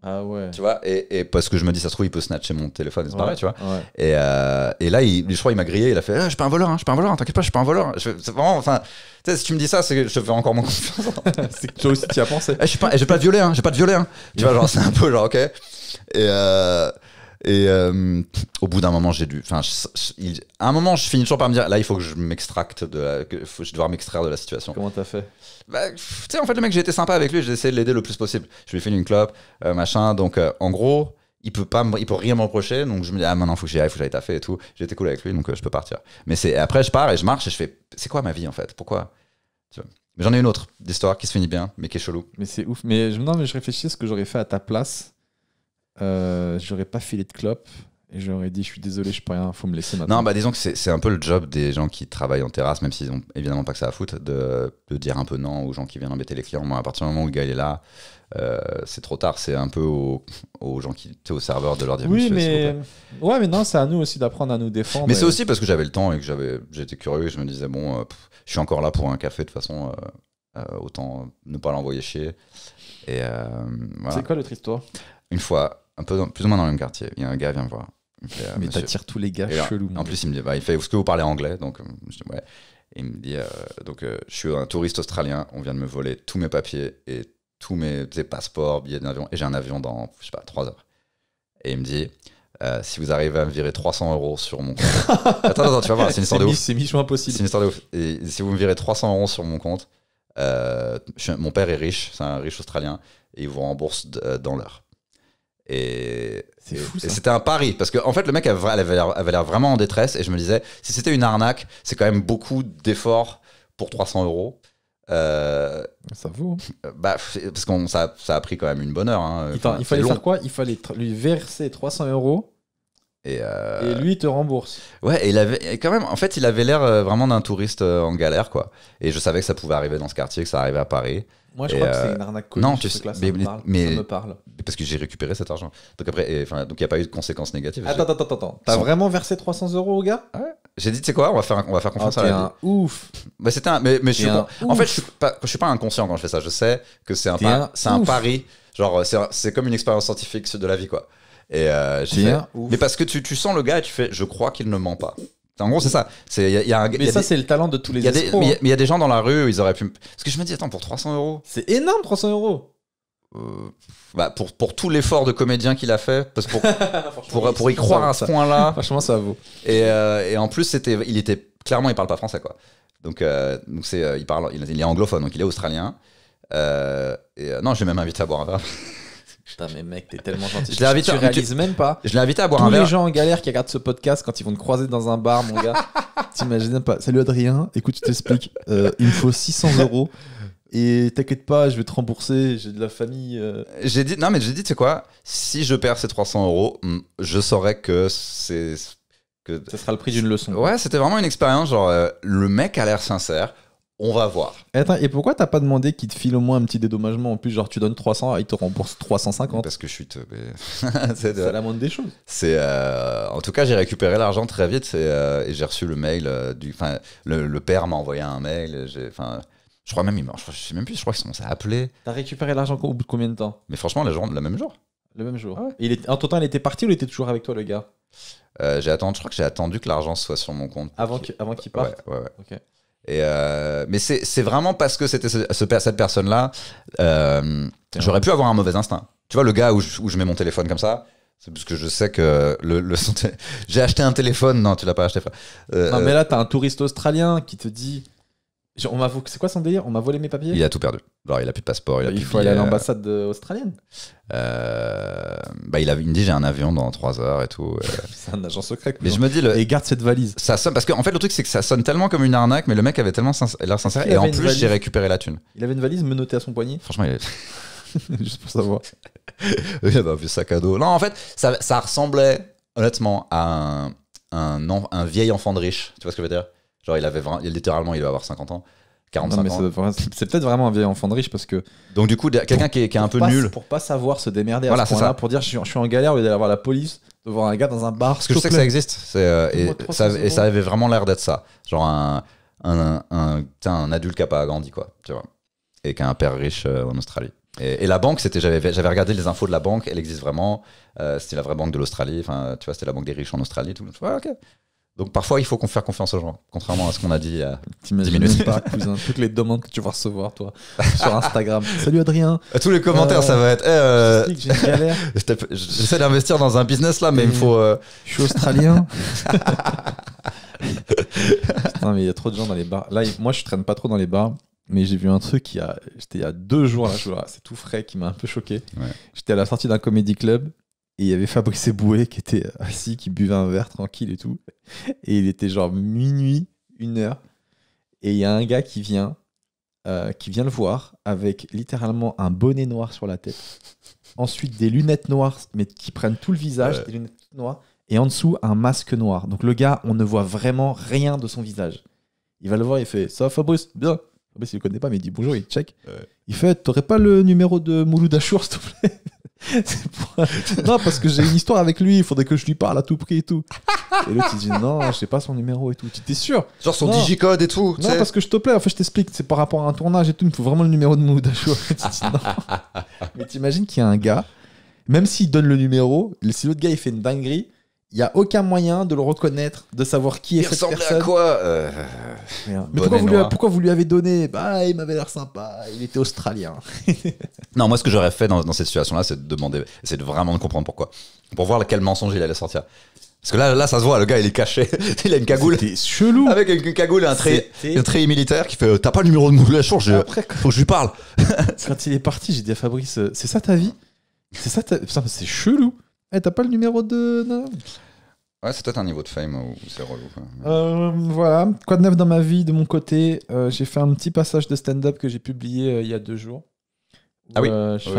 Ah ouais. Tu vois, et, et, parce que je me dis, ça se trouve, il peut snatcher mon téléphone et se barrer, tu vois. Et, euh, et, là, je crois, il m'a grillé, il a fait ah, Je suis pas un voleur, hein, je suis pas un voleur, hein, t'inquiète pas, je suis pas un voleur. c'est vraiment, enfin, tu sais, si tu me dis ça, c'est je te fais encore moins confiance. toi aussi, tu as pensé. Eh, je suis pas, eh, j'ai pas de violet, hein, j'ai pas de violet, hein. Tu vois, genre, c'est un peu genre, ok. Et. Euh, et euh, au bout d'un moment, j'ai dû. Enfin, à un moment, je finis toujours par me dire là, il faut que je m'extracte de je dois m'extraire de la situation. Comment t'as fait bah, Tu sais, en fait, le mec, j'ai été sympa avec lui, j'ai essayé de l'aider le plus possible. Je lui ai fait une clope, euh, machin. Donc, euh, en gros, il peut pas il peut rien m'en reprocher donc je me dis ah maintenant faut que j'y aille faut que j'aille taffer et tout j'étais cool avec lui donc je peux partir mais c'est après je pars et je marche et je fais c'est quoi ma vie en fait pourquoi mais j'en ai une autre d'histoire qui se finit bien mais qui est chelou mais c'est ouf mais je, me demande, mais je réfléchis à ce que j'aurais fait à ta place euh, j'aurais pas filé de clope et j'aurais dit je suis désolé, je peux rien, faut me laisser maintenant. Non, bah disons que c'est un peu le job des gens qui travaillent en terrasse, même s'ils ont évidemment pas que ça à foutre, de, de, dire un peu non aux gens qui viennent embêter les clients. Moi, à partir du moment où le gars il est là, euh, c'est trop tard. C'est un peu aux, aux gens qui étaient au serveur de leur dire oui, mais ouais, mais non, c'est à nous aussi d'apprendre à nous défendre. Mais c'est aussi parce que j'avais le temps et que j'avais, j'étais curieux et je me disais bon, euh, je suis encore là pour un café de toute façon, autant ne pas l'envoyer chier. C'est quoi l'autre histoire Une fois, un peu plus ou moins dans le même quartier. Il y a un gars vient me voir. Euh, mais tous les gars En plus, il me dit, bah, il fait, est-ce que vous parlez anglais Donc, euh, ouais. il me dit, euh, donc, je suis un touriste australien, on vient de me voler tous mes papiers et tous mes passeports, billets d'avion, et j'ai un avion dans, je sais pas, 3 heures. Et il me dit, si vous arrivez à me virer 300 euros sur mon compte. attends, attends, tu vas voir, c'est une histoire de C'est mission impossible. C'est une histoire de ouf. Et si vous me virez 300 euros sur mon compte, mon père est riche, c'est un riche australien, et il vous rembourse dans l'heure. Et c'était un pari parce que en fait le mec avait, l'air vraiment en détresse et je me disais si c'était une arnaque c'est quand même beaucoup d'efforts pour 300 euros. Euh, ça vaut. Hein. Euh, bah, parce qu'on ça, a pris quand même une bonne heure. Hein, il fallait faire quoi Il fallait lui verser 300 euros euh, et, lui, te rembourse. Ouais, et il avait quand même, en fait, il avait l'air euh, vraiment d'un touriste euh, en galère, quoi. Et je savais que ça pouvait arriver dans ce quartier, que ça arrivait à Paris. Moi, je crois que c'est une arnaque non, tu mais, me parle, Parce que j'ai récupéré cet argent. Donc après, donc il n'y a pas eu de conséquences négatives. Attends, attends, attends, T'as vraiment versé 300 euros au gars ouais. J'ai dit, tu sais quoi, on va faire, on va faire oh, confiance à la ouf. Bah, c'était un, mais, mais je suis En fait, je suis, pas, suis pas inconscient quand je fais ça. Je sais que c'est un, un, pari. Genre, c'est comme une expérience scientifique de la vie, quoi. Et euh, j'ai mais parce que tu, sens le gars et tu fais, je crois qu'il ne ment pas. En gros, c'est ça. mais ça, c'est le talent de tous les y hein. Mais il y, a des gens dans la rue, ils auraient pu. Parce que je me dis, attends, pour 300 euros. C'est énorme, 300 euros. Euh, bah pour, pour tout l'effort de comédien qu'il a fait, parce pour, pour, pour, y croire à ce point-là. Franchement, ça vaut. Et, euh, et en plus, c'était, il était clairement, il parle pas français, quoi. Donc, donc c'est, il, parle, il, est anglophone, donc il est australien. et, non, j'ai même invité à boire un verre. Putain, mais mec, t'es tellement gentil. Je l'invite, Tu réalises même pas. Je l'invite à boire Tous les gens en galère qui regardent ce podcast quand ils vont te croiser dans un bar, mon gars. T'imagines pas. Salut Adrien, écoute, tu t'expliques. Euh, il me faut 600 euros. Et t'inquiète pas, je vais te rembourser. J'ai de la famille. Euh. J'ai dit, non, mais j'ai dit, tu sais quoi, si je perds ces 300 euros, hmm, je saurais que c'est. Ça sera le prix d'une leçon. Ouais, c'était vraiment une expérience. Genre, euh, le mec a l'air sincère. On va voir. Attends, et pourquoi t'as pas demandé qu'il te file au moins un petit dédommagement En plus, genre, tu donnes 300, il te rembourse 350. Parce que je suis te. c'est la moindre des choses. C'est, euh, En tout cas, j'ai récupéré l'argent très vite et, euh, et j'ai reçu le mail. Euh, du... Enfin, le, père m'a envoyé un mail. Enfin, je crois même, il je sais même plus, je crois qu'ils s'est appelé. T'as récupéré l'argent au bout de combien de temps Mais franchement, la, le même jour. Le même jour. Ah il En tout temps, il était parti ou il était toujours avec toi, le gars J'ai attendu, je crois que j'ai attendu que l'argent soit sur mon compte. Avant, qu'il... qu'il parte Ouais, ouais, ouais. Euh, mais c'est vraiment parce que c'était ce, cette personne-là. Euh, j'aurais pu avoir un mauvais instinct. Tu vois, le gars où je, mets mon téléphone comme ça, c'est parce que je sais que le, j'ai acheté un téléphone. Non, tu l'as pas acheté, euh, non, mais là, t'as un touriste australien qui te dit c'est quoi son délire On m'a volé mes papiers Il a tout perdu. il a plus de passeport. Il, faut aller à euh. l'ambassade euh, australienne. Euh, bah, il, me dit j'ai un avion dans 3 heures et tout. c'est un agent secret. Mais je me dis le... et garde cette valise. Ça sonne parce que fait le truc c'est que ça sonne tellement comme une arnaque, mais le mec avait tellement l'air sincère et en plus j'ai récupéré la thune. Il avait une valise menottée à son poignet. Franchement, il est... juste pour savoir. il avait un sac à dos. Non, en fait, ça, ressemblait honnêtement à un, un vieil enfant de riche. Tu vois ce que je veux dire il avait littéralement, il doit avoir 50 ans. 45 ans. C'est peut-être vraiment un vieil enfant de riche parce que. Donc, du coup, quelqu'un qui est, un peu nul. Pour pas savoir se démerder à voilà, ce point-là, pour dire je suis, en galère, au lieu d'aller voir la police, de voir un gars dans un bar. que je sais que ça existe. Euh, et, ça, avait vraiment l'air d'être ça. Genre, un, un, un, un adulte qui n'a pas grandi, quoi. Tu vois. Et qui a un père riche euh, en Australie. Et, la banque, c'était, j'avais, regardé les infos de la banque, elle existe vraiment. Euh, c'était la vraie banque de l'Australie, enfin, tu vois, c'était la banque des riches en Australie, tout. Le ok. Donc parfois, il faut qu'on fasse confiance aux gens, contrairement à ce qu'on a dit il y a 10 minutes. Pas, cousin, toutes les demandes que tu vas recevoir, toi, sur Instagram. Salut Adrien. Euh, tous les commentaires, euh, ça va être. Eh, euh, j'essaie d'investir dans un business là, mais il me faut. Je suis australien. Putain, mais il y a trop de gens dans les bars. Là, moi, je traîne pas trop dans les bars, mais j'ai vu un truc il y a, j'étais il y a deux jours c'est tout frais, qui m'a un peu choqué. J'étais à la sortie d'un comédie club et il y avait Fabrice Eboué qui était assis, qui buvait un verre tranquille et tout. Et il était genre minuit, une heure. Et il y a un gars qui vient, euh, qui vient le voir avec littéralement un bonnet noir sur la tête. Ensuite, des lunettes noires, mais qui prennent tout le visage, des lunettes noires. Et en dessous, un masque noir. Donc le gars, on ne voit vraiment rien de son visage. Il va le voir, il fait Ça, Fabrice, bien. Ah bah, si il ne connaît pas, mais il dit bonjour, il check. Il fait T'aurais pas le numéro de Mouloud Achour, s'il te plaît Non, parce que j'ai une histoire avec lui, il faudrait que je lui parle à tout prix et tout. Et l'autre, il dit Non, je sais pas son numéro et tout. Tu t'es sûr Genre son digicode et tout. Non, parce que je te plaît, en fait, je t'explique, c'est par rapport à un tournage et tout, il me faut vraiment le numéro de Mouloud Achour. tu dis, Mais t'imagines qu'il y a un gars, même s'il donne le numéro, si l'autre gars il fait une dinguerie, il n'y a aucun moyen de le reconnaître, de savoir qui est cette personne. Il ressemblait à quoi euh, Mais pourquoi vous, lui, avez donné Bah, il m'avait l'air sympa, il était australien. non, moi, ce que j'aurais fait dans, cette situation-là, c'est de demander, c'est de vraiment de comprendre pourquoi. Pour voir quel mensonge il allait sortir. Parce que là, là, ça se voit, le gars, il est caché. il a une cagoule. chelou. Avec une, cagoule et un trait, un militaire qui fait euh, T'as pas le numéro de mon je, Après, faut que je lui parle. quand il est parti, j'ai dit à Fabrice euh, C'est ça ta vie C'est ça c'est chelou. Eh, t'as pas le numéro de. Ouais, c'est peut-être un niveau de fame hein, ou c'est relou. Euh, voilà, quoi de neuf dans ma vie de mon côté euh, J'ai fait un petit passage de stand-up que j'ai publié euh, il y a deux jours. Ah oui. Ah je,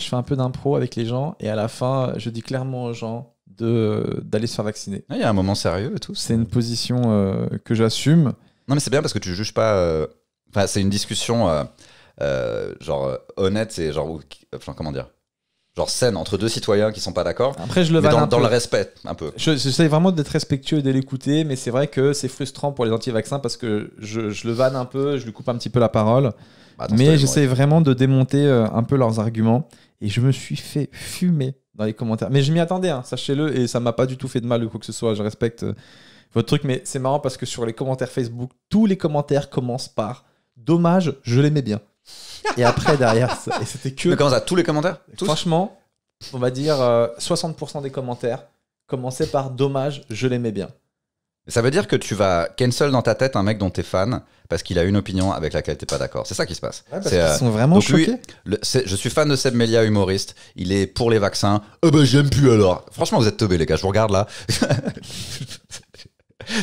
fais un peu d'impro avec les gens et à la fin, je dis clairement aux gens de- d'aller se faire vacciner. Ah, il y a un moment sérieux et tout. C'est une position que j'assume. Non, mais c'est bien parce que tu juges pas. Enfin, c'est une discussion genre honnête et genre. Enfin, comment dire genre scène entre deux citoyens qui sont pas d'accord. Après, je le mais dans, le respect un peu. J'essaie vraiment d'être respectueux et de l'écouter, mais c'est vrai que c'est frustrant pour les anti-vaccins parce que je, le vanne un peu, je lui coupe un petit peu la parole. Bah, mais j'essaie vraiment de démonter euh, un peu leurs arguments et je me suis fait fumer dans les commentaires. Mais je m'y attendais, hein, sachez-le, et ça m'a pas du tout fait de mal ou quoi que ce soit. Je respecte euh, votre truc, mais c'est marrant parce que sur les commentaires Facebook, tous les commentaires commencent par dommage, je l'aimais bien. Et après, derrière, et c'était que. Mais comment ça Tous les commentaires Franchement, on va dire 60% euh, des commentaires commençaient par dommage, je l'aimais bien. Ça veut dire que tu vas cancel dans ta tête un mec dont t'es fan parce qu'il a une opinion avec laquelle t'es pas d'accord. C'est ça qui se passe. parce qu'ils euh, sont vraiment donc je suis fan de Seb Melia, humoriste. Il est pour les vaccins. Eh ben, j'aime plus alors. Franchement, vous êtes teubés, les gars. Je vous regarde là.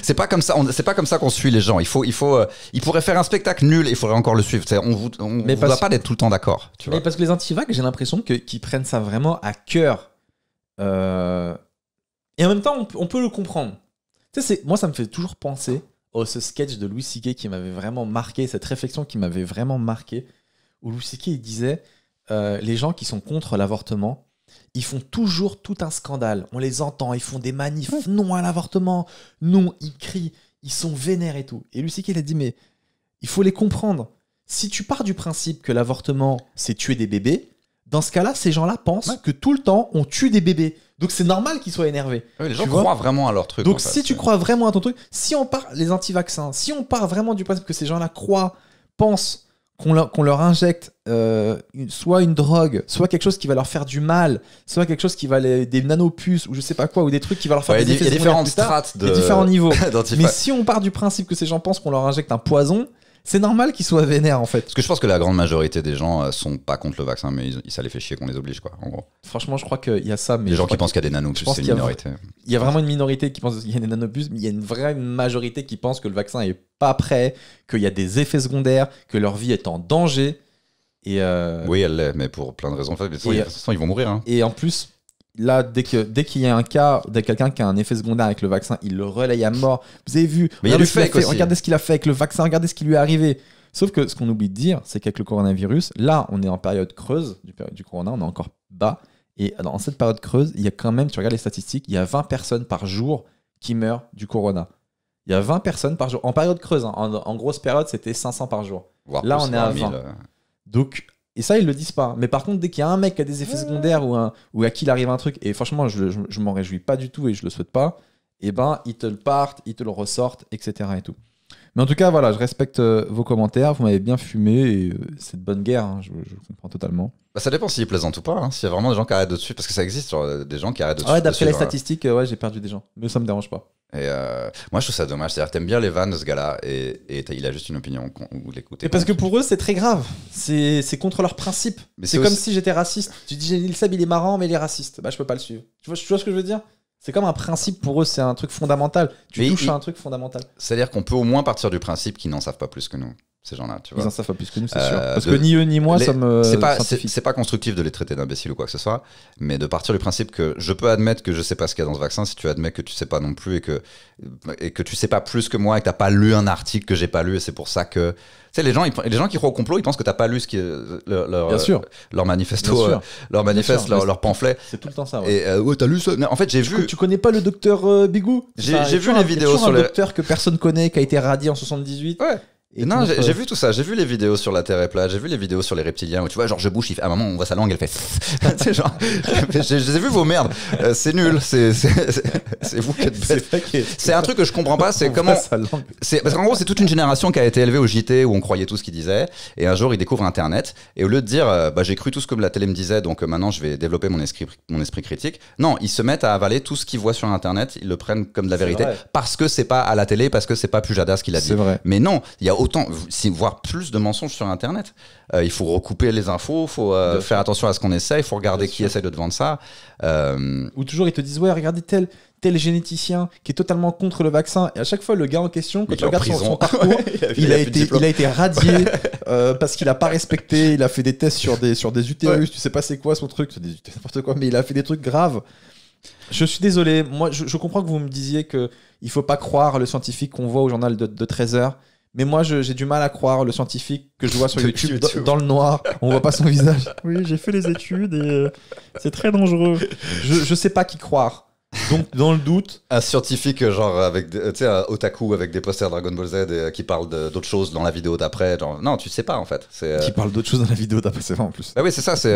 C'est pas comme ça. C'est pas comme ça qu'on suit les gens. Il faut, il faut. Euh, il pourrait faire un spectacle nul. Il faudrait encore le suivre. On vous, on mais pas d'être tout le temps d'accord. Mais parce que les anti-vagues, j'ai l'impression qu'ils prennent ça vraiment à cœur. Euh, et en même temps, on, peut le comprendre. moi, ça me fait toujours penser au ce sketch de Louis C.K. qui m'avait vraiment marqué, cette réflexion qui m'avait vraiment marqué, où Louis C.K. disait euh, les gens qui sont contre l'avortement, ils font toujours tout un scandale. On les entend, ils font des manifs, non à l'avortement, non, ils crient, ils sont vénères et tout. Et Lucie qui a dit, mais il faut les comprendre. Si tu pars du principe que l'avortement, c'est tuer des bébés, dans ce cas-là, ces gens-là pensent que tout le temps, on tue des bébés. Donc c'est normal qu'ils soient énervés. Ah les gens croient vraiment à leur truc. Donc si tu crois vraiment à ton truc, si on part, les anti-vaccins, si on part vraiment du principe que ces gens-là croient, pensent qu'on leur, injecte euh, soit une drogue, soit quelque chose qui va leur faire du mal, soit quelque chose qui va les, des nanopuces ou je sais pas quoi, ou des trucs qui vont leur faire des, différentes strates de... différents niveaux. Mais si on part du principe que ces gens pensent qu'on leur injecte un poison, c'est normal qu'ils soient vénères en fait. Parce que je pense que la grande majorité des gens euh, sont pas contre le vaccin, mais ils, ça les fait chier qu'on les oblige quoi, en gros. Franchement, je crois qu'il y a ça. Mais les gens qui pensent qu'il y a des nanobus, c'est une minorité. Il y a vraiment une minorité qui pense qu'il y a des nanobus, mais il y a une vraie majorité qui pense que le vaccin est pas prêt, qu'il y a des effets secondaires, que leur vie est en danger. Et euh, Oui, elle l'est, mais pour plein de raisons. En de toute façon, ils vont mourir. Hein. Et en plus, Là, dès que dès qu'il y a un cas, dès quelqu'un qui a un effet secondaire avec le vaccin, il le relaye à mort. Vous avez vu regardez, il a ce fait, regardez ce qu'il a fait avec le vaccin, regardez ce qui lui est arrivé. Sauf que ce qu'on oublie de dire, c'est qu'avec le coronavirus, là, on est en période creuse du, du corona, on est encore bas. Et dans cette période creuse, il y a quand même, tu regardes les statistiques, il y a 20 personnes par jour qui meurent du corona. Il y a 20 personnes par jour. En période creuse, hein. en, grosse période, c'était 500 par jour. là, on est à 20. Euh. Donc, et ça, ils le disent pas. Mais par contre, dès qu'il y a un mec qui a des effets secondaires ou, à qui il arrive un truc, et franchement, je, je m'en réjouis pas du tout et je le souhaite pas, et eh ben, ils te le partent, ils te le ressortent, etc. Et tout. Mais en tout cas, voilà, je respecte euh, vos commentaires. Vous m'avez bien fumé et euh, c'est de bonne guerre. Hein, je, comprends totalement. Bah, ça dépend est plaisant ou pas. Hein. s'il y a vraiment des gens qui arrêtent de dessus, parce que ça existe, genre, euh, des gens qui arrêtent de ah dessus. ouais, d'après les statistiques, ouais, j'ai perdu des gens. Mais ça me dérange pas. Et moi, je trouve ça dommage. C'est-à-dire, t'aimes bien les vannes de ce gars-là et, il a juste une opinion ou l'écouter. Parce que pour eux, c'est très grave. C'est contre leurs principes. C'est comme si j'étais raciste. Tu dis, "Il il est marrant, mais il est raciste. Bah, je peux pas le suivre. tu vois ce que je veux dire c'est comme un principe pour eux, c'est un truc fondamental. Tu touches à un truc fondamental. C'est-à-dire qu'on peut au moins partir du principe qu'ils n'en savent pas plus que nous ces gens-là. Tu vois. Ils en savent pas plus que nous, c'est sûr. Euh, Parce que ni eux ni moi ça me. C'est pas, c'est, pas constructif de les traiter d'imbéciles ou quoi que ce soit, mais de partir du principe que je peux admettre que je sais pas ce qu'il y a dans ce vaccin si tu admets que tu sais pas non plus et que, et que tu sais pas plus que moi et que t'as pas lu un article que j'ai pas lu et c'est pour ça que. Tu sais, les gens, les gens qui croient au complot, ils pensent que t'as pas lu ce qui leur, leur, Bien sûr. Euh, leur manifesto, euh, leur manifeste, leur, pamphlet. C'est tout le temps ça. Ouais. Et euh, t'as lu ça En fait, j'ai vu. Tu connais pas le docteur Bigou J'ai, vu les vidéos sur le docteur que personne connaît, qui a été radié en 78. Ouais non, j'ai vu tout ça. J'ai vu les vidéos sur la Terre est plate. J'ai vu les vidéos sur les reptiliens où tu vois, genre, je bouche, il fait, à ah, un on voit sa langue, elle fait. genre, j'ai vu vos merdes. Euh, c'est nul. C'est vous qui êtes C'est un truc que je comprends pas. C'est comment. Parce qu'en gros, c'est toute une génération qui a été élevée au JT où on croyait tout ce qu'ils disait Et un jour, ils découvrent Internet. Et au lieu de dire, euh, bah, j'ai cru tout ce que la télé me disait, donc euh, maintenant, je vais développer mon esprit, mon esprit critique. Non, ils se mettent à avaler tout ce qu'ils voient sur Internet. Ils le prennent comme de la vérité. Parce que c'est pas à la télé, parce que c'est pas Pujadas qui l'a dit. Vrai. Mais non, il y a autant, voire plus de mensonges sur Internet. Euh, il faut recouper les infos, il faut euh, faire attention à ce qu'on essaye, il faut regarder qui essaie de te vendre ça. Euh, Ou toujours ils te disent, ouais, regardez tel, tel généticien qui est totalement contre le vaccin. Et à chaque fois, le gars en question, quand il tu regardes son, parcours, il, a été, il, a été, radié parce qu'il n'a pas respecté, il a fait des tests sur des, sur des utérus, tu sais pas c'est quoi son truc, c'est n'importe quoi, mais il a fait des trucs graves. Je suis désolé, moi je, comprends que vous me disiez qu'il ne faut pas croire le scientifique qu'on voit au journal de, de 13 heures. Mais moi, j'ai du mal à croire le scientifique que je vois sur YouTube, Dans, le noir. On voit pas son visage. Oui, j'ai fait les études et euh, c'est très dangereux. Je, je sais pas qui croire. Donc, dans le doute. Un scientifique, genre, avec, tu sais, otaku avec des posters Dragon Ball Z et, euh, qui parle d'autres choses dans la vidéo d'après. Non, tu sais pas, en fait. Euh, qui parle d'autres choses dans la vidéo d'après, c'est vrai, en plus. Ah oui, c'est ça, c'est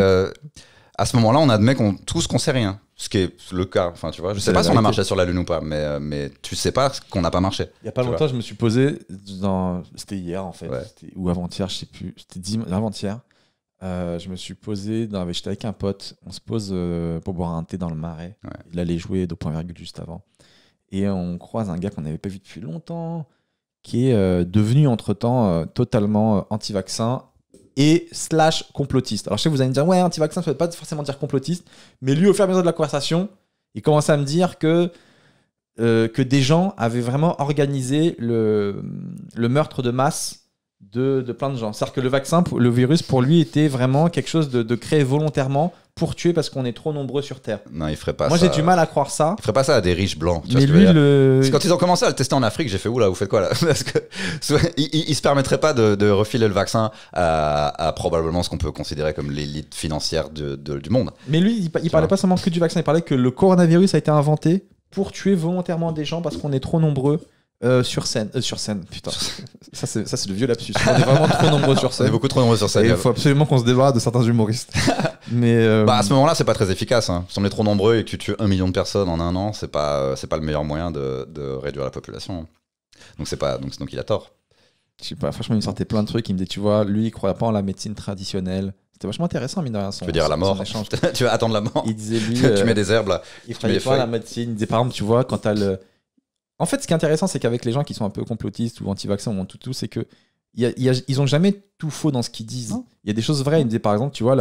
à ce moment-là, on admet qu'on, tous qu'on sait rien. Ce qui est le cas. Enfin, tu vois, je sais pas si on a marché sur la Lune ou pas, mais, euh, mais tu sais pas qu'on n'a pas marché. Il y a pas longtemps, je me suis posé dans. C'était hier, en fait, ou avant-hier, je sais plus. C'était dim... avant-hier. Euh, je me suis posé. Dans... J'étais avec un pote. On se pose euh, pour boire un thé dans le marais. Il allait jouer de point virgule juste avant. Et on croise un gars qu'on n'avait pas vu depuis longtemps, qui est devenu entre-temps totalement anti-vaccin et slash complotiste. Alors je sais que vous allez me dire, ouais, anti-vaccin, ça ne veut pas forcément dire complotiste, mais lui, au fur et à mesure de la conversation, il commence à me dire que, euh, que des gens avaient vraiment organisé le, le meurtre de masse de, plein de gens. C'est-à-dire que le vaccin, le virus, pour lui, était vraiment quelque chose de, de créé volontairement pour tuer parce qu'on est trop nombreux sur Terre. Non, il ferait pas Moi, ça. Moi, j'ai du mal à croire ça. Il ferait pas ça à des riches blancs. quand ils ont commencé à le tester en Afrique, j'ai fait oula, vous faites quoi là Parce que il, se permettrait pas de, refiler le vaccin à, probablement ce qu'on peut considérer comme l'élite financière du monde. Mais lui, il, il parlait pas seulement que du vaccin, il parlait que le coronavirus a été inventé pour tuer volontairement des gens parce qu'on est trop nombreux euh, sur scène, euh, sur scène, putain, ça c'est ça c'est le vieux lapsus. On est vraiment trop nombreux sur scène. On est beaucoup trop nombreux sur scène. Il faut absolument qu'on se débarrasse de certains humoristes. Mais euh, bah à ce moment-là, c'est pas très efficace. Hein. Si on est trop nombreux et que tu tues un million de personnes en un an, c'est pas c'est pas le meilleur moyen de, de réduire la population. Donc c'est pas donc donc il a tort. Je sais pas, franchement, il me sortait plein de trucs. Il me dit, tu vois, lui, il croyait pas en la médecine traditionnelle. C'était vachement intéressant, mine de rien. tu veux dire la mort Tu vas attendre la mort. Il disait, lui. tu mets des herbes là. Il croyait pas la médecine. Il disait, par exemple, tu vois, quand t'as le en fait, ce qui est intéressant, c'est qu'avec les gens qui sont un peu complotistes ou anti-vaccins ou tout, tout c'est que ils ont jamais tout faux dans ce qu'ils disent. Il y a des choses vraies. Il me disaient, par exemple, tu vois,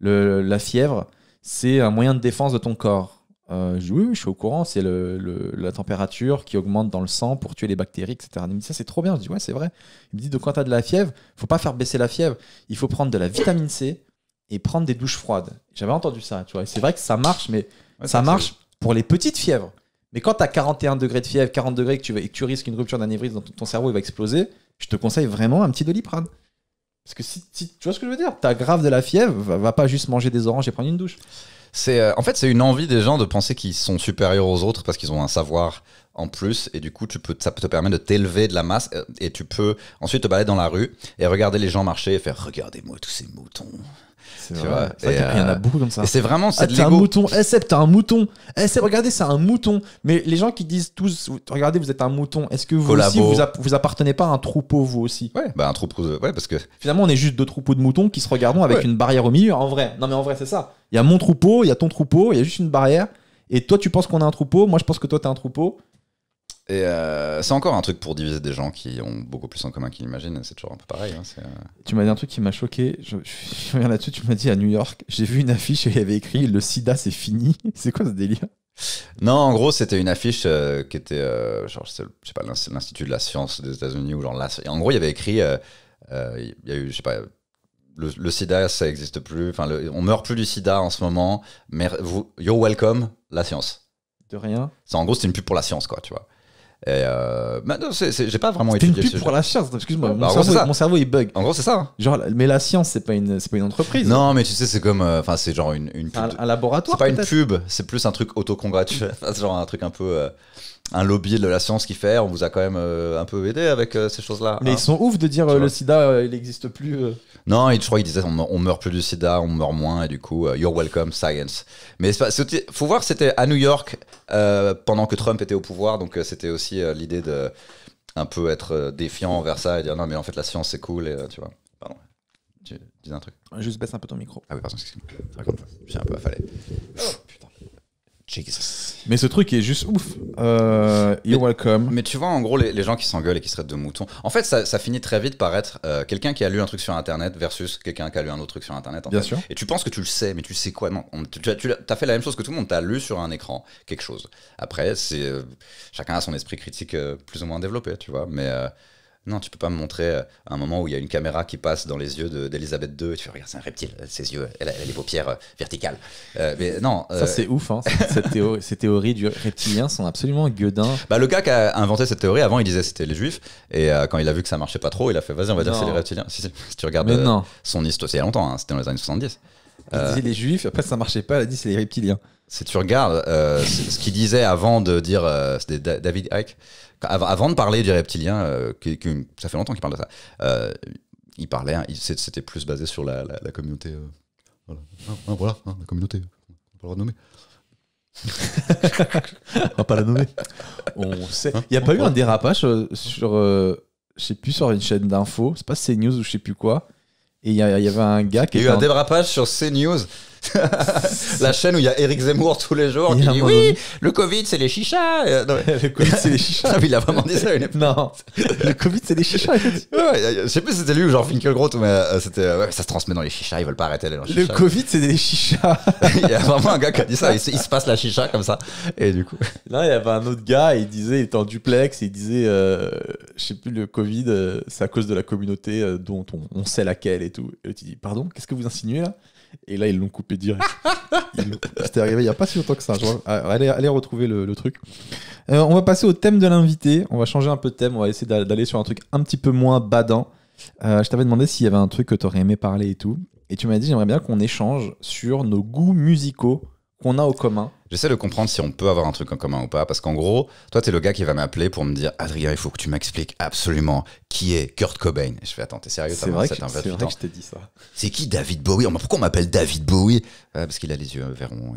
la, fièvre, c'est un moyen de défense de ton corps. Euh, je oui, je suis au courant, c'est la température qui augmente dans le sang pour tuer les bactéries, etc. Il ça c'est trop bien. Je dis, ouais, c'est vrai. Il me dit, de quand tu as de la fièvre, faut pas faire baisser la fièvre. Il faut prendre de la vitamine C et prendre des douches froides. J'avais entendu ça, tu vois. C'est vrai que ça marche, mais ça marche pour les petites fièvres. Mais quand tu as 41 degrés de fièvre, 40 degrés et que tu, et tu risques une rupture d'anévrisme, dans ton, cerveau il va exploser, je te conseille vraiment un petit doliprane. Parce que si, tu vois ce que je veux dire, t'as grave de la fièvre, va, pas juste manger des oranges et prendre une douche. C'est euh, en fait c'est une envie des gens de penser qu'ils sont supérieurs aux autres parce qu'ils ont un savoir en plus et du coup tu peux ça te permet de t'élever de la masse euh, et tu peux ensuite te balader dans la rue et regarder les gens marcher et faire regardez-moi tous ces moutons c'est vrai. il y en a euh, beaucoup comme ça. c'est vraiment ça ah, eh, t'as un mouton. SF, as un mouton. SF, regardez, c'est un mouton. Mais les gens qui disent tous, regardez, vous êtes un mouton. Est-ce que vous aussi, vous, appartenez pas à un troupeau, vous aussi Ouais, bah un troupeau. Ouais, parce que finalement, on est juste deux troupeaux de moutons qui se regardent avec une barrière au milieu. En vrai, non mais en vrai, c'est ça. Il y a mon troupeau, il y a ton troupeau, il y a juste une barrière. Et toi, tu penses qu'on a un troupeau. Moi, je pense que toi, t'es un troupeau. Et euh, c'est encore un truc pour diviser des gens qui ont beaucoup plus en commun qu'ils l'imaginent, c'est toujours un peu pareil. Hein, euh. tu m'as dit un truc qui m'a choqué, je, reviens là-dessus, tu m'as dit à New York, j'ai vu une affiche et il y avait écrit Le sida c'est fini. C'est quoi ce délire non, en gros, c'était une affiche euh, qui était, je sais, pas, l'Institut de la science des États-Unis ou genre là. En gros, il y avait écrit, il y a eu, je sais pas, le, sida, ça n'existe plus. Enfin, on meurt plus du sida en ce moment. Mais vous, you're welcome, la science. De rien. C'est en gros, c'était une pub pour la science, quoi, tu vois. Et euh... bah j'ai pas vraiment étudié. Une pub pour la science, excuse-moi. Bah, mon, mon, cerveau, il bug. En gros, c'est ça. Genre, mais la science, c'est pas une, pas une entreprise. Non, mais tu sais, c'est comme, euh, enfin, c'est genre une, pub. Un, laboratoire. C'est pas une pub, c'est plus un truc c'est genre un truc un peu. Euh, un lobby de la science qui fait, on vous a quand même euh, un peu aidé avec euh, ces choses-là. Mais hein. ils sont ouf de dire euh, le sida, il n'existe plus. Non, je crois qu'ils disaient on, meurt plus du sida, on meurt moins, et du coup, you're welcome, science. Mais il faut voir, c'était à New York pendant que Trump était au pouvoir, donc c'était aussi l'idée de un peu être défiant envers ça et dire non, mais en fait, la science c'est cool, et tu vois. Pardon, tu un truc. Juste baisse un peu ton micro. Ah oui, pardon, excuse-moi. Je suis un peu affalé. Oh. Mais ce truc est juste ouf. Euh, you're welcome. Mais tu vois, en gros, les, gens qui s'engueulent et qui se traitent de moutons. En fait, ça, finit très vite par être euh, quelqu'un qui a lu un truc sur Internet versus quelqu'un qui a lu un autre truc sur Internet. Bien sûr. Et tu penses que tu le sais, mais tu sais quoi Non, tu, as fait la même chose que tout le monde. Tu as lu sur un écran quelque chose. Après, c'est euh, chacun a son esprit critique plus ou moins développé, tu vois. Mais non, tu peux pas me montrer euh, un moment où il y a une caméra qui passe dans les yeux d'Elisabeth II et tu fais, regarde, c'est un reptile, ses yeux, elle a, les paupières euh, verticales. Euh, mais non. Ça, c'est ouf, hein. cette ces théories du reptilien sont absolument gueudins. Bah, le gars qui a inventé cette théorie, avant, il disait c'était les juifs. Et quand il a vu que ça marchait pas trop, il a fait, vas-y, on va dire dire c'est les reptiliens. Si, tu regardes son histoire, c'est il y a longtemps, hein, c'était dans les années 70. Il disait les juifs, après ça marchait pas, il a dit c'est les reptiliens. Si tu regardes ce qu'il disait avant de dire, c'était David Icke. Avant de parler du reptilien, euh, ça fait longtemps qu'il parle de ça, euh, il parlait, hein, c'était plus basé sur la, communauté. Euh, voilà, ah, ah, hein, la communauté, on pas le nommer. on va pas la nommer. On sait. Hein il n'y a pas eu un dérapage sur, je sais plus, sur une chaîne d'infos, c'est pas CNews ou je sais plus quoi. Et il y, avait un gars qui. Il y a eu un dérapage sur CNews la chaîne où il y a Eric Zemmour tous les jours qui dit Oui, le Covid, c'est les chichas. le Covid, c'est les chichas. il a vraiment dit ça une Non, le Covid, c'est les chichas. je sais plus si c'était lui ou genre Finkelgroth, mais euh, c'était euh, ça se transmet dans les chichas, ils veulent pas arrêter les chichas Le Covid, c'est des chichas. il y a vraiment un gars qui a dit ça, il, se passe la chicha comme ça. Et du coup. Là, il y avait un autre gars, il disait, il était en duplex, il disait euh, Je sais plus, le Covid, c'est à cause de la communauté dont on, on sait laquelle et tout. Et tu dis Pardon, qu'est-ce que vous insinuez là et là, ils l'ont coupé direct. C'était arrivé il n'y a pas si longtemps que ça. Ah, allez, retrouver le, truc. Euh, on va passer au thème de l'invité. On va changer un peu de thème. On va essayer d'aller sur un truc un petit peu moins badant. Euh, je t'avais demandé s'il y avait un truc que tu aurais aimé parler et tout. Et tu m'as dit, j'aimerais bien qu'on échange sur nos goûts musicaux qu'on a au commun. J'essaie de comprendre si on peut avoir un truc en commun ou pas, parce qu'en gros, toi, t'es le gars qui va m'appeler pour me dire Adrien, il faut que tu m'expliques absolument qui est Kurt Cobain. je fais Attends, t'es sérieux C'est vrai, que, vrai je t'ai dit ça. C'est qui David Bowie oh, Pourquoi on m'appelle David Bowie Parce qu'il a les yeux verrons.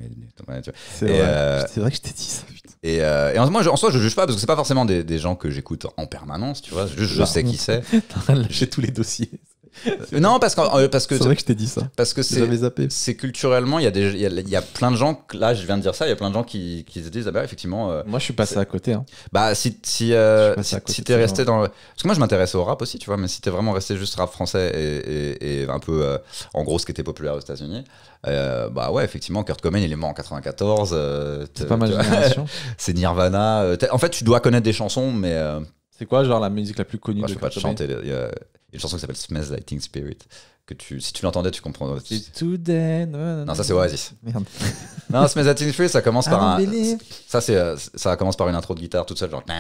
Euh, c'est vrai. que je t'ai dit ça. Euh, et, en, moi, je, en soi, je juge pas, parce que c'est pas forcément des, gens que j'écoute en permanence, tu vois. je bah, sais qui c'est. J'ai tous les dossiers. Euh, non, parce que. Euh, parce que c'est vrai que je t'ai dit ça. Parce que c'est. C'est culturellement, il y, a des, y a plein de gens. Là, je viens de dire ça, il y a plein de gens qui, se disent ah bah, effectivement. Euh, moi, je suis passé à côté. Hein. Bah, si, si, si, t'es resté dans. Parce que moi, je m'intéressais au rap aussi, tu vois, mais si t'es vraiment resté juste rap français et, un peu, en gros, ce qui était populaire aux États-Unis, bah ouais, effectivement, Kurt Cobain, il est mort en 94. c'est pas ma génération. c'est Nirvana. en fait, tu dois connaître des chansons, mais c'est quoi, genre, la musique la plus connue Moi, de Je pas te chanter. Il y a une chanson qui s'appelle Smells Lighting Spirit. Que tu, si tu l'entendais, tu comprendrais. C'est Today. Non, non, ça c'est Oasis. Merde. non, Smells Like Spirit, ça commence par Ça, c'est, euh, ça commence par une intro de guitare toute seule, genre. Ouais,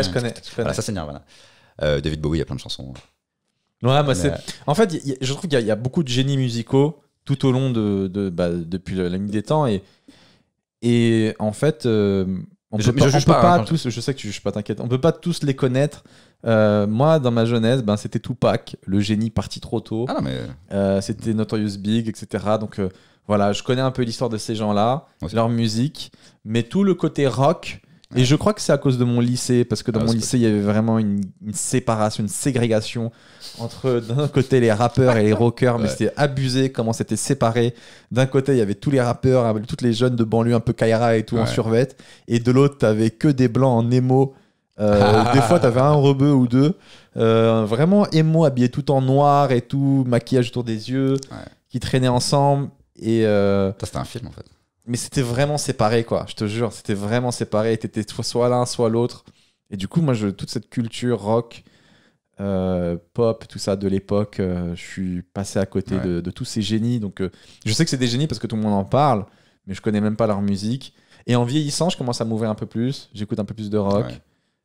je connais. ça c'est Nirvana. Euh, David Bowie, il y a plein de chansons. Hein. Ouais, moi c'est. Euh, en fait, je trouve qu'il y, a beaucoup de génies musicaux tout au long de, de bah, depuis la nuit des temps et et en fait. Euh, on je, peut pas, hein, tous, je... sais que tu juges pas, t'inquiète. On peut pas tous les connaître. Euh, moi, dans ma jeunesse, ben, c'était Tupac, le génie parti trop tôt. Ah euh, c'était Notorious Big, etc. Donc euh, voilà, je connais un peu l'histoire de ces gens-là, leur musique, mais tout le côté rock et je crois que c'est à cause de mon lycée, parce que dans ah, mon lycée, il y avait vraiment une, séparation, une ségrégation entre d'un côté les rappeurs et les rockers, mais c'était abusé comment c'était séparé. D'un côté, il y avait tous les rappeurs, hein, toutes les jeunes de banlieue un peu Kaira et tout en survette, et de l'autre, t'avais que des blancs en émo. Euh, des fois, t'avais un rebeu ou deux. Euh, vraiment émo, habillé tout en noir et tout, maquillage autour des yeux, qui traînaient ensemble. Et euh... c'était un film en fait mais c'était vraiment séparé, quoi. Je te jure, c'était vraiment séparé. T'étais soit l'un, soit l'autre. Et du coup, moi, je, toute cette culture rock, euh, pop, tout ça de l'époque, euh, je suis passé à côté de, tous ces génies. Donc, euh, je sais que c'est des génies parce que tout le monde en parle, mais je connais même pas leur musique. Et en vieillissant, je commence à m'ouvrir un peu plus. J'écoute un peu plus de rock.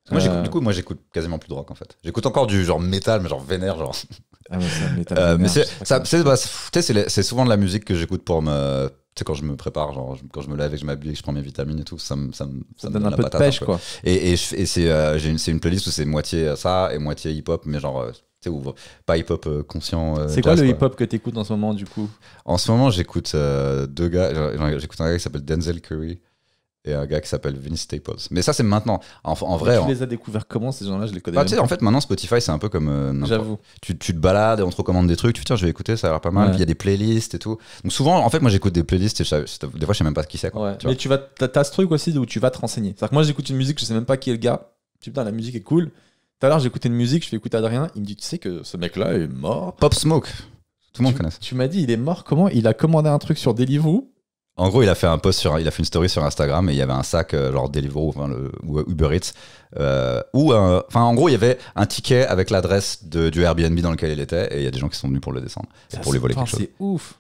Moi, du coup, moi, j'écoute quasiment plus de rock en fait. J'écoute encore du genre métal, mais genre vénère, genre. c'est souvent de la musique que j'écoute pour me sais, quand je me prépare, genre, quand je me lève et que je m'habille et que je prends mes vitamines et tout, ça me, ça, me, ça donne, un peu de pêche, quoi. Et, c'est euh, une, une, playlist où c'est moitié euh, ça et moitié hip-hop, mais genre, euh, tu sais, pas hip-hop conscient. c'est quoi le hip-hop que t'écoutes en ce moment, du coup En ce moment, j'écoute deux gars. J'écoute un gars qui s'appelle Denzel Curry et un gars qui s'appelle Vince Staples. Mais ça, c'est maintenant. En, en vrai. Tu les as découverts comment ces gens-là Je les connais. Bah, en fait, maintenant, Spotify, c'est un peu comme. Euh, J'avoue. Tu, tu, te balades et on te recommande des trucs. Tu tiens, je vais écouter, ça a l'air pas mal. il y a des playlists et tout. Donc souvent, en fait, moi, j'écoute des playlists et des fois, je sais même pas ce qui c'est. Mais tu vas, t'as ce truc aussi où tu vas te renseigner. C'est-à-dire que moi, j'écoute une musique, je sais même pas qui est le gars. Tu putain, la musique est cool. Tout à l'heure, j'écoutais une musique, je fais écouter Adrien. Il me dit, tu sais que ce mec-là est mort. Pop Smoke. Tout le monde connaît Tu m'as dit, il est mort comment Il a commandé un truc sur Deliveroo en gros, il a fait un post sur, il a fait une story sur Instagram et il y avait un sac euh, genre Deliveroo ou euh, Uber Eats euh, ou enfin en gros il y avait un ticket avec l'adresse du Airbnb dans lequel il était et il y a des gens qui sont venus pour le descendre et pour lui voler quelque chose. C'est ouf.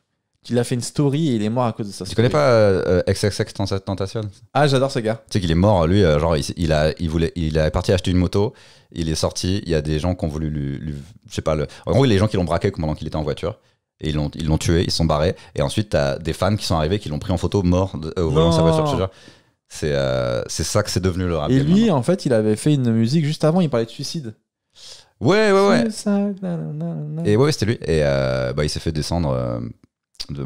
Il a fait une story et il est mort à cause de ça. Tu connais pas XXX Tentation Ah, j'adore ce gars. Tu sais qu'il est mort, lui, genre, il, a, il, voulait, il est parti acheter une moto, il est sorti, il y a des gens qui ont voulu lui. je sais pas, le... en gros, les gens qui l'ont braqué pendant qu'il était en voiture. Et ils l'ont, ils l'ont tué, ils sont barrés. Et ensuite, t'as des fans qui sont arrivés, qui l'ont pris en photo mort euh, au volant de sa voiture. C'est, euh, c'est ça que c'est devenu le rap. Et lui, en fait, il avait fait une musique juste avant, il parlait de suicide. Ouais, ouais, ouais. Et ouais, c'était lui. Et euh, bah, il s'est fait descendre.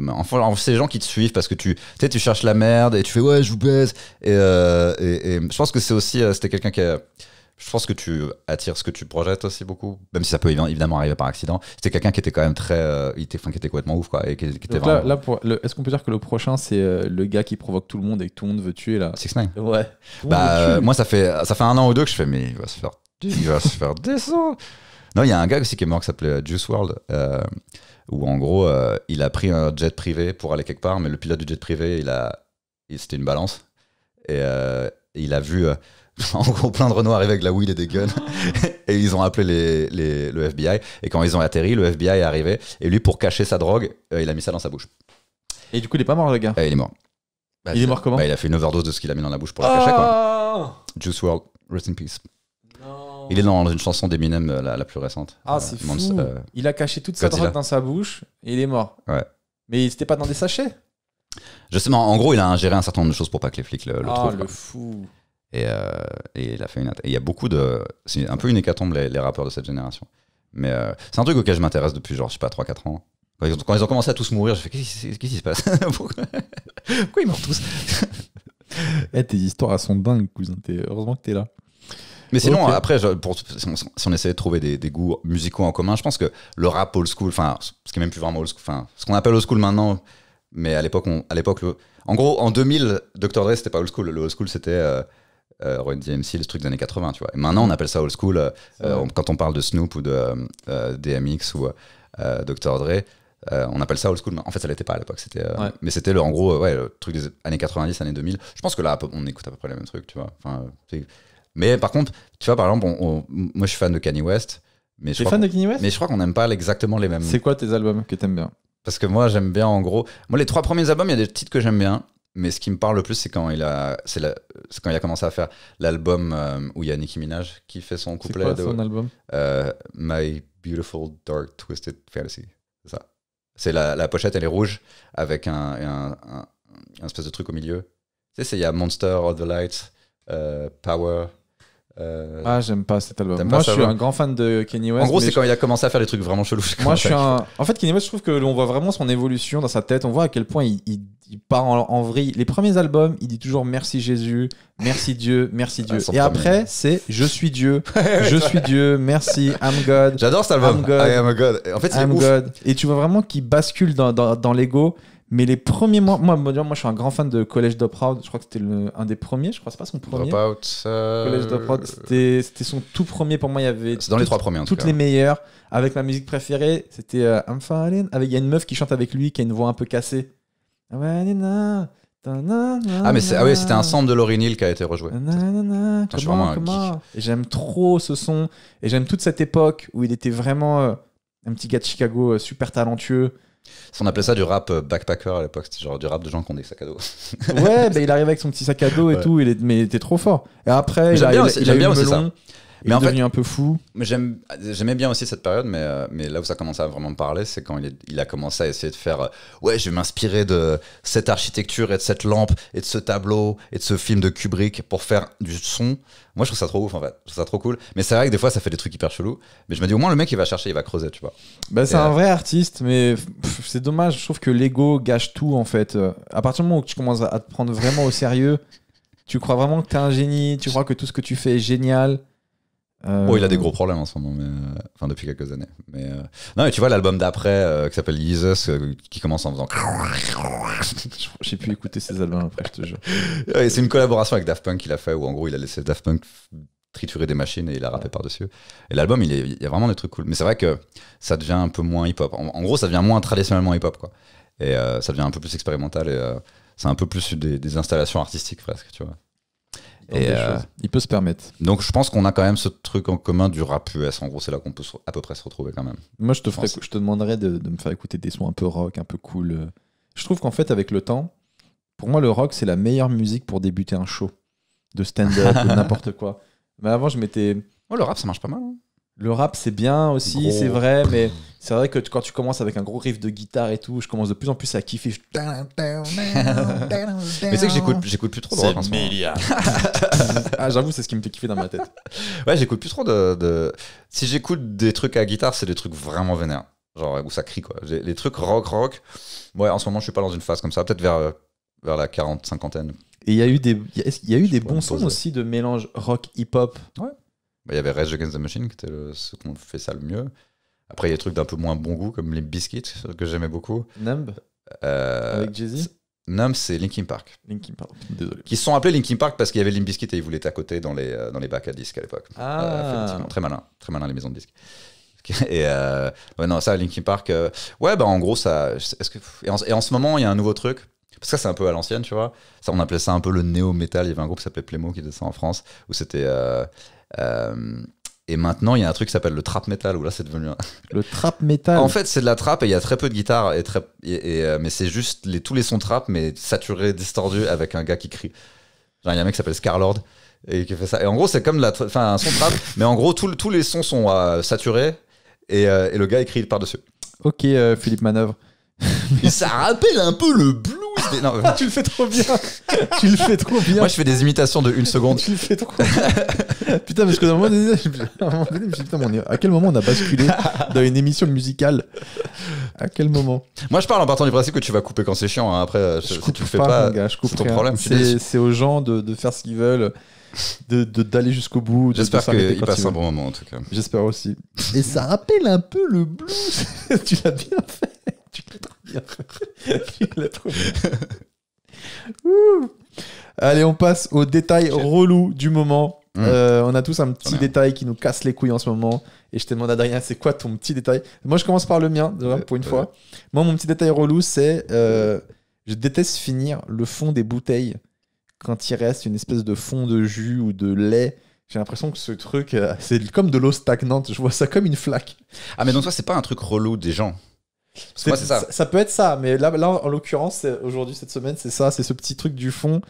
Enfin, c'est les gens qui te suivent parce que tu, tu tu cherches la merde et tu fais ouais, je vous baise. Et, je pense que c'est aussi, c'était quelqu'un qui a, je pense que tu attires ce que tu projettes aussi beaucoup, même si ça peut évidemment arriver par accident. C'était quelqu'un qui était quand même très. Euh, il était, enfin, qui était complètement ouf, quoi. est-ce qu'on peut dire que le prochain, c'est euh, le gars qui provoque tout le monde et que tout le monde veut tuer, là Six Nine Ouais. Bah, moi, ça fait, ça fait un an ou deux que je fais, mais il va se faire, il va se faire descendre. Non, il y a un gars aussi qui est mort qui s'appelait euh, Juice World, où en gros, il a pris un jet privé pour aller quelque part, mais le pilote du jet privé, il a. C'était une balance. Et il a vu en gros, plein de Renault arrivent avec la weed et des guns. Ah. et ils ont appelé le FBI. Et quand ils ont atterri, le FBI est arrivé. Et lui, pour cacher sa drogue, euh, il a mis ça dans sa bouche. Et du coup, il est pas mort, le gars. il est mort. il est mort comment bah, Il a fait une overdose de ce qu'il a mis dans la bouche pour le cacher. Quoi. Ah. Juice World, rest in peace. Il est dans une chanson d'Eminem, euh, la, la plus récente. Ah, euh, il a caché toute sa drogue dans sa bouche et il est mort. Ouais. Mais il n'était pas dans des sachets. Je sais, en gros, il a ingéré un certain nombre de choses pour pas que les flics le, ah, trouvent. Ah, le fou. Euh, et, il a fait une. Il y a beaucoup de. C'est un peu une hécatombe, les, les rappeurs de cette génération. Mais euh, c'est un truc auquel je m'intéresse depuis, genre, je sais pas, 3-4 ans. Quand ils, ont, commencé à tous mourir, je fais Qu'est-ce qui se passe Pourquoi... ils meurent tous eh, Tes histoires, sont dingues, cousin. Heureusement que t'es là. Mais sinon, après, pour, si, on, essayait de trouver des, goûts musicaux en commun, je pense que le rap old school, enfin, ce qui est même plus vraiment old school, enfin, ce qu'on appelle old school maintenant, mais à l'époque, à l'époque, en gros, en 2000, Dr Dre, c'était pas old school. Le old school, c'était euh, euh, DMC, le truc des années 80, tu vois. Et maintenant, on appelle ça old school. Euh, quand on parle de Snoop ou de euh, euh DMX ou euh, Dr. Dre, on appelle ça old school. En fait, ça l'était pas à l'époque. C'était, Mais c'était le, en gros ouais, le truc des années 90, années 2000. Je pense que là, on écoute à peu près les mêmes trucs, tu vois. Enfin, mais par contre, tu vois, par exemple, moi, je suis fan de Kanye West. Mais je, fan de Kanye West mais je crois qu'on n'aime pas exactement les mêmes. C'est quoi tes albums que t'aimes bien Parce que moi, j'aime bien, en gros. Moi, les trois premiers albums, il y a des titres que j'aime bien. Mais ce qui me parle le plus, c'est quand il a, c'est quand il a commencé à faire l'album euh, où il y a Nicki Minaj qui fait son couplet. C'est quoi son album euh, My Beautiful Dark Twisted Fantasy. C'est ça. C'est la, pochette, elle est rouge avec un, espèce de truc au milieu. Tu sais, il y a Monster, All the Lights, euh, Power. ah, j'aime pas cet album. Moi, je suis un grand fan de Kenny West. En gros, c'est quand il a commencé à faire des trucs vraiment chelous. Moi, je suis un. En fait, Kenny West, je trouve que l'on voit vraiment son évolution dans sa tête. On voit à quel point il, il il part en, vrai. vrille. Les premiers albums, il dit toujours merci Jésus, merci Dieu, merci ah, Dieu. Et après, c'est je suis Dieu, je suis Dieu, merci, I'm God. J'adore cet album. I'm God. I am God. En fait, c'est God. Et tu vois vraiment qu'il bascule dans, dans, l'ego. Mais les premiers mois, moi, moi, je suis un grand fan de Collège Dropout. Je crois que c'était un des premiers. Je crois c'est pas son premier. Dropout. Euh, Collège Dropout, c'était son tout premier. Pour moi, il y avait. C'est dans les trois premiers. toutes les meilleures. Avec ma musique préférée, c'était euh, I'm Avec il y a une meuf qui chante avec lui, qui a une voix un peu cassée. Ah, ah, mais ah oui, c'était un sample de Laurie Neal qui a été rejoué. J'aime trop ce son et j'aime toute cette époque où il était vraiment euh, un petit gars de Chicago euh, super talentueux. On appelait ça du rap euh, backpacker à l'époque, c'était genre du rap de gens qui ont des sacs à dos. Ouais, il arrivait avec son petit sac à dos et tout, il est, mais il était trop fort. Et après, il bien, aussi ça mais il est devenu un peu fou. J'aimais bien aussi cette période, mais, euh, mais là où ça commencé à vraiment me parler, c'est quand il, a commencé à essayer de faire euh, Ouais, je vais m'inspirer de cette architecture et de cette lampe et de ce tableau et de ce film de Kubrick pour faire du son. Moi, je trouve ça trop ouf en fait. Je trouve ça trop cool. Mais c'est vrai que des fois, ça fait des trucs hyper chelous. Mais je me dis, au moins, le mec, il va chercher, il va creuser, tu vois. Bah, c'est un euh, vrai artiste, mais c'est dommage. Je trouve que l'ego gâche tout en fait. À partir du moment où tu commences à te prendre vraiment au sérieux, tu crois vraiment que t'es un génie, tu crois que tout ce que tu fais est génial il a des euh, gros problèmes en ce moment, euh, enfin depuis quelques années. Mais euh, non, mais tu vois l'album d'après qui s'appelle Jesus, qui commence en faisant. J'ai pu écouter ces albums après, je te jure. c'est une collaboration avec Daft Punk qu'il a fait, où en gros il a laissé Daft Punk triturer des machines et il a rappé par dessus. Et l'album, il, y a vraiment des trucs cool. Mais c'est vrai que ça devient un peu moins hip hop. En, gros, ça devient moins traditionnellement hip hop, quoi. Et ça devient un peu plus expérimental et c'est un peu plus des, des, installations artistiques presque, tu vois. Euh, il peut se permettre. Donc je pense qu'on a quand même ce truc en commun du rap US. En gros, c'est là qu'on peut à peu près se retrouver quand même. Moi, je te, je te demanderais de, me faire écouter des sons un peu rock, un peu cool. Euh. Je trouve qu'en fait, avec le temps, pour moi, le rock, c'est la meilleure musique pour débuter un show de stand-up, de n'importe quoi. Mais avant, je m'étais. Oh, le rap, ça marche pas mal. Hein le rap c'est bien aussi, c'est vrai, mais c'est vrai que quand tu commences avec un gros riff de guitare et tout, je commence de plus en plus à kiffer. mais c'est que j'écoute, j'écoute plus trop de rap. C'est ah, j'avoue, c'est ce qui me fait kiffer dans ma tête. ouais, j'écoute plus trop de. Si j'écoute des trucs à guitare, c'est des trucs vraiment vénères. Genre où ça crie quoi. Les trucs rock, rock. Ouais, en ce moment, je suis pas dans une phase comme ça. Peut-être vers, euh, vers la 40, cinquantaine. Et il y a eu des, il y a eu des bons sons aussi de mélange rock-hip-hop. Ouais. Bah, il y avait Rage Against the Machine, qui était le, ce qu'on fait ça le mieux. Après, il y a des trucs d'un peu moins bon goût, comme les Biscuits, que j'aimais beaucoup. Numb euh, Avec Jay-Z Numb, c'est Linkin Park. Linkin Park, désolé. Qui sont appelés Linkin Park parce qu'il y avait Limp Bizkit et ils voulaient être à côté dans les, euh, dans les bacs à disques à l'époque. Ah. Euh, très malin, très malin les maisons de disques. Et non, ça, Linkin Park, ouais, bah en gros, ça. Est-ce que, et en, ce moment, il y a un nouveau truc. Parce que ça, c'est un peu à l'ancienne, tu vois. Ça, on appelait ça un peu le néo-metal. Il y avait un groupe qui s'appelait Plémo qui faisait ça en France, où c'était euh, et maintenant, il y a un truc qui s'appelle le trap metal, ou là, c'est devenu. Un... Le trap metal En fait, c'est de la trap et il y a très peu de guitare, et très... Euh, mais c'est juste les, tous les sons trap, mais saturés, distordus, avec un gars qui crie. Genre, il y a un mec qui s'appelle Scarlord et qui fait ça. Et en gros, c'est comme la enfin, un son trap, mais en gros, tous les sons sont euh, saturés et, le gars écrit par-dessus. Ok, Philippe Manœuvre. ça rappelle un peu le blues euh, ah, tu le fais trop bien. tu le fais trop bien. Moi, je fais des imitations de une seconde. tu le fais trop bien. putain, parce que à un moment donné, à, un moment donné, putain, à quel moment on a basculé dans une émission musicale À quel moment Moi, je parle en partant du principe que tu vas couper quand c'est chiant. Hein. Après, euh, tu le fais pas, c'est ton problème. C'est aux gens de, faire ce qu'ils veulent de, d'aller jusqu'au bout. J'espère qu'il passe un bon moment en tout cas. J'espère aussi. Et ça rappelle un peu le blues. tu l'as bien fait tu Allez, on passe au détail relou du moment. Hmm. Euh, on a tous un petit détail qui nous casse les couilles en ce moment. Et je te demande, Adrien, c'est quoi ton petit détail Moi, je commence par le mien, pour une fois. Moi, mon petit détail relou, c'est euh, je déteste finir le fond des bouteilles quand il reste une espèce de fond de jus ou de lait. J'ai l'impression que ce truc, euh, c'est comme de l'eau stagnante. Je vois ça comme une flaque. Ah, mais non, toi, c'est pas un truc relou des gens ça. Ça, peut être ça, mais là, là en l'occurrence, aujourd'hui, cette semaine, c'est ça, c'est ce petit truc du fond.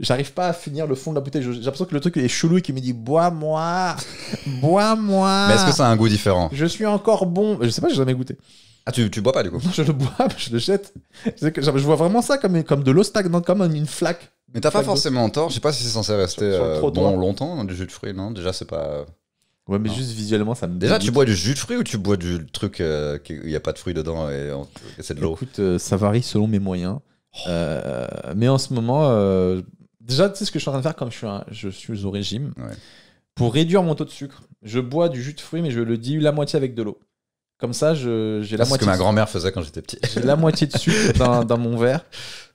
J'arrive pas à finir le fond de la bouteille. J'ai l'impression que le truc est chelou et qu'il me dit bois-moi, bois-moi. Mais est-ce que ça a un goût différent Je suis encore bon. Je sais pas, j'ai jamais goûté. Ah, tu, tu bois pas du coup Je le bois, je le jette. Je, vois vraiment ça comme, comme de l'eau stagnante, comme une flaque. Mais t'as pas forcément tort, je sais pas si c'est censé rester euh, bon longtemps, hein, du jus de fruits, non Déjà, c'est pas. Ouais, mais juste visuellement, ça me Déjà, tu bois du jus de fruits ou tu bois du truc euh, où il n'y a pas de fruits dedans et, c'est de l'eau euh, ça varie selon mes moyens. Oh. Euh, mais en ce moment, euh, déjà, tu sais ce que je suis en train de faire comme je suis, je suis au régime. Pour réduire mon taux de sucre, je bois du jus de fruits, mais je le dilue la moitié avec de l'eau. Comme ça, j'ai la moitié. C'est ce que ma grand-mère faisait quand j'étais petit. J'ai la moitié de sucre dans, dans mon verre.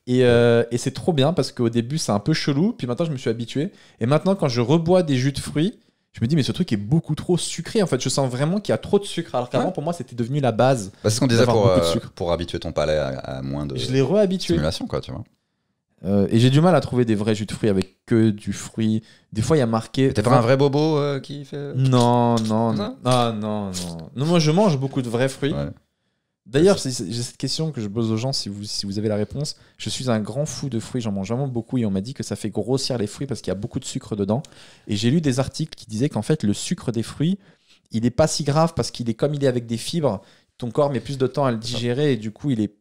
Et, et c'est trop bien parce qu'au début, c'est un peu chelou. Puis maintenant, je me suis habitué. Et maintenant, quand je rebois des jus de fruits, je me dis mais ce truc est beaucoup trop sucré en fait je sens vraiment qu'il y a trop de sucre alors qu'avant pour moi c'était devenu la base Parce c'est ce qu'on disait pour, euh, pour habituer ton palais à, moins de je l'ai réhabitué stimulation quoi tu vois euh, et j'ai du mal à trouver des vrais jus de fruits avec que du fruit. Des fois, il y a marqué. T'es pas un vrai bobo euh, qui fait. Non, non, non, ah, non, non. Non, moi, je mange beaucoup de vrais fruits. D'ailleurs, j'ai cette question que je pose aux gens, si vous, si vous avez la réponse. Je suis un grand fou de fruits, j'en mange vraiment beaucoup et on m'a dit que ça fait grossir les fruits parce qu'il y a beaucoup de sucre dedans. Et j'ai lu des articles qui disaient qu'en fait, le sucre des fruits, il n'est pas si grave parce qu'il est comme il est avec des fibres, ton corps met plus de temps à le digérer et du coup, il est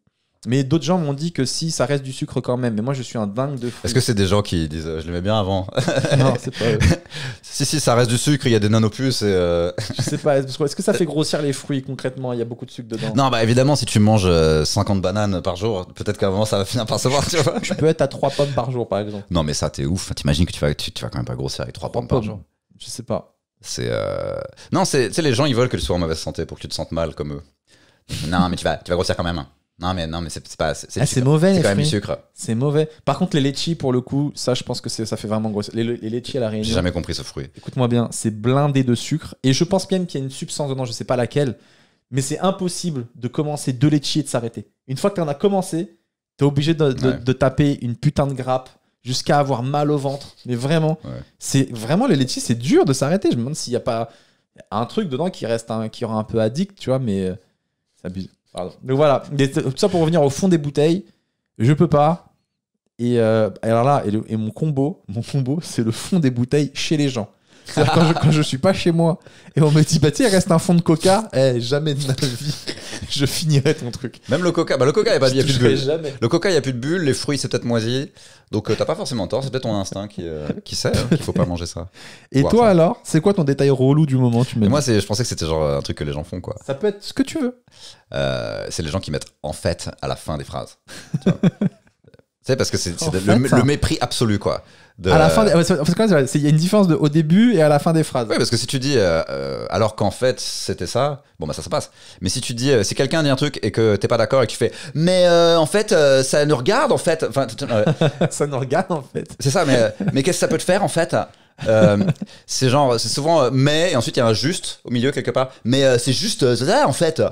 mais d'autres gens m'ont dit que si, ça reste du sucre quand même. Mais moi, je suis un dingue de fruits. Est-ce que c'est des gens qui disent euh, je l'aimais bien avant Non, c'est pas. si, si, ça reste du sucre, il y a des nanopuces. Et euh, je sais pas. Est-ce que ça fait grossir les fruits concrètement Il y a beaucoup de sucre dedans. Non, bah évidemment, si tu manges 50 euh, bananes par jour, peut-être qu'à un moment, ça va finir par se voir. Tu vois tu peux être à 3 pommes par jour, par exemple. Non, mais ça, t'es ouf. T'imagines que tu vas, vas quand même pas grossir avec 3, pommes, par jour Je sais pas. C'est. Non, c'est les gens, ils veulent que tu sois en mauvaise santé pour que tu te sentes mal comme eux. non, mais tu vas, tu vas grossir quand même. Hein. Non, mais, non, mais c'est pas. C'est ah, mauvais, C'est quand même sucre. C'est mauvais. Par contre, les litchis, pour le coup, ça, je pense que ça fait vraiment gros. Les, les à la réunion. J'ai jamais compris ce fruit. Écoute-moi bien, c'est blindé de sucre. Et je pense bien qu'il y a une substance dedans, je sais pas laquelle, mais c'est impossible de commencer deux litchis et de s'arrêter. Une fois que tu en as commencé, t'es obligé de, taper une putain de grappe jusqu'à avoir mal au ventre. Mais vraiment, c'est vraiment les litchis, c'est dur de s'arrêter. Je me demande s'il n'y a pas un truc dedans qui reste un, qui aura un peu addict, tu vois, mais euh, ça donc voilà, tout ça pour revenir au fond des bouteilles, je peux pas. Et euh, alors là, et, mon combo, mon combo, c'est le fond des bouteilles chez les gens. C'est-à-dire quand, je, suis pas chez moi et on me dit, bah, tiens il reste un fond de coca, eh, jamais de ma vie, je finirai ton truc. Même le coca, bah, le coca, il n'y a, plus de bulles. Le coca, il y a plus de bulles, les fruits, c'est peut-être moisi. Donc, euh, t'as pas forcément tort, c'est peut-être ton instinct qui, euh, qui sait hein, qu'il faut pas manger ça. Et toi, alors, c'est quoi ton détail relou du moment, tu moi, c'est- je pensais que c'était genre euh, un truc que les gens font, quoi. Ça peut être ce que tu veux. c'est les gens qui mettent en fait à la fin des phrases. Tu vois parce que c'est le, mépris absolu, quoi. À la fin, il y a une différence au début et à la fin des phrases. Oui, parce que si tu dis euh, euh, alors qu'en fait c'était ça, bon bah ça se passe. Mais si tu dis euh, si quelqu'un dit un truc et que t'es pas d'accord et que tu fais mais en fait ça nous regarde en fait, enfin ça nous regarde en fait. C'est ça, mais mais qu'est-ce que ça peut te faire en fait c'est genre, c'est souvent mais, et ensuite il y a un juste au milieu quelque part. Mais c'est juste ça en fait.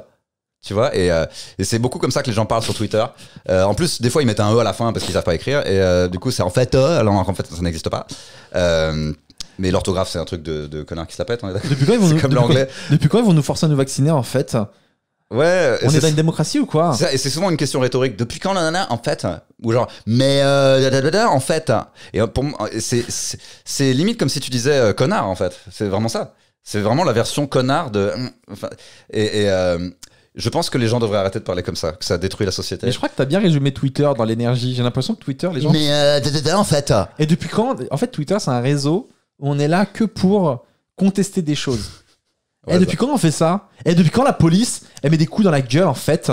Tu vois, euh, et, c'est beaucoup comme ça que les gens parlent sur Twitter. Euh, en plus, des fois, ils mettent un E à la fin parce qu'ils savent pas écrire, et euh, du coup, c'est en fait E, alors qu'en fait, ça n'existe pas. mais l'orthographe, c'est un truc de, de connard qui se la pète, Depuis quand ils vont nous, comme l'anglais. Depuis quand ils vont nous forcer à nous vacciner, en fait Ouais. On est, dans une démocratie ou quoi Et c'est souvent une question rhétorique. Depuis quand nanana en fait Ou genre mais en fait Et pour c'est limite comme si tu disais connard en fait. C'est vraiment ça. C'est vraiment la version connard de. et, je pense que les gens devraient arrêter de parler comme ça, que ça détruit la société. Mais je crois que t'as bien résumé Twitter dans l'énergie. J'ai l'impression que Twitter, les gens. Mais euh, en fait. Et depuis quand En fait, Twitter, c'est un réseau où on est là que pour contester des choses. et depuis bah. quand on fait ça Et depuis quand la police, elle met des coups dans la gueule, en fait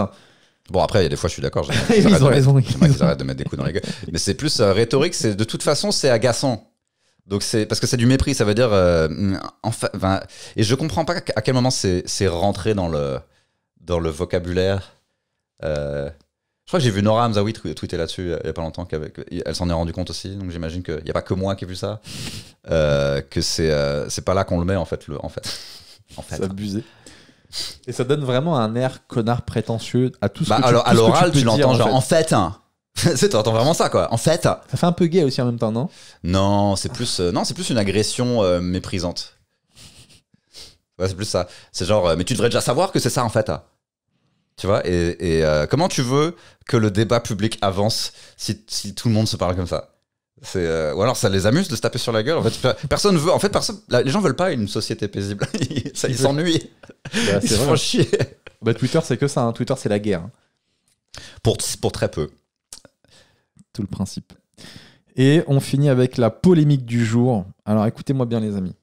Bon, après, il y a des fois, je suis d'accord. Ils, ont raison. Ils arrêtent de mettre des coups dans la gueule. Mais c'est plus euh, rhétorique. C'est De toute façon, c'est agaçant. Donc c'est parce que c'est du mépris, ça veut dire euh, enfin, et je comprends pas à quel moment c'est rentré dans le dans le vocabulaire. Euh, je crois que j'ai vu Nora Hamzaoui tweeter là-dessus euh, il n'y a pas longtemps. qu'elle elle s'en est rendue compte aussi. Donc j'imagine qu'il n'y a pas que moi qui ai vu ça. Euh, que c'est, c'est pas là qu'on le met en fait. Le, en fait. en abusé. Et ça donne vraiment un air connard prétentieux à tout ce bah, que alors, tu, À l'oral, tu, l'entends genre en fait. En fait hein. vraiment ça quoi en fait ça fait un peu gay aussi en même temps non non c'est plus non c'est plus une agression méprisante ouais, c'est plus ça c'est genre mais tu devrais déjà savoir que c'est ça en fait hein. Tu vois, et, euh, comment tu veux que le débat public avance si, tout le monde se parle comme ça euh, ou alors ça les amuse de se taper sur la gueule. En fait, personne veut. En fait, personne. les gens veulent pas une société paisible. ça, ils s'ennuient. Bah, c'est chier. Bah, Twitter, c'est que ça. Hein. Twitter, c'est la guerre. Hein. Pour, pour très peu. Tout le principe. Et on finit avec la polémique du jour. Alors, écoutez-moi bien, les amis.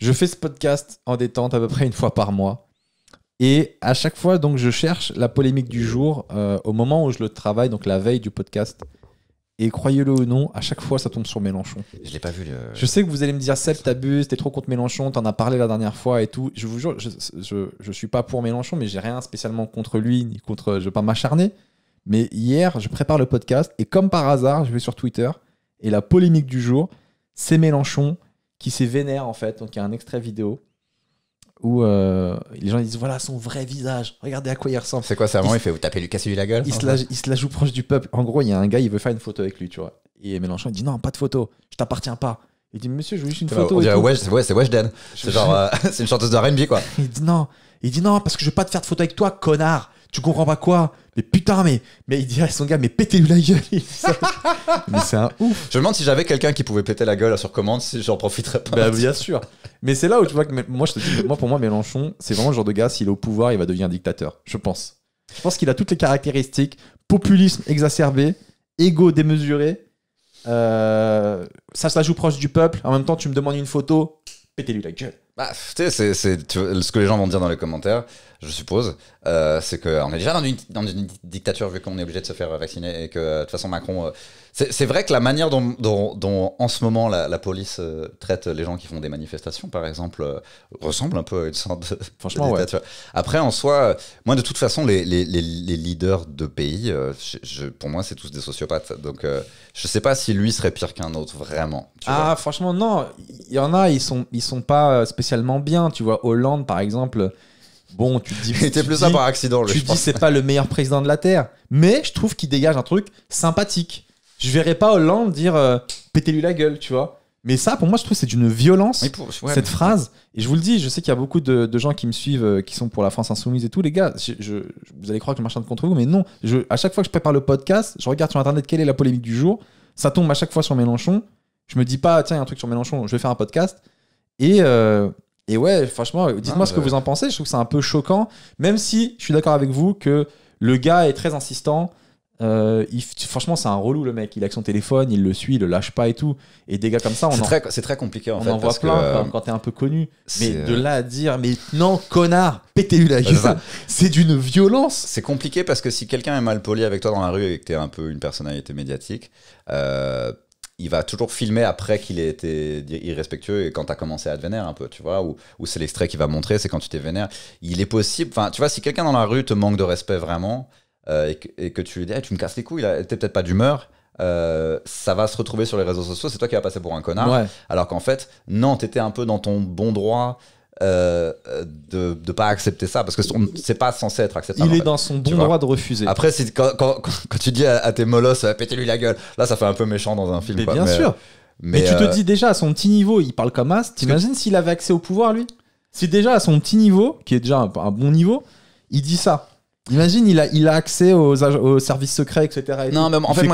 Je fais ce podcast en détente à peu près une fois par mois. Et à chaque fois, donc, je cherche la polémique du jour euh, au moment où je le travaille, donc la veille du podcast. Et croyez-le ou non, à chaque fois, ça tombe sur Mélenchon. Je l'ai pas vu. Je sais que vous allez me dire, Seb, t'abuses, t'es trop contre Mélenchon, t'en as parlé la dernière fois et tout. Je vous jure, je, ne suis pas pour Mélenchon, mais j'ai rien spécialement contre lui, ni contre. Je veux pas m'acharner. Mais hier, je prépare le podcast et comme par hasard, je vais sur Twitter et la polémique du jour, c'est Mélenchon qui s'est vénère en fait. Donc il y a un extrait vidéo où euh, les gens disent voilà son vrai visage, regardez à quoi il ressemble. C'est quoi ça vraiment il, fait vous tapez Lucas lui la gueule il se la, joue proche du peuple. En gros, il y a un gars, il veut faire une photo avec lui, tu vois. Et Mélenchon il dit non, pas de photo, je t'appartiens pas. Il dit monsieur, je veux juste une photo. Il dit ouais, c'est ouais, c'est Dan. C'est genre euh, c'est une chanteuse de R&B quoi. il dit non, il dit non parce que je veux pas te faire de photo avec toi, connard tu comprends pas quoi mais putain, mais, mais il dit à son gars, mais pétez-lui la gueule. mais c'est un ouf. Je me demande si j'avais quelqu'un qui pouvait péter la gueule à sur commande, si j'en profiterais pas. Bah, bien sûr. Mais c'est là où tu vois que moi, je te dis, moi, pour moi, Mélenchon, c'est vraiment le genre de gars, s'il est au pouvoir, il va devenir dictateur. Je pense. Je pense qu'il a toutes les caractéristiques populisme exacerbé, ego démesuré. Euh, ça se la joue proche du peuple. En même temps, tu me demandes une photo, pétez-lui la gueule. Bah, ce que les gens vont dire dans les commentaires, je suppose, euh, c'est qu'on est déjà dans une, dictature vu qu'on est obligé de se faire vacciner et que de toute façon Macron, euh, c'est vrai que la manière dont, en ce moment la, police euh, traite les gens qui font des manifestations, par exemple, euh, ressemble un peu à une sorte de, Franchement, Après, en soi, euh, moi, de toute façon, les, leaders de pays, je, pour moi, c'est tous des sociopathes. Donc, je sais pas si lui serait pire qu'un autre, vraiment. Ah, franchement, non. Il y en a, ils sont, ils sont pas spécialement bien. Tu vois, Hollande, par exemple. Bon, tu te dis. Il était plus ça par accident, Tu je dis, c'est pas le meilleur président de la Terre. Mais je trouve qu'il dégage un truc sympathique. Je verrais pas Hollande dire euh, pétez-lui la gueule, tu vois. Mais ça, pour moi, je trouve c'est d'une violence, cette phrase. Et je vous le dis, je sais qu'il y a beaucoup de, gens qui me suivent, euh, qui sont pour la France insoumise et tout. Les gars, je, vous allez croire que je marchande contre vous, mais non. à chaque fois que je prépare le podcast, je regarde sur Internet quelle est la polémique du jour. Ça tombe à chaque fois sur Mélenchon. Je me dis pas, tiens, il y a un truc sur Mélenchon, je vais faire un podcast. Et, euh, et ouais, franchement, dites-moi ce que vous en pensez. Je trouve que c'est un peu choquant, même si je suis d'accord avec vous que le gars est très insistant euh, franchement, c'est un relou le mec. Il a son téléphone, il le suit, il le lâche pas et tout. Et des gars comme ça, on c'est très, compliqué en on en voit plein euh, quand, t'es un peu connu. Mais de euh, là à dire, mais non, connard, pétez-lui la gueule, c'est d'une violence. C'est compliqué parce que si quelqu'un est mal poli avec toi dans la rue et que t'es un peu une personnalité médiatique, il va toujours filmer après qu'il ait été irrespectueux et quand tu as commencé à te vénère un peu, tu vois, ou, c'est l'extrait qui va montrer, c'est quand tu t'es vénère. Il est possible, enfin, tu vois, si quelqu'un dans la rue te manque de respect vraiment, euh, et que, tu lui dis eh, tu me casses les couilles, t'es peut-être pas d'humeur. Euh, ça va se retrouver sur les réseaux sociaux, c'est toi qui vas passer pour un connard. Alors qu'en fait, non, t'étais un peu dans ton bon droit. Euh, de ne pas accepter ça parce que c'est pas censé être acceptable. Il est dans son bon droit de refuser. Après, quand, quand, tu dis à, tes molosses péter lui la gueule, là ça fait un peu méchant dans un film. Mais quoi. bien mais, sûr. Mais, tu te dis déjà à son petit niveau, il parle comme as. T'imagines s'il avait accès au pouvoir lui Si déjà à son petit niveau, qui est déjà un bon niveau, il dit ça. Imagine, il a, il a accès aux, services secrets, etc. non, mais en fait,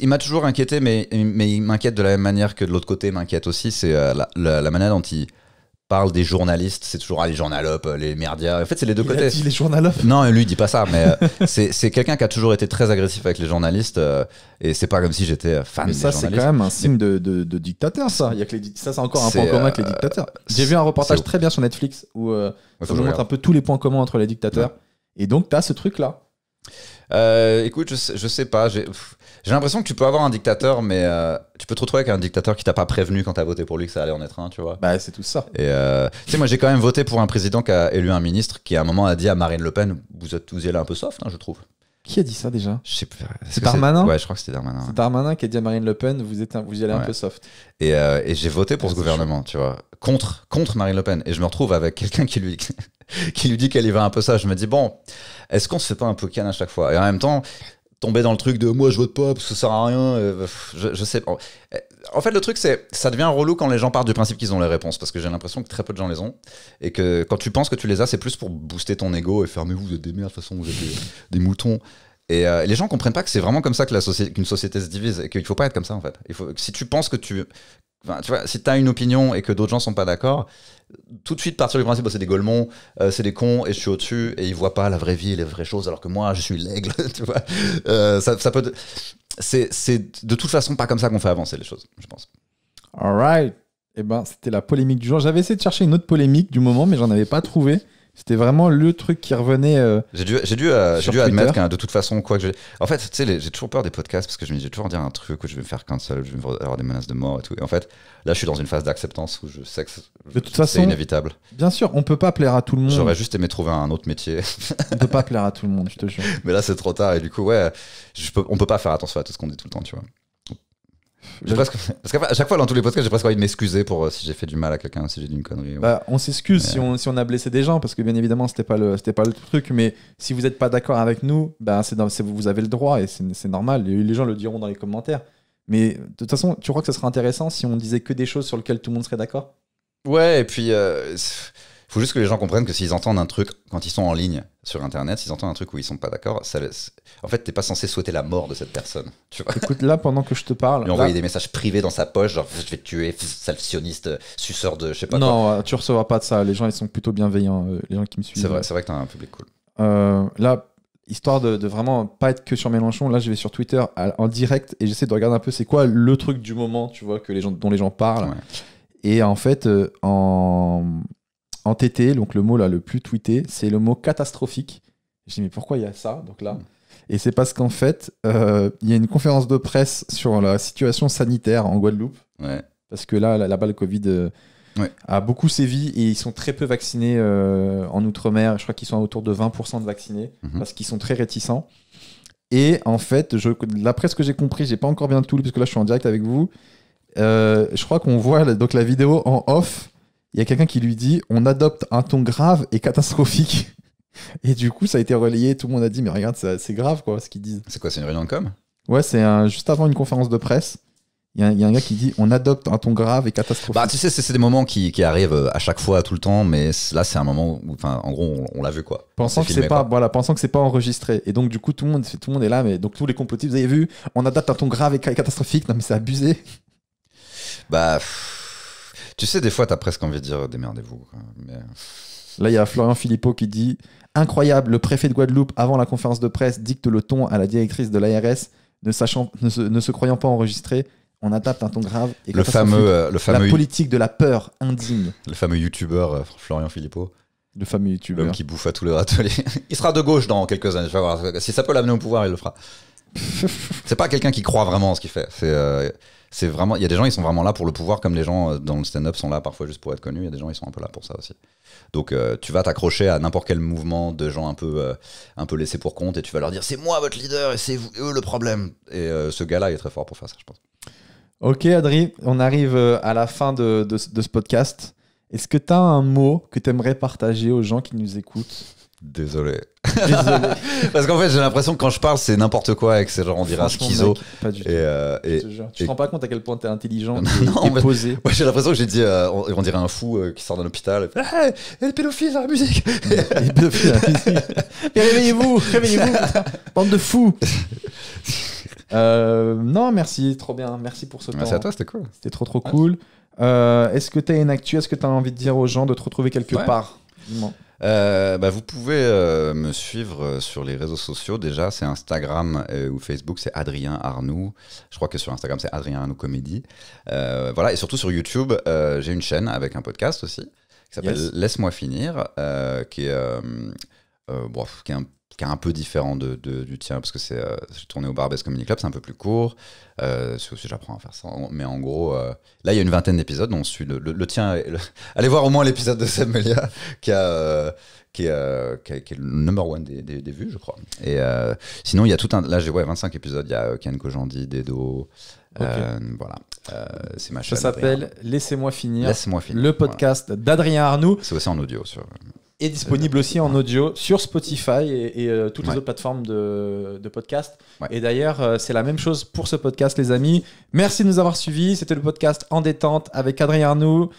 il m'a toujours inquiété, mais, mais il m'inquiète de la même manière que de l'autre côté m'inquiète aussi. C'est euh, la, manière dont il parle des journalistes. C'est toujours ah, les journalopes, euh, les merdias. En fait, c'est les deux côtés. Il dit les journalopes Non, lui, il dit pas ça, mais euh, c'est quelqu'un qui a toujours été très agressif avec les journalistes. et c'est pas comme si j'étais fan ça, Ça, c'est quand même un signe de, de, dictateur, ça. ça, c'est encore un point commun avec les dictateurs. J'ai vu un reportage très bien sur Netflix où je montre un peu tous les points communs entre les dictateurs. Et donc, t'as ce truc-là. Euh, écoute, je, sais pas. J'ai l'impression que tu peux avoir un dictateur, mais euh, tu peux te retrouver avec un dictateur qui t'a pas prévenu quand t'as voté pour lui que ça allait en être un, tu vois. Bah, c'est tout ça. Et euh, tu sais, moi j'ai quand même voté pour un président qui a élu un ministre qui à un moment a dit à Marine Le Pen Vous êtes tous là un peu soft, hein, je trouve. Qui a dit ça déjà Je sais C'est Ouais, je crois que c'était Darmanin. C'est Darmanin qui a dit à Marine Le Pen Vous, êtes vous y allez un peu soft. Et, j'ai voté pour ah, ce gouvernement, tu vois. Contre, contre Marine Le Pen. Et je me retrouve avec quelqu'un qui lui. qui lui dit qu'elle y va un peu ça. Je me dis, bon, est-ce qu'on se fait pas un peu canne à chaque fois Et en même temps, tomber dans le truc de moi je vote pas parce que ça sert à rien, euh, je, sais pas. En fait, le truc, c'est ça devient relou quand les gens partent du principe qu'ils ont les réponses parce que j'ai l'impression que très peu de gens les ont et que quand tu penses que tu les as, c'est plus pour booster ton ego et fermez mais vous êtes des merdes, de toute façon, vous êtes des, moutons. Euh, et les gens comprennent pas que c'est vraiment comme ça que la société, qu'une société se divise et qu'il faut pas être comme ça en fait. Il si tu penses que tu, tu vois, si as une opinion et que d'autres gens sont pas d'accord, tout de suite partir du principe que bah, c'est des golemons, euh, c'est des cons et je suis au-dessus et ils voient pas la vraie vie, et les vraies choses, alors que moi je suis l'aigle, tu vois. Euh, ça, peut. C'est de toute façon pas comme ça qu'on fait avancer les choses, je pense. All right. Eh ben, c'était la polémique du jour. J'avais essayé de chercher une autre polémique du moment, mais j'en avais pas trouvé. C'était vraiment le truc qui revenait. Euh, j'ai dû, j'ai dû, euh, dû admettre que de toute façon, quoi que j'ai... En fait, tu sais, j'ai toujours peur des podcasts parce que je me dis, j'ai toujours dire un truc où je vais me faire cancel, je vais avoir des menaces de mort et tout. Et en fait, là, je suis dans une phase d'acceptance où je sais que c'est inévitable. Bien sûr, on peut pas plaire à tout le monde. J'aurais juste aimé trouver un autre métier. on pas plaire à tout le monde, je te jure. Mais là, c'est trop tard et du coup, ouais, on peut pas faire attention à tout ce qu'on dit tout le temps, tu vois. Presque... Parce qu'à chaque fois dans tous les podcasts, j'ai presque envie de m'excuser pour euh, si j'ai fait du mal à quelqu'un, si j'ai dit une connerie. Bah, on s'excuse si, on, si on a blessé des gens, parce que bien évidemment, c'était pas le, c'était pas le truc. Mais si vous n'êtes pas d'accord avec nous, bah, c'est, dans, vous avez le droit et c'est, normal. Les gens le diront dans les commentaires. Mais de toute façon, tu crois que ce serait intéressant si on disait que des choses sur lesquelles tout le monde serait d'accord Ouais, et puis. Euh, il faut juste que les gens comprennent que s'ils entendent un truc, quand ils sont en ligne sur Internet, s'ils entendent un truc où ils sont pas d'accord, ça, en fait, t'es pas censé souhaiter la mort de cette personne. Tu vois Écoute, là, pendant que je te parle. Lui envoyer envoyé des messages privés dans sa poche, genre je vais te tuer, salvationniste, suceur de je sais pas Non, tu tu recevras pas de ça. Les gens, ils sont plutôt bienveillants, euh, les gens qui me suivent. C'est vrai, c'est vrai que un public cool. Euh, là, histoire de, de, vraiment pas être que sur Mélenchon, là je vais sur Twitter en direct et j'essaie de regarder un peu c'est quoi le truc du moment, tu vois, que les gens, dont les gens parlent. Et en fait, euh, en, entêté, TT, donc le mot là le plus tweeté, c'est le mot catastrophique. Je dis mais pourquoi il y a ça donc là hmm. Et c'est parce qu'en fait, euh, il y a une conférence de presse sur la situation sanitaire en Guadeloupe. Parce que là, la balle Covid euh, a beaucoup sévi et ils sont très peu vaccinés euh, en Outre-mer. Je crois qu'ils sont autour de 20% de vaccinés mhm. parce qu'ils sont très réticents. Et en fait, je, d'après ce que j'ai compris, j'ai pas encore bien tout lu parce que là, je suis en direct avec vous. je crois qu'on voit donc la vidéo en off il y a quelqu'un qui lui dit on adopte un ton grave et catastrophique. Et du coup, ça a été relayé. Tout le monde a dit mais regarde, c'est grave quoi ce qu'ils disent. C'est quoi C'est une réunion de com Ouais, c'est juste avant une conférence de presse. Il y, a un gars qui dit on adopte un ton grave et catastrophique. Bah, tu sais, c'est des moments qui, arrivent euh, à chaque fois, tout le temps, mais là, c'est un moment où, enfin, en gros, on, l'a vu quoi. Pensant que c'est pas, voilà, pensant que c'est pas enregistré. Et donc, du coup, tout le monde, tout le monde est là, mais donc tous les complotistes, vous avez vu, on adopte un ton grave et catastrophique. Non, mais c'est abusé. Bah. Tu sais, des fois, t'as presque envie de dire euh, démerdez-vous. Euh, Là, il y a Florian Philippot qui dit Incroyable, le préfet de Guadeloupe, avant la conférence de presse, dicte le ton à la directrice de l'ARS, ne, sachant, ne, se, croyant pas enregistré. On adapte un ton grave. Et le, fameux, euh, le fameux. La politique de la peur indigne. Le fameux youtubeur Florian Philippot. Le fameux youtubeur. L'homme qui bouffe à tous les râteliers. il sera de gauche dans quelques années. Si ça peut l'amener au pouvoir, il le fera. c'est pas quelqu'un qui croit vraiment en ce qu'il fait. C'est c'est vraiment. Il y a des gens, ils sont vraiment là pour le pouvoir, comme les gens euh, dans le stand-up sont là parfois juste pour être connus. Il y a des gens, ils sont un peu là pour ça aussi. Donc, euh, tu vas t'accrocher à n'importe quel mouvement de gens un peu, euh, un peu laissés pour compte et tu vas leur dire c'est moi votre leader et c'est eux le problème. Et ce gars-là, est très fort pour faire ça, je pense. Ok, Adri, on arrive à la fin de, de ce podcast. Est-ce que tu as un mot que tu aimerais partager aux gens qui nous écoutent Désolé. Parce qu'en fait, j'ai l'impression que quand je parle, c'est n'importe quoi et que c'est genre, on dira schizo. Et, euh, tu te rends pas compte à quel point t'es intelligent et, j'ai l'impression que j'ai dit, euh, on, dirait un fou euh, qui sort d'un hôpital. Et, hey, le pédophile dans la musique Réveillez-vous Réveillez-vous Bande de fous Non, merci, trop bien. Merci pour ce temps. Merci à toi, c'était cool. C'était trop trop cool. Est-ce que t'as une actu Est-ce que t'as envie de dire aux gens de te retrouver quelque part euh, bah, vous pouvez euh, me suivre euh, sur les réseaux sociaux déjà, c'est Instagram ou Facebook, c'est Adrien Arnoux. Je crois que sur Instagram, c'est Adrien Arnoux Comédie. voilà, et surtout sur YouTube, j'ai une chaîne avec un podcast aussi qui s'appelle Laisse-moi finir, qui est, qui est un qui est un peu différent de, du tien, parce que c'est euh, tourné au Barbès Comedy Club, c'est un peu plus court. Euh, aussi j'apprends à faire ça. Mais en gros, euh, là, il y a une vingtaine d'épisodes. On suit le, tien. Allez voir au moins l'épisode de Samelia qui euh, Qui est, qui, le number one des, des, vues, je crois. Et sinon, il y a tout un. Là, j'ai ouais, 25 épisodes. Il y a Ken Kojandi, Dedo. voilà, c'est ma chaîne. Ça s'appelle Laissez-moi finir, Le podcast d'Adrien Arnoux. C'est aussi en audio. Sur... Et disponible euh, aussi en audio sur Spotify et, euh, toutes les autres plateformes de, podcast. Et d'ailleurs, euh, c'est la même chose pour ce podcast, les amis. Merci de nous avoir suivis. C'était le podcast En détente avec Adrien Arnoux.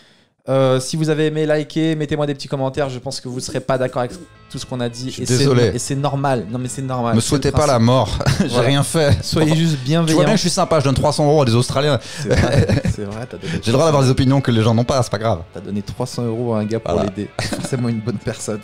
Euh, si vous avez aimé, likez, mettez-moi des petits commentaires. Je pense que vous ne serez pas d'accord avec tout ce qu'on a dit. Je suis et désolé. Et c'est normal. Non, mais c'est normal. Me souhaitez pas la mort. J'ai rien fait. Soyez juste bienveillants. Tu vois bien je suis sympa. Je donne 300 euros à des Australiens. C'est vrai. J'ai le droit d'avoir des opinions que les gens n'ont pas. C'est pas grave. T'as donné 300 euros à un gars pour l'aider. C'est moi une bonne personne.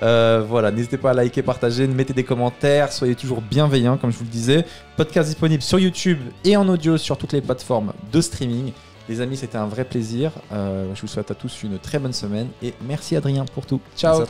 Euh, voilà, n'hésitez pas à liker, partager, mettez des commentaires, soyez toujours bienveillants comme je vous le disais. Podcast disponible sur YouTube et en audio sur toutes les plateformes de streaming. Les amis, c'était un vrai plaisir. Euh, je vous souhaite à tous une très bonne semaine et merci Adrien pour tout. Ciao.